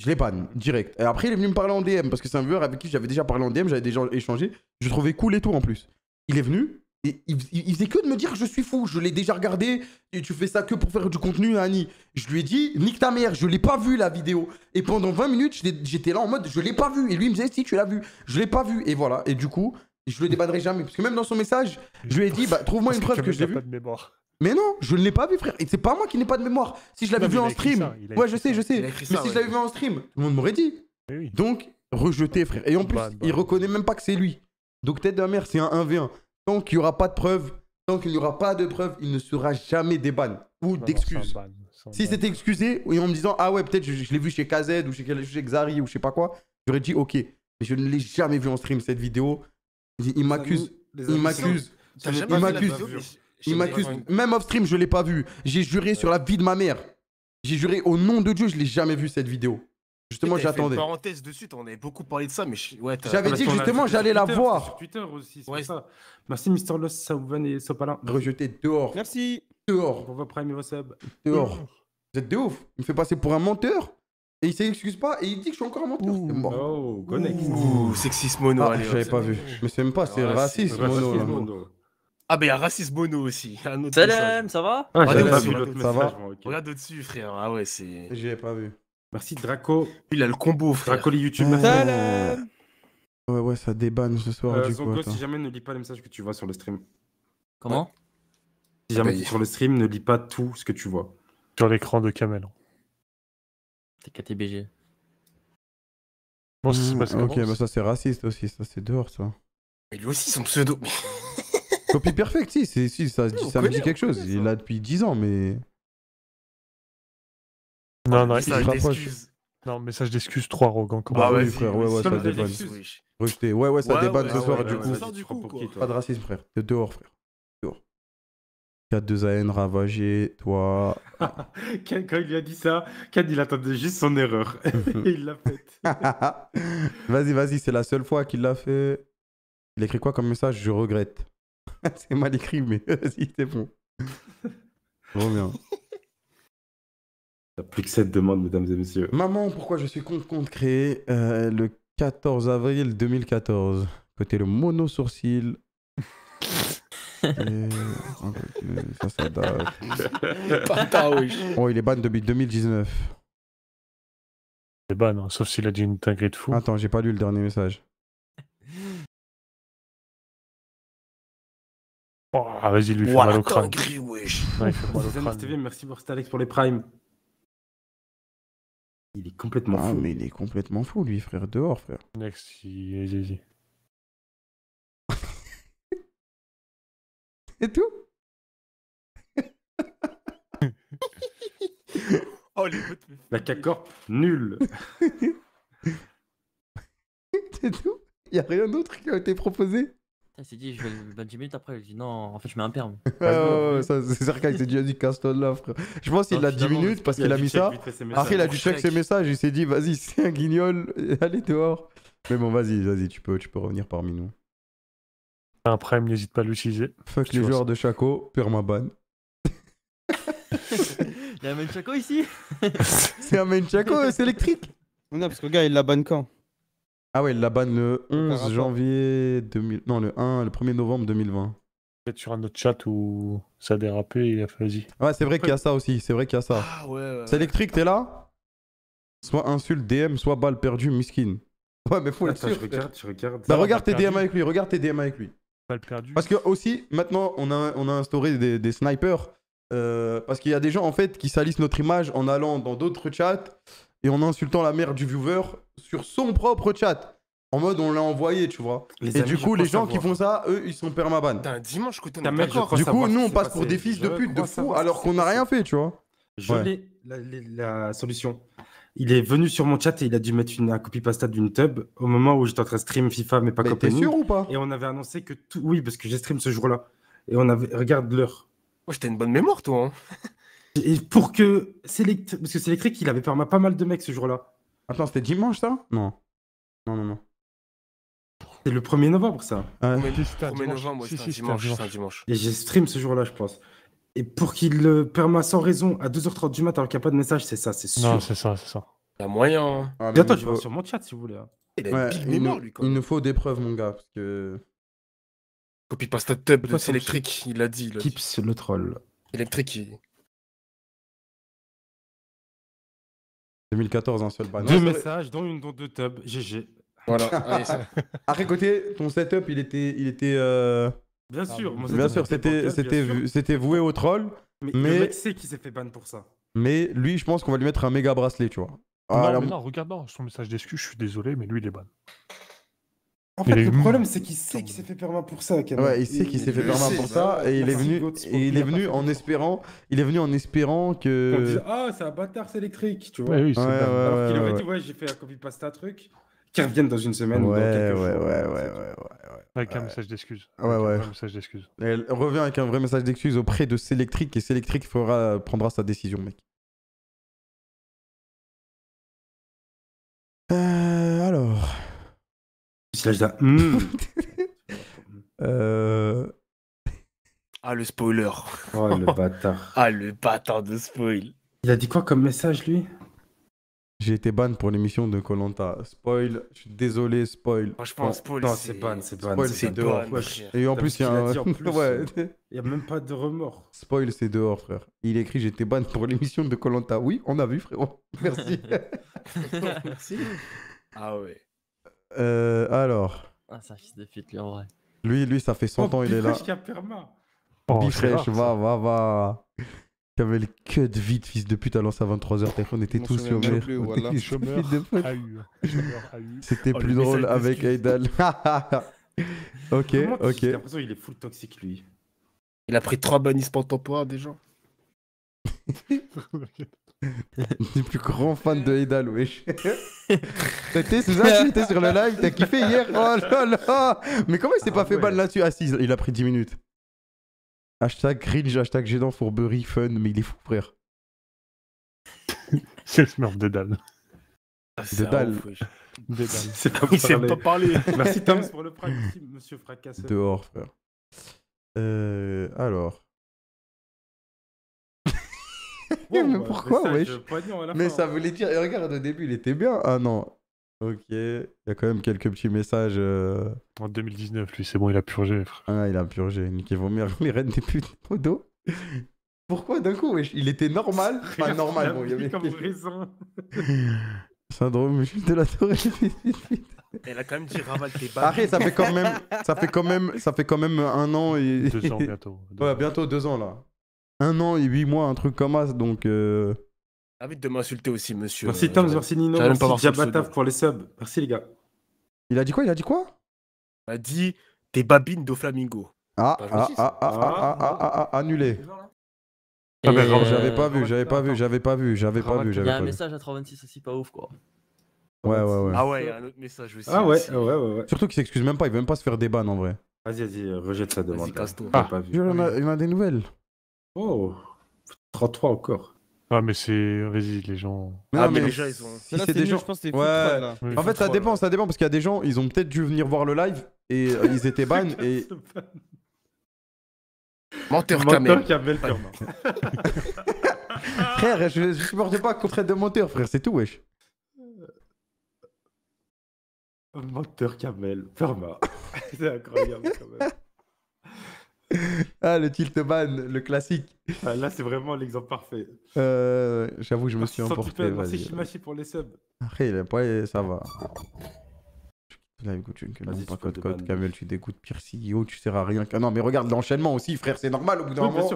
A: Je l'ai pas, direct. Et après, il est venu me parler en DM parce que c'est un viewer avec qui j'avais déjà parlé en DM, j'avais déjà échangé. Je trouvais cool et tout en plus. Il est venu, il, il, faisait que de me dire je suis fou. Je l'ai déjà regardé. Et tu fais ça que pour faire du contenu, Annie. Je lui ai dit, nique ta mère, je l'ai pas vu la vidéo. Et pendant 20 minutes, j'étais là en mode, je l'ai pas vu. Et lui, il me disait, si, tu l'as vu. Je l'ai pas vu. Et voilà. Et du coup, je le débattrai jamais. Parce que même dans son message, je lui ai dit, bah, trouve-moi une preuve que, je l'ai vu. Mais non, je ne l'ai pas vu, frère. Et c'est pas moi qui n'ai pas de mémoire. Si je l'avais vu en stream. ouais, je sais, je sais. Mais si je l'avais vu en stream, tout le monde m'aurait dit. Donc, rejeté, frère. Et en plus, il reconnaît même pas que c'est lui. Donc, tête de la mère, c'est un 1v1. Tant qu'il n'y aura pas de preuves, tant qu'il n'y aura pas de preuves, il ne sera jamais déban ou d'excuses. Si c'était excusé, en me disant, ah ouais, peut-être je, je l'ai vu chez KZ ou chez, Xari ou je sais pas quoi, j'aurais dit, ok, mais je ne l'ai jamais vu en stream cette vidéo. Il m'accuse, il m'accuse, il m'accuse, il m'accuse. Même off stream, je l'ai pas vu. J'ai juré sur la vie de ma mère. J'ai juré au nom de Dieu, je l'ai jamais vu cette vidéo. Justement, j'attendais.
E: Parenthèse dessus, on avait beaucoup parlé de ça, mais ouais, j'avais dit que justement j'allais la voir. Sur Twitter aussi, ouais. ça.
A: Merci Mister Lost, Sauvan et Sopalin. Rejeté dehors. Merci. Dehors. Pour vos primes et vos subs. Dehors. Vous êtes de ouf. Il me fait passer pour un menteur. Et il s'excuse pas et il dit que je suis encore un menteur. C'est mort. Oh, Ouh, sexisme mono. Ah, j'avais pas vu. Mais c'est même pas, c'est ah, raciste mono.
E: Ah, mais il y a racisme mono aussi. Salam, ah, ça va Regarde au-dessus, frère. Ah ouais, c'est. J'avais pas vu. Merci Draco. Il a le combo, frère. Draco les YouTube.
A: Ouais, ouais, ça débanne ce soir. Euh, du Zongo, si
C: jamais ne lis pas les messages que tu vois sur le stream.
B: Comment Si jamais ah bah, sur
A: le stream, ne lis pas tout ce que tu vois. Sur l'écran de Kamel.
B: T'es KTBG.
A: Bon, hmm, ok, bah ça c'est raciste aussi, ça c'est dehors ça.
B: Mais lui aussi son pseudo. Copie
A: perfect, si, si ça, me dit quelque chose. Il là depuis 10 ans, mais. Non, non, il se
E: Non, message d'excuse trop arrogant. Hein,
A: Comment ah ouais, frère, ouais, ouais, ça débanne. Ouais, ouais, ça débanne ce soir, du coup. Pas de racisme,
E: frère. T'es dehors,
A: frère. Dehors. 4-2 AN ravagé, toi.
D: Quand
C: il lui a dit ça, Kad il attendait juste son erreur. il l'a fait.
A: vas-y, vas-y, c'est la seule fois qu'il l'a fait. Il écrit quoi comme message Je regrette. c'est mal écrit, mais vas-y, c'est bon. Trop bien
C: plus que cette demande, mesdames et messieurs.
A: Maman, pourquoi je suis contre compte créé euh, le 14 avril 2014 Côté le mono sourcil. Euh, ça, oh, il est ban
B: depuis 2019. C'est ban, hein, sauf s'il a dit une dinguerie de fou. Attends, j'ai pas lu le dernier message.
C: Oh, vas-y, lui, fais mal au crâne. Ouais, Merci, Alex, pour les primes.
B: Il est complètement ah, fou. mais il est complètement fou, lui, frère. Dehors, frère. Next, il C'est tout
C: Oh, La cacorpe, nul
A: C'est tout Il a rien d'autre qui a été proposé
E: il s'est dit, je vais le 10 minutes après. il dit, non, en fait, je mets un perm. ça,
A: c'est ça qu'il s'est dit, casse-toi là, frère. Je pense qu'il l'a 10 minutes parce qu'il a, mis ça. Après, il a dû check ses messages. Il s'est dit, vas-y, c'est un guignol, allez dehors. Mais bon, vas-y, vas-y, tu peux, tu peux revenir parmi nous. Un prime, n'hésite pas à l'utiliser. Fuck les joueurs de Chaco, permaban.
E: Il y a un main Chaco
A: ici C'est un main Chaco, c'est électrique Non, parce que le gars, il l'a ban quand ah ouais, il la le 11 janvier 2000. Non, le 1, le 1er novembre 2020. Peut-être sur un autre chat où ça a dérapé, il a fait Ouais, c'est vrai qu'il y a ça aussi, c'est vrai qu'il y a ça. Ah C'est électrique, t'es là Soit insulte, DM, soit balle perdue, miskin. Ouais, mais faut être sûr. Je regarde, je regarde. Bah, regarde tes DM avec lui, regarde tes DM avec lui. Balle perdue. Parce que aussi, maintenant, on a, on a instauré des, des snipers. Euh, parce qu'il y a des gens en fait qui salissent notre image en allant dans d'autres chats et en insultant la mère du viewer sur son propre chat. En mode, on l'a envoyé, tu vois. et du coup, les gens qui font ça, eux, ils sont permaban.
E: T'as un dimanche
A: d'accord. Du coup, nous, on passe pour des fils de pute, de fous, alors qu'on n'a rien fait, tu vois. Je l'ai,
C: la, solution. Il est venu sur mon chat et il a dû mettre une, copie copy-pasta d'une tub au moment où j'étais en train de stream FIFA, mais pas mais T'es sûr ou pas Et on avait annoncé que tout. Oui, parce que j'ai stream ce jour-là. Et on avait. Regarde l'heure. moi oh, une bonne mémoire, toi. Hein. Et pour que Parce que c'est électrique, il avait permis pas mal de mecs ce jour-là. Attends, c'était dimanche ça Non. Non, non, non. C'est le 1er novembre ça. Oui, le 1er novembre, c'est un, dimanche. Et j'ai stream ce jour-là, je pense. Et pour qu'il le perma sans raison à 2h30 du matin, alors qu'il n'y a
A: pas de message, c'est ça, c'est sûr. Non, c'est ça, c'est ça. Il y a moyen. Hein. Ah, mais attends, je vais sur mon chat si vous voulez. Hein. Il, ouais, mémoire, lui, il nous faut des preuves, mon gars, parce que. Copie pas cette tub, c'est électrique, il l'a dit. Kips
B: le troll. Électrique, 2014, un seul ban. Deux messages,
C: dans une, deux tubs. GG.
A: Voilà. Après, côté, ton setup, il était. Il était euh, Bien sûr, bien sûr, c'était, c'était, c'était voué au troll. Mais, mais... le mec sait qu'il s'est fait ban pour ça. Mais lui, je pense qu'on va lui mettre un méga bracelet, tu vois. non, ah,
E: regarde, non, son message d'excuse, je suis désolé, mais lui, il est ban.
C: En fait, le problème, c'est qu'il sait qu'il s'est fait perma pour ça. Ouais, il sait qu'il s'est fait perma pour ça et il est venu,
A: il est venu en espérant, il est venu en espérant que.
C: Ah, c'est un bâtard, c'est électrique, tu vois. oui, Alors qu'il aurait dit, ouais, j'ai fait un copy paste un truc.
A: Qu'il revienne dans une semaine ou dans quelques jours. Ouais, ouais, ouais, ouais, Avec un message d'excuse. Ouais, ouais. Un message d'excuse.
B: revient avec un vrai message d'excuse auprès de Selectric et Selectric fera prendra sa décision, mec. Hmm. Euh.
E: Ah, le spoiler. Oh, le bâtard. ah, le bâtard de spoil.
A: Il a dit quoi comme message, lui J'ai été ban pour l'émission de Colanta.
E: Spoil, je suis désolé,
A: spoil. Franchement, spoil. Non, c'est ban, c'est ban. c'est dehors. Et en plus, il y a un. Il
C: n'y a même pas de remords.
A: Spoil, c'est dehors, frère. Il écrit J'ai été ban pour l'émission de Colanta. Oui, on a vu, frérot. Merci.
E: Merci. Ah ouais.
A: Euh, alors.
E: Ah, c'est un fils de pute, lui, en vrai.
A: Lui, lui, ça fait 100 oh, ans, il est là. Oh, Bifresh, va, va, va. avais le cut vite, fils de pute, à lancer à 23h. On était tous sur C'était oh, plus drôle avec Aidal. ok, ok. J'ai l'impression qu'il est full toxique,
D: lui.
E: Il a pris 3 bannissements temporaires déjà. T'es plus grand fan de Edal, wesh. T'étais
B: sur le live, t'as kiffé hier. Oh là là Mais comment il s'est ah pas fait balle
A: là-dessus Ah si, il a pris 10 minutes. Hashtag cringe, hashtag gênant, fourberry, fun, mais il est fou, frère.
E: C'est le smurf de dalle. Ah,
A: c'est Il
C: pas parler. Merci Tom pour le monsieur Fracasseur. Dehors,
E: frère.
A: Euh, alors.
D: mais bah, pourquoi, wesh
A: Mais ça hein. voulait dire. regarde, au début, il était bien. Ah non. Ok. Il y a quand même quelques petits messages. Euh, en 2019, lui, c'est bon, il a purgé, frère. Ah, il a purgé. Niquez vos mères, les reines des putes. dos Pourquoi d'un coup, wesh Il était normal. Pas normal, bon, il y avait. Comme Syndrome de la tour Elle a quand même dit raval tes balles. Arrête, ça fait quand même, ça fait quand même, ça fait quand même un an et. Deux ans bientôt. ouais, bientôt deux ans là un an et huit mois, un truc comme ça. Donc. Euh...
E: Arrête de m'insulter aussi, monsieur. Merci Tom, merci Nino, merci Diabataf pour les subs. Merci les gars. Il a dit quoi Il a dit quoi Il a dit des babines de Flamingo. Ah, ah ah ah,
A: ah, ah, ah, ah, ah, annulé. Euh, j'avais pas vu, j'avais pas vu, j'avais pas vu, j'avais pas vu. Il y a un message
C: à 326 aussi, pas ouf quoi.
A: Ouais, ouais, ouais. Ah ouais, un autre message aussi. Ah ouais, ouais, ouais, ouais. Surtout qu'il s'excuse même pas, il veut même pas se faire des bannes en vrai.
C: Vas-y, vas-y, rejette sa demande. Vas-y, casse-toi. Ah,
A: il y en a des nouvelles. Oh, 33 encore. Ah, mais c'est. Vas-y, les gens. ah, mais, déjà, ils ont. Si c'est des gens, je pense ouais. En fait, ça dépend, ça dépend, parce qu'il y a des gens, ils ont peut-être dû venir voir le live et euh, ils étaient ban et. Menteur Kamel. Menteur Frère, je, je supporte pas qu'on traite de menteur, frère, c'est tout, wesh. Menteur Kamel, Perma.
D: c'est incroyable quand même.
A: Ah, le Tiltman, le classique. Ah, là, c'est vraiment l'exemple parfait. Euh, J'avoue, je me suis emporté. Merci Shimashi pour les subs. Après, il a pas, ça va. Live une pas code code. Camel, tu dégoûtes Pire CEO, tu sers à rien. qu'un non, mais regarde l'enchaînement aussi, frère, c'est normal au bout d'un moment.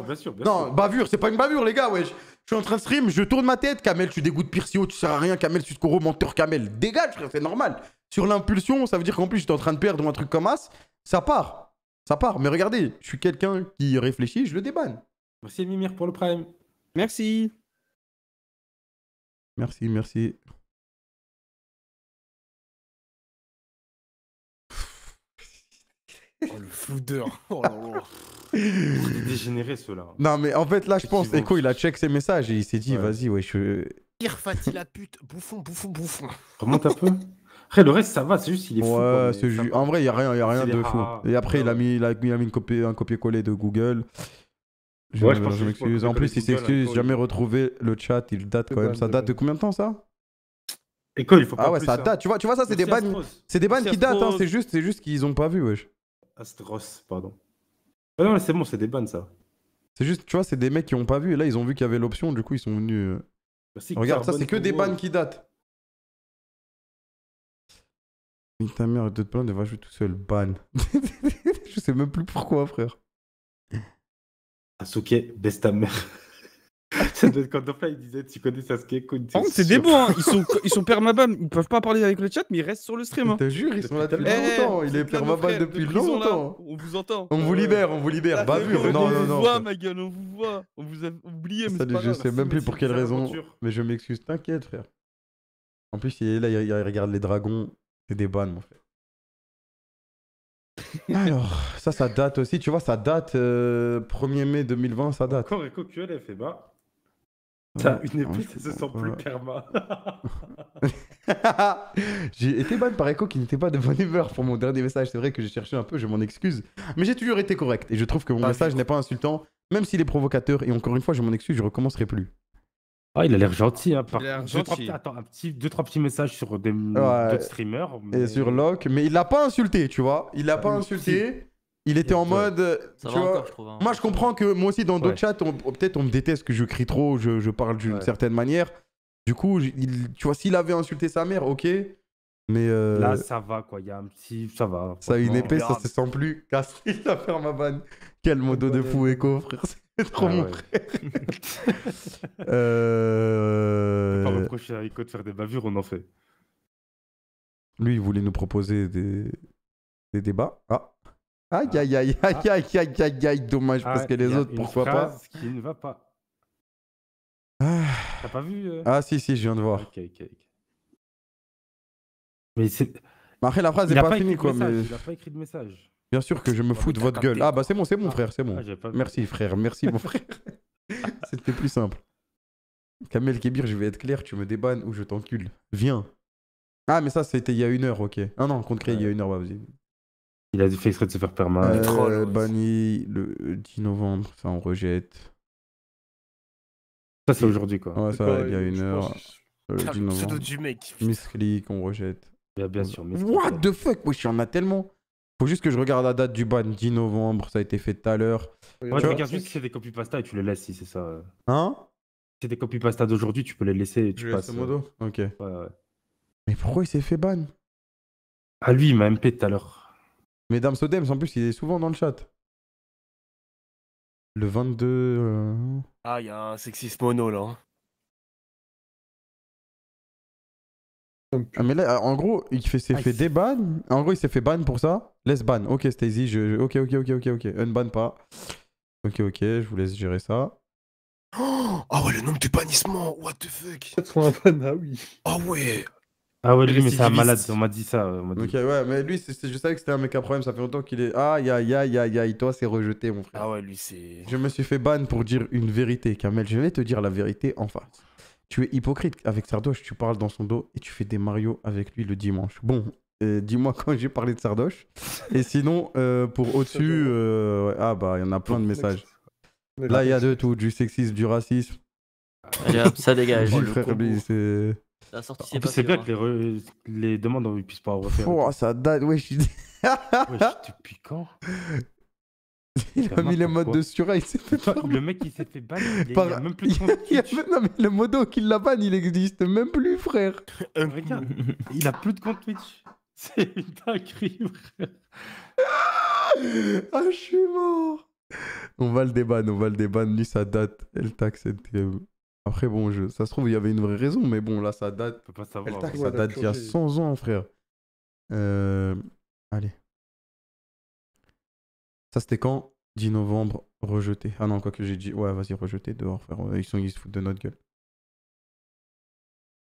A: non, bavure, c'est pas une bavure, les gars, ouais Je suis en train de stream, je tourne ma tête. Camel tu dégoûtes Pire CEO, tu sers à rien. Camel, tu te menteur Camel Dégage, frère, c'est normal. Sur l'impulsion, ça veut dire qu'en plus, j'étais en train de perdre un truc comme as, ça part. Ça part. Mais regardez, je suis quelqu'un
B: qui réfléchit, je le débanne. Merci Mimir pour le prime. Merci. Merci, merci. Oh, le floudeur. Oh
C: dégénéré, ceux-là.
A: Non, mais en fait, là, je pense, Echo, il a check ses messages et il s'est dit, vas-y, ouais, je...
E: suis la pute, bouffon, bouffon, bouffon.
A: Remonte un peu. Après, le reste, ça va, c'est juste il est fou. en vrai, il n'y a rien, y a rien de fou. Et après, il a mis, il a un copier-coller de Google. Je, ouais, je, pense m'excuse. En plus, il s'excuse, hein, jamais retrouvé le chat, il date quand même. Ça date de combien de temps ça quoi il faut pas. Ah ouais, ça hein. date. Tu vois, tu vois ça, c'est des bannes. C'est des bannes qui datent. Hein. C'est juste, c'est juste qu'ils ont pas vu, wesh.
C: Astros, ah, pardon.
A: Ah non non, c'est bon, c'est des bannes ça. C'est juste, tu vois, c'est des mecs qui ont pas vu et là ils ont vu qu'il y avait l'option, du coup ils sont venus. Euh. Bah, Regarde, ça c'est que des bannes qui datent. ta mère, d'autres plans, va jouer tout seul. Ban. je sais même plus pourquoi, frère. Asuke, baisse ta mère.
C: ça doit être quand il disait tu connais
A: Sasuke, c'est des bons, hein. ils sont, ils sont ils peuvent pas parler avec le chat, mais ils restent sur le stream. Hein. Je te jure,
D: ils sont là depuis eh, longtemps, il est depuis longtemps. on vous entend. On vous euh, libère, on vous libère, bah, non, non, non. On vous voit,
A: ma gueule, on vous voit, on vous a oublié, mais je sais même plus pour quelle raison, mais je m'excuse, t'inquiète, frère. En plus, il est là, il regarde les dragons, c'est des bannes, mon frère. Alors, ça, ça date aussi. Tu vois, ça date 1er euh, mai 2020, ça date. Encore
C: Eco QLF, fait bas.
A: T'as une ah épée, ça se sent plus perma. j'ai été ban par Echo qui n'était pas de bonne humeur pour mon dernier message. C'est vrai que j'ai cherché un peu, je m'en excuse. Mais j'ai toujours été correct et je trouve que mon bah, message n'est pas insultant, même s'il est provocateur. Et encore une fois, je m'en excuse, je recommencerai plus. Ah, il a l'air
C: gentil, hein, trois, petits- attends, deux, trois petits messages sur des d'autres streamers. Et sur Locke,
A: mais il l'a pas insulté, tu vois. Il l'a ah, pas insulté. Il était en mode. Euh, tu vois, hein. Moi, je comprends que moi aussi, dans d'autres chats, peut-être on me déteste que je crie trop, je, je parle d'une certaine manière. Du coup, tu vois, s'il avait insulté sa mère, ok. Mais euh, Là, ça
C: va, quoi. Il y a un petit. Ça va. ça a une épée, ça se sent
A: plus. Casse, il
C: va faire ma banne.
A: Quel modo de fou écho, frère. C'est trop ah mon ouais. frère. euh... Pas reprocher
C: à Ico de faire des bavures, on en fait.
A: Lui, il voulait nous proposer des, des débats. Ah. Aïe, ah. aïe, aïe, ah. aïe, aïe, aïe, aïe, aïe, dommage, parce ah, que les autres, pourquoi pas.
C: qui ne va pas. Ah. T'as pas vu euh Ah, si,
A: si, je viens de voir. Mais c'est. Après, la phrase n'est pas, finie, quoi. mais... Il n'a pas écrit de message. Bien sûr que je me fous de votre gueule. Ah bah c'est bon, c'est bon ah, frère, c'est bon. Ah, merci frère, merci mon frère. C'était plus simple. Kamel Kebir, je vais être clair, tu me débannes ou je t'encule. Viens. Ah mais ça c'était il y a une heure, ok. Ah non, contre il y a une heure, bah, vas-y. Il a fait extrait de se faire perma. Euh, banni le 10 euh, novembre, ça on rejette. Ça c'est aujourd'hui quoi. Ouais, ça, il y a une heure. Euh, le 10 novembre. du mec. Misclick, on rejette. Bien, sûr, What the fuck, moi j'en a tellement. Faut juste que je regarde la date du ban, 10 novembre, ça a été fait tout à l'heure. Moi je regarde
C: juste si c'est des copies pasta et tu les laisses si c'est ça.
A: Hein Si c'est des copies pasta d'aujourd'hui, tu peux les laisser et tu je passes. modo euh, Ok. Ouais, ouais. Mais pourquoi il s'est fait ban Ah lui, il m'a MP tout à l'heure. Mesdames Sodems, en plus, il est souvent dans le chat.
B: Le 22. Euh, ah, il y a un sexisme mono là. Hein. Ah, mais là, ah, en gros, il s'est ah, fait des déban.
A: En gros, il s'est fait ban pour ça. Laisse ban. Ok, Stacy. Je, Ok, ok, ok, ok, ok. Unban pas. Ok, ok, je vous laisse gérer ça.
E: Oh, ah ouais, le nombre de bannissements. What the fuck ah oui. Ah ouais. Ah ouais, lui, mais c'est un malade.
A: On m'a dit ça. Ok, ouais, mais lui, c'est je savais que c'était un mec à problème. Ça fait longtemps qu'il est. Ah, ya, ya, ya, ya. Toi, c'est rejeté, mon frère. Ah ouais, lui, c'est. Je me suis fait ban pour dire une vérité, Kamel. Je vais te dire la vérité en face. Tu es hypocrite avec Sardoche, tu parles dans son dos et tu fais des Mario avec lui le dimanche. Bon, euh, dis-moi quand j'ai parlé de Sardoche. Et sinon, euh, pour au-dessus, euh, ah bah, il y en a plein de messages. Là, il y a de tout, du sexisme, du racisme. Ah, ça dégage. frère, c'est... C'est
C: que les, demandes, on ne puisse pas refaire. Oh, ça
A: date, ouais, je depuis quand il a mis les modes de Sura, il s'est fait Le mec, il s'est fait
C: ban. Il a, même plus
A: Non, mais le modo qu'il l'a ban, il existe même plus, frère. regarde, il a plus de compte Twitch. C'est une
D: frère. ah, je suis mort.
A: On va le déban, on va le déban. Lui, ça date. elle tax, Après, bon, je... ça se trouve, il y avait une vraie raison, mais bon, là, ça date. On peut pas hein. ça date il y a 100 ans, frère. Euh, allez. Ça, c'était quand 10 novembre, rejeté. Ah non, quoi que j'ai dit, ouais, vas-y, rejeté, dehors, frère. Ils, se foutent de notre gueule.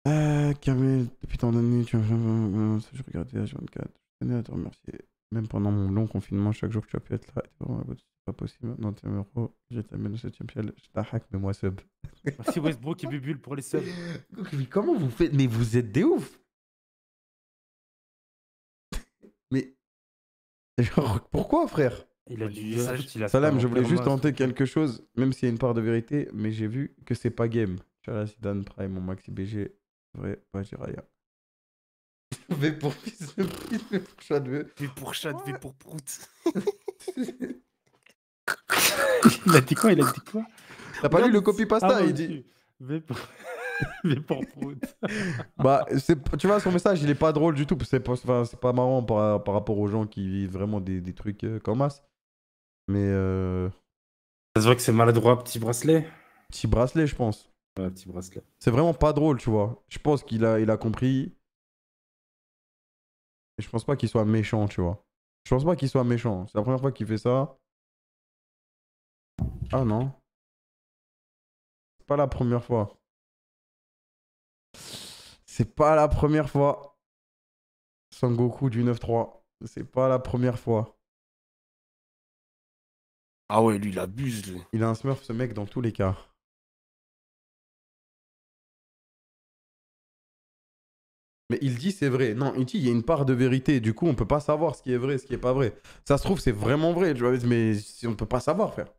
A: Euh, Kamel, depuis tant d'années, tu Je regardais H24. Je tenais à te remercier. Même pendant mon long confinement, chaque jour que tu as pu être là, c'est pas possible. Maintenant, t'es euro. J'ai terminé le 7 ciel. Je t'ahack, mais moi sub.
C: Merci Westbrook et Bubule pour les subs.
B: comment vous faites Mais vous êtes des ouf Mais. pourquoi, frère Salam, je voulais juste tenter
A: quelque chose, même s'il y a une part de vérité, mais j'ai vu que c'est pas game. la Sidan Prime, mon maxi BG, vrai, pas Jiraya. V
E: pour fils de V pour chat, V. pour chat, V pour prout.
A: il a dit quoi Il a dit quoi
C: T'as pas lu le copy-pasta ah, Il dit. V pour.
D: Prout. pour
A: bah, tu vois, son message, il est pas drôle du tout. C'est pas, pas marrant par, rapport aux gens qui vivent vraiment des, des trucs euh, comme as. Mais. c'est euh, vrai que c'est maladroit, petit bracelet Petit bracelet, je pense. petit bracelet. C'est vraiment pas drôle, tu vois. Je pense qu'il a, il a compris. Et je pense pas
B: qu'il soit méchant, tu vois. Je pense pas qu'il soit méchant. C'est la première fois qu'il fait ça. Ah non. C'est pas la première fois. C'est pas la première fois. Sangoku du 9-3. C'est pas la première fois. Ah ouais, lui, il abuse. Lui. Il a un smurf, ce mec, dans tous les cas. Mais il dit c'est vrai. Non, il dit il y a une part de vérité. Du
A: coup, on peut pas savoir ce qui est vrai, ce qui est pas vrai. Ça se trouve, c'est vraiment vrai, mais on peut pas savoir, frère.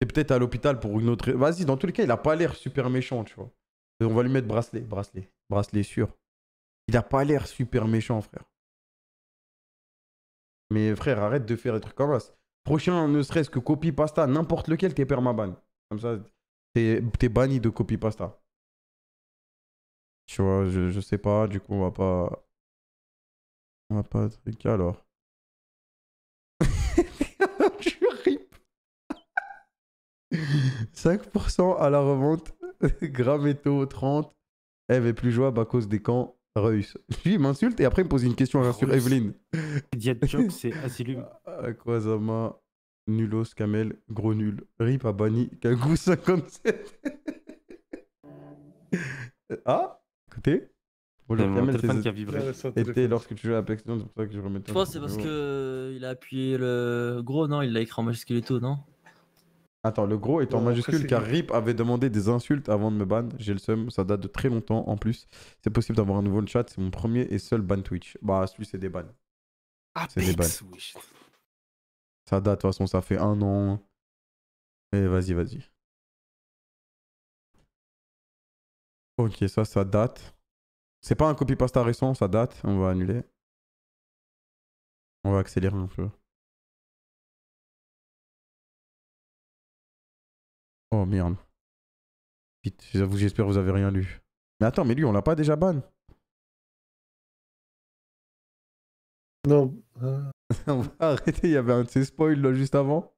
A: C'est peut-être à l'hôpital pour une autre. Vas-y, dans tous les cas, il a pas l'air super méchant, tu vois. On va lui mettre bracelet, bracelet, bracelet sûr. Il a pas l'air super méchant, frère. Mais frère, arrête de faire des trucs comme ça. Prochain, ne serait-ce que copie pasta, n'importe lequel, t'es permaban. Comme ça, t'es banni de copie pasta.
B: Tu vois, je, je sais pas, du coup, on va pas. On va pas truc alors. je
A: rip. 5% à la revente. Grameto, 30. Eve est plus jouable à cause des camps. Reus. Lui, il m'insulte et après, il me pose une question sur Evelyne. joke c'est Asylum. Aquazama, ah, Nulos, Kamel, Gros Nul, Rip, Abani, Kagou 57. Euh, ah, écoutez. Oh le Kamel, téléphone qui a vibré. C'était lorsque tu jouais à Apex, c'est pour ça que je remettais. Je que c'est parce qu'il
C: euh, a appuyé le gros, non Il l'a écrit en majuscule et tout, non
A: Attends, le gros est en bah, majuscule car Rip avait demandé des insultes avant de me ban. J'ai le seum, ça date de très longtemps en plus. C'est possible d'avoir un nouveau chat, c'est mon premier et seul ban Twitch. Bah, celui, c'est
B: des bans. Ah, c'est des bans. Ça date, de toute façon, ça fait un an. Et eh, vas-y, vas-y. Ok, ça, ça date. C'est pas un copy-pasta récent, ça date. On va annuler. On va accélérer un peu. Oh merde. J'avoue, j'espère que vous avez rien lu. Mais attends, mais lui, on l'a pas déjà ban Non. on il y avait un de ces spoils juste avant.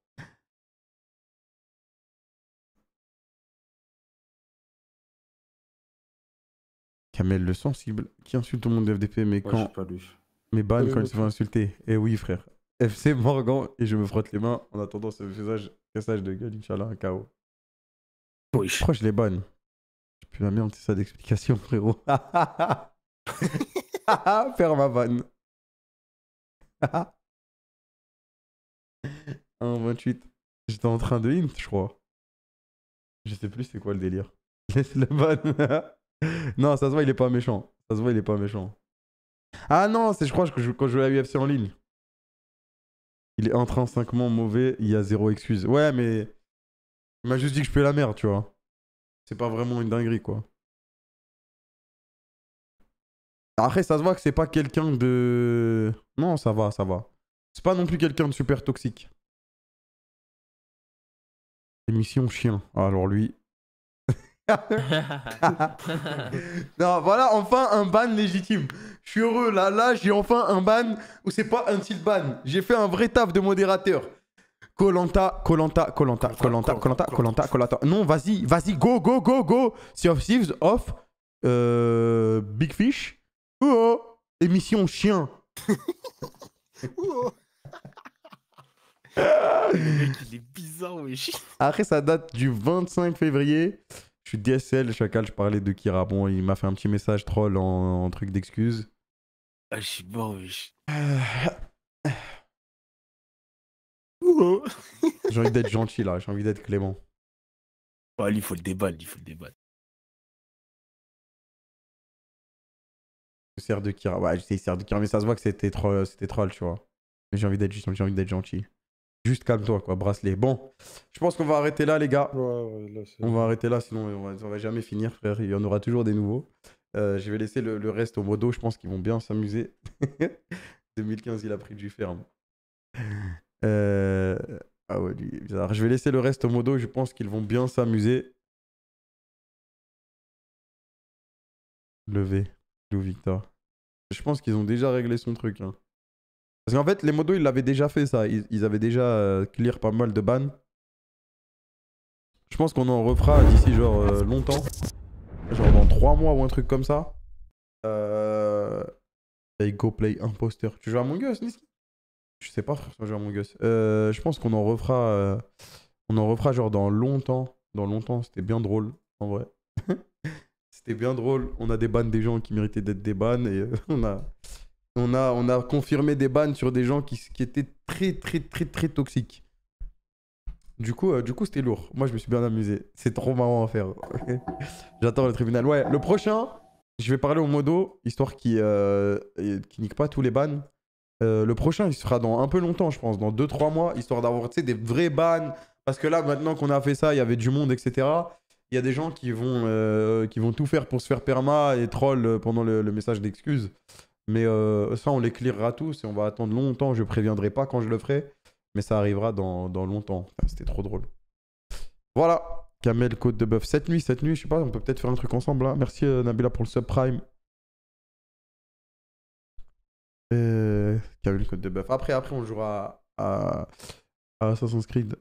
B: Kamel, le sensible, qui insulte tout le monde de FDP, mais quand.
A: Mais ban quand ils il se fait insulter. Eh oui, frère. FC Morgan, et je me frotte les mains en attendant ce visage, cassage de gueule, Inch'Allah, un chaos. Je crois que je l'ai bonne. J'ai plus la
B: merde, c'est ça d'explication, frérot. ma bonne. en 28. J'étais en train de hint, je crois. Je sais plus c'est quoi le délire. Laisse la bonne.
A: non, ça se voit, il est pas méchant. Ça se voit, il est pas méchant. Ah non, c'est je crois que je, quand je jouais à UFC en ligne. Il est intrinsèquement mauvais, il y a zéro excuse.
B: Ouais, mais il m'a juste dit que je fais la merde, tu vois. C'est pas vraiment une dinguerie, quoi. Après, ça se voit que c'est pas quelqu'un de. Non, ça va, ça va. C'est pas non plus quelqu'un de super toxique.
A: Émission chien. Alors lui. non, voilà enfin un ban légitime. Je suis heureux là, là j'ai enfin un ban où c'est pas un tilt ban. J'ai fait un vrai taf de modérateur. Colanta, Colanta, Colanta, Colanta, Colanta, Colanta, Colanta. Non, vas-y, vas-y, go, go, go, go. Sea of Thieves off euh, Big Fish. Oh, oh. émission chien. Oh, oh. mec,
E: il est bizarre, wesh.
A: Après, ça date du 25 février. Je suis DSL, Chacal, je parlais de Kira. Bon, il m'a fait un petit message troll en, truc d'excuse.
B: Ah, je suis mort, wesh. Euh, J'ai envie d'être gentil là, j'ai envie d'être clément. Bah il faut le déballe, il faut le déballe. Il sert de Kira. Ouais, de mais ça se voit que
A: c'était troll, c'était troll, tu vois. Mais j'ai envie d'être j'ai envie d'être gentil. Juste calme-toi, quoi, bracelet. Bon, je pense qu'on va arrêter là, les gars. on va arrêter là, sinon on va, va jamais finir, frère. Il y en aura toujours des nouveaux. Euh, je vais laisser le, le, reste au modo. Je pense qu'ils vont bien s'amuser. 2015, il a pris du ferme. Euh, ah ouais,
B: Je vais laisser le reste au modo. Je pense qu'ils vont bien s'amuser. Levé. Lou Victor. Je pense qu'ils ont déjà réglé son truc.
A: Hein. Parce qu'en fait, les modos, ils l'avaient déjà fait ça. Ils, avaient déjà euh, clear pas mal de ban. Je pense qu'on en refera d'ici genre euh, longtemps. Genre dans 3 mois ou un truc comme ça. go play imposter. Tu joues à mon Us, je sais pas, euh, je pense qu'on en refera. Euh, on en refera genre dans longtemps. Dans longtemps, c'était bien drôle, en vrai. c'était bien drôle. On a des bannes des gens qui méritaient d'être des bannes et euh, on a. On a, on a confirmé des bannes sur des gens qui, étaient très, très, très, très toxiques. Du coup, du coup, c'était lourd. Moi, je me suis bien amusé. C'est trop marrant à faire. J'attends le tribunal. Ouais, le prochain, je vais parler au modo, histoire qui nique pas tous les bans. Euh, le prochain, il sera dans un peu longtemps, je pense, dans 2-3 mois, histoire d'avoir des vrais bans. Parce que là, maintenant qu'on a fait ça, il y avait du monde, etc. Il y a des gens qui vont, euh, qui vont tout faire pour se faire perma et troll pendant le, message d'excuse. Mais euh, ça, on les clearera tous et on va attendre longtemps. Je préviendrai pas quand je le ferai, mais ça arrivera dans, dans longtemps. Ah, c'était trop drôle. Voilà, camel Côte de Bœuf. Cette nuit, cette nuit, je sais pas, on peut peut-être faire un truc ensemble. Hein. Merci Nabila pour le subprime qui
B: a eu le code de buff. Après, après, on jouera à, à Assassin's Creed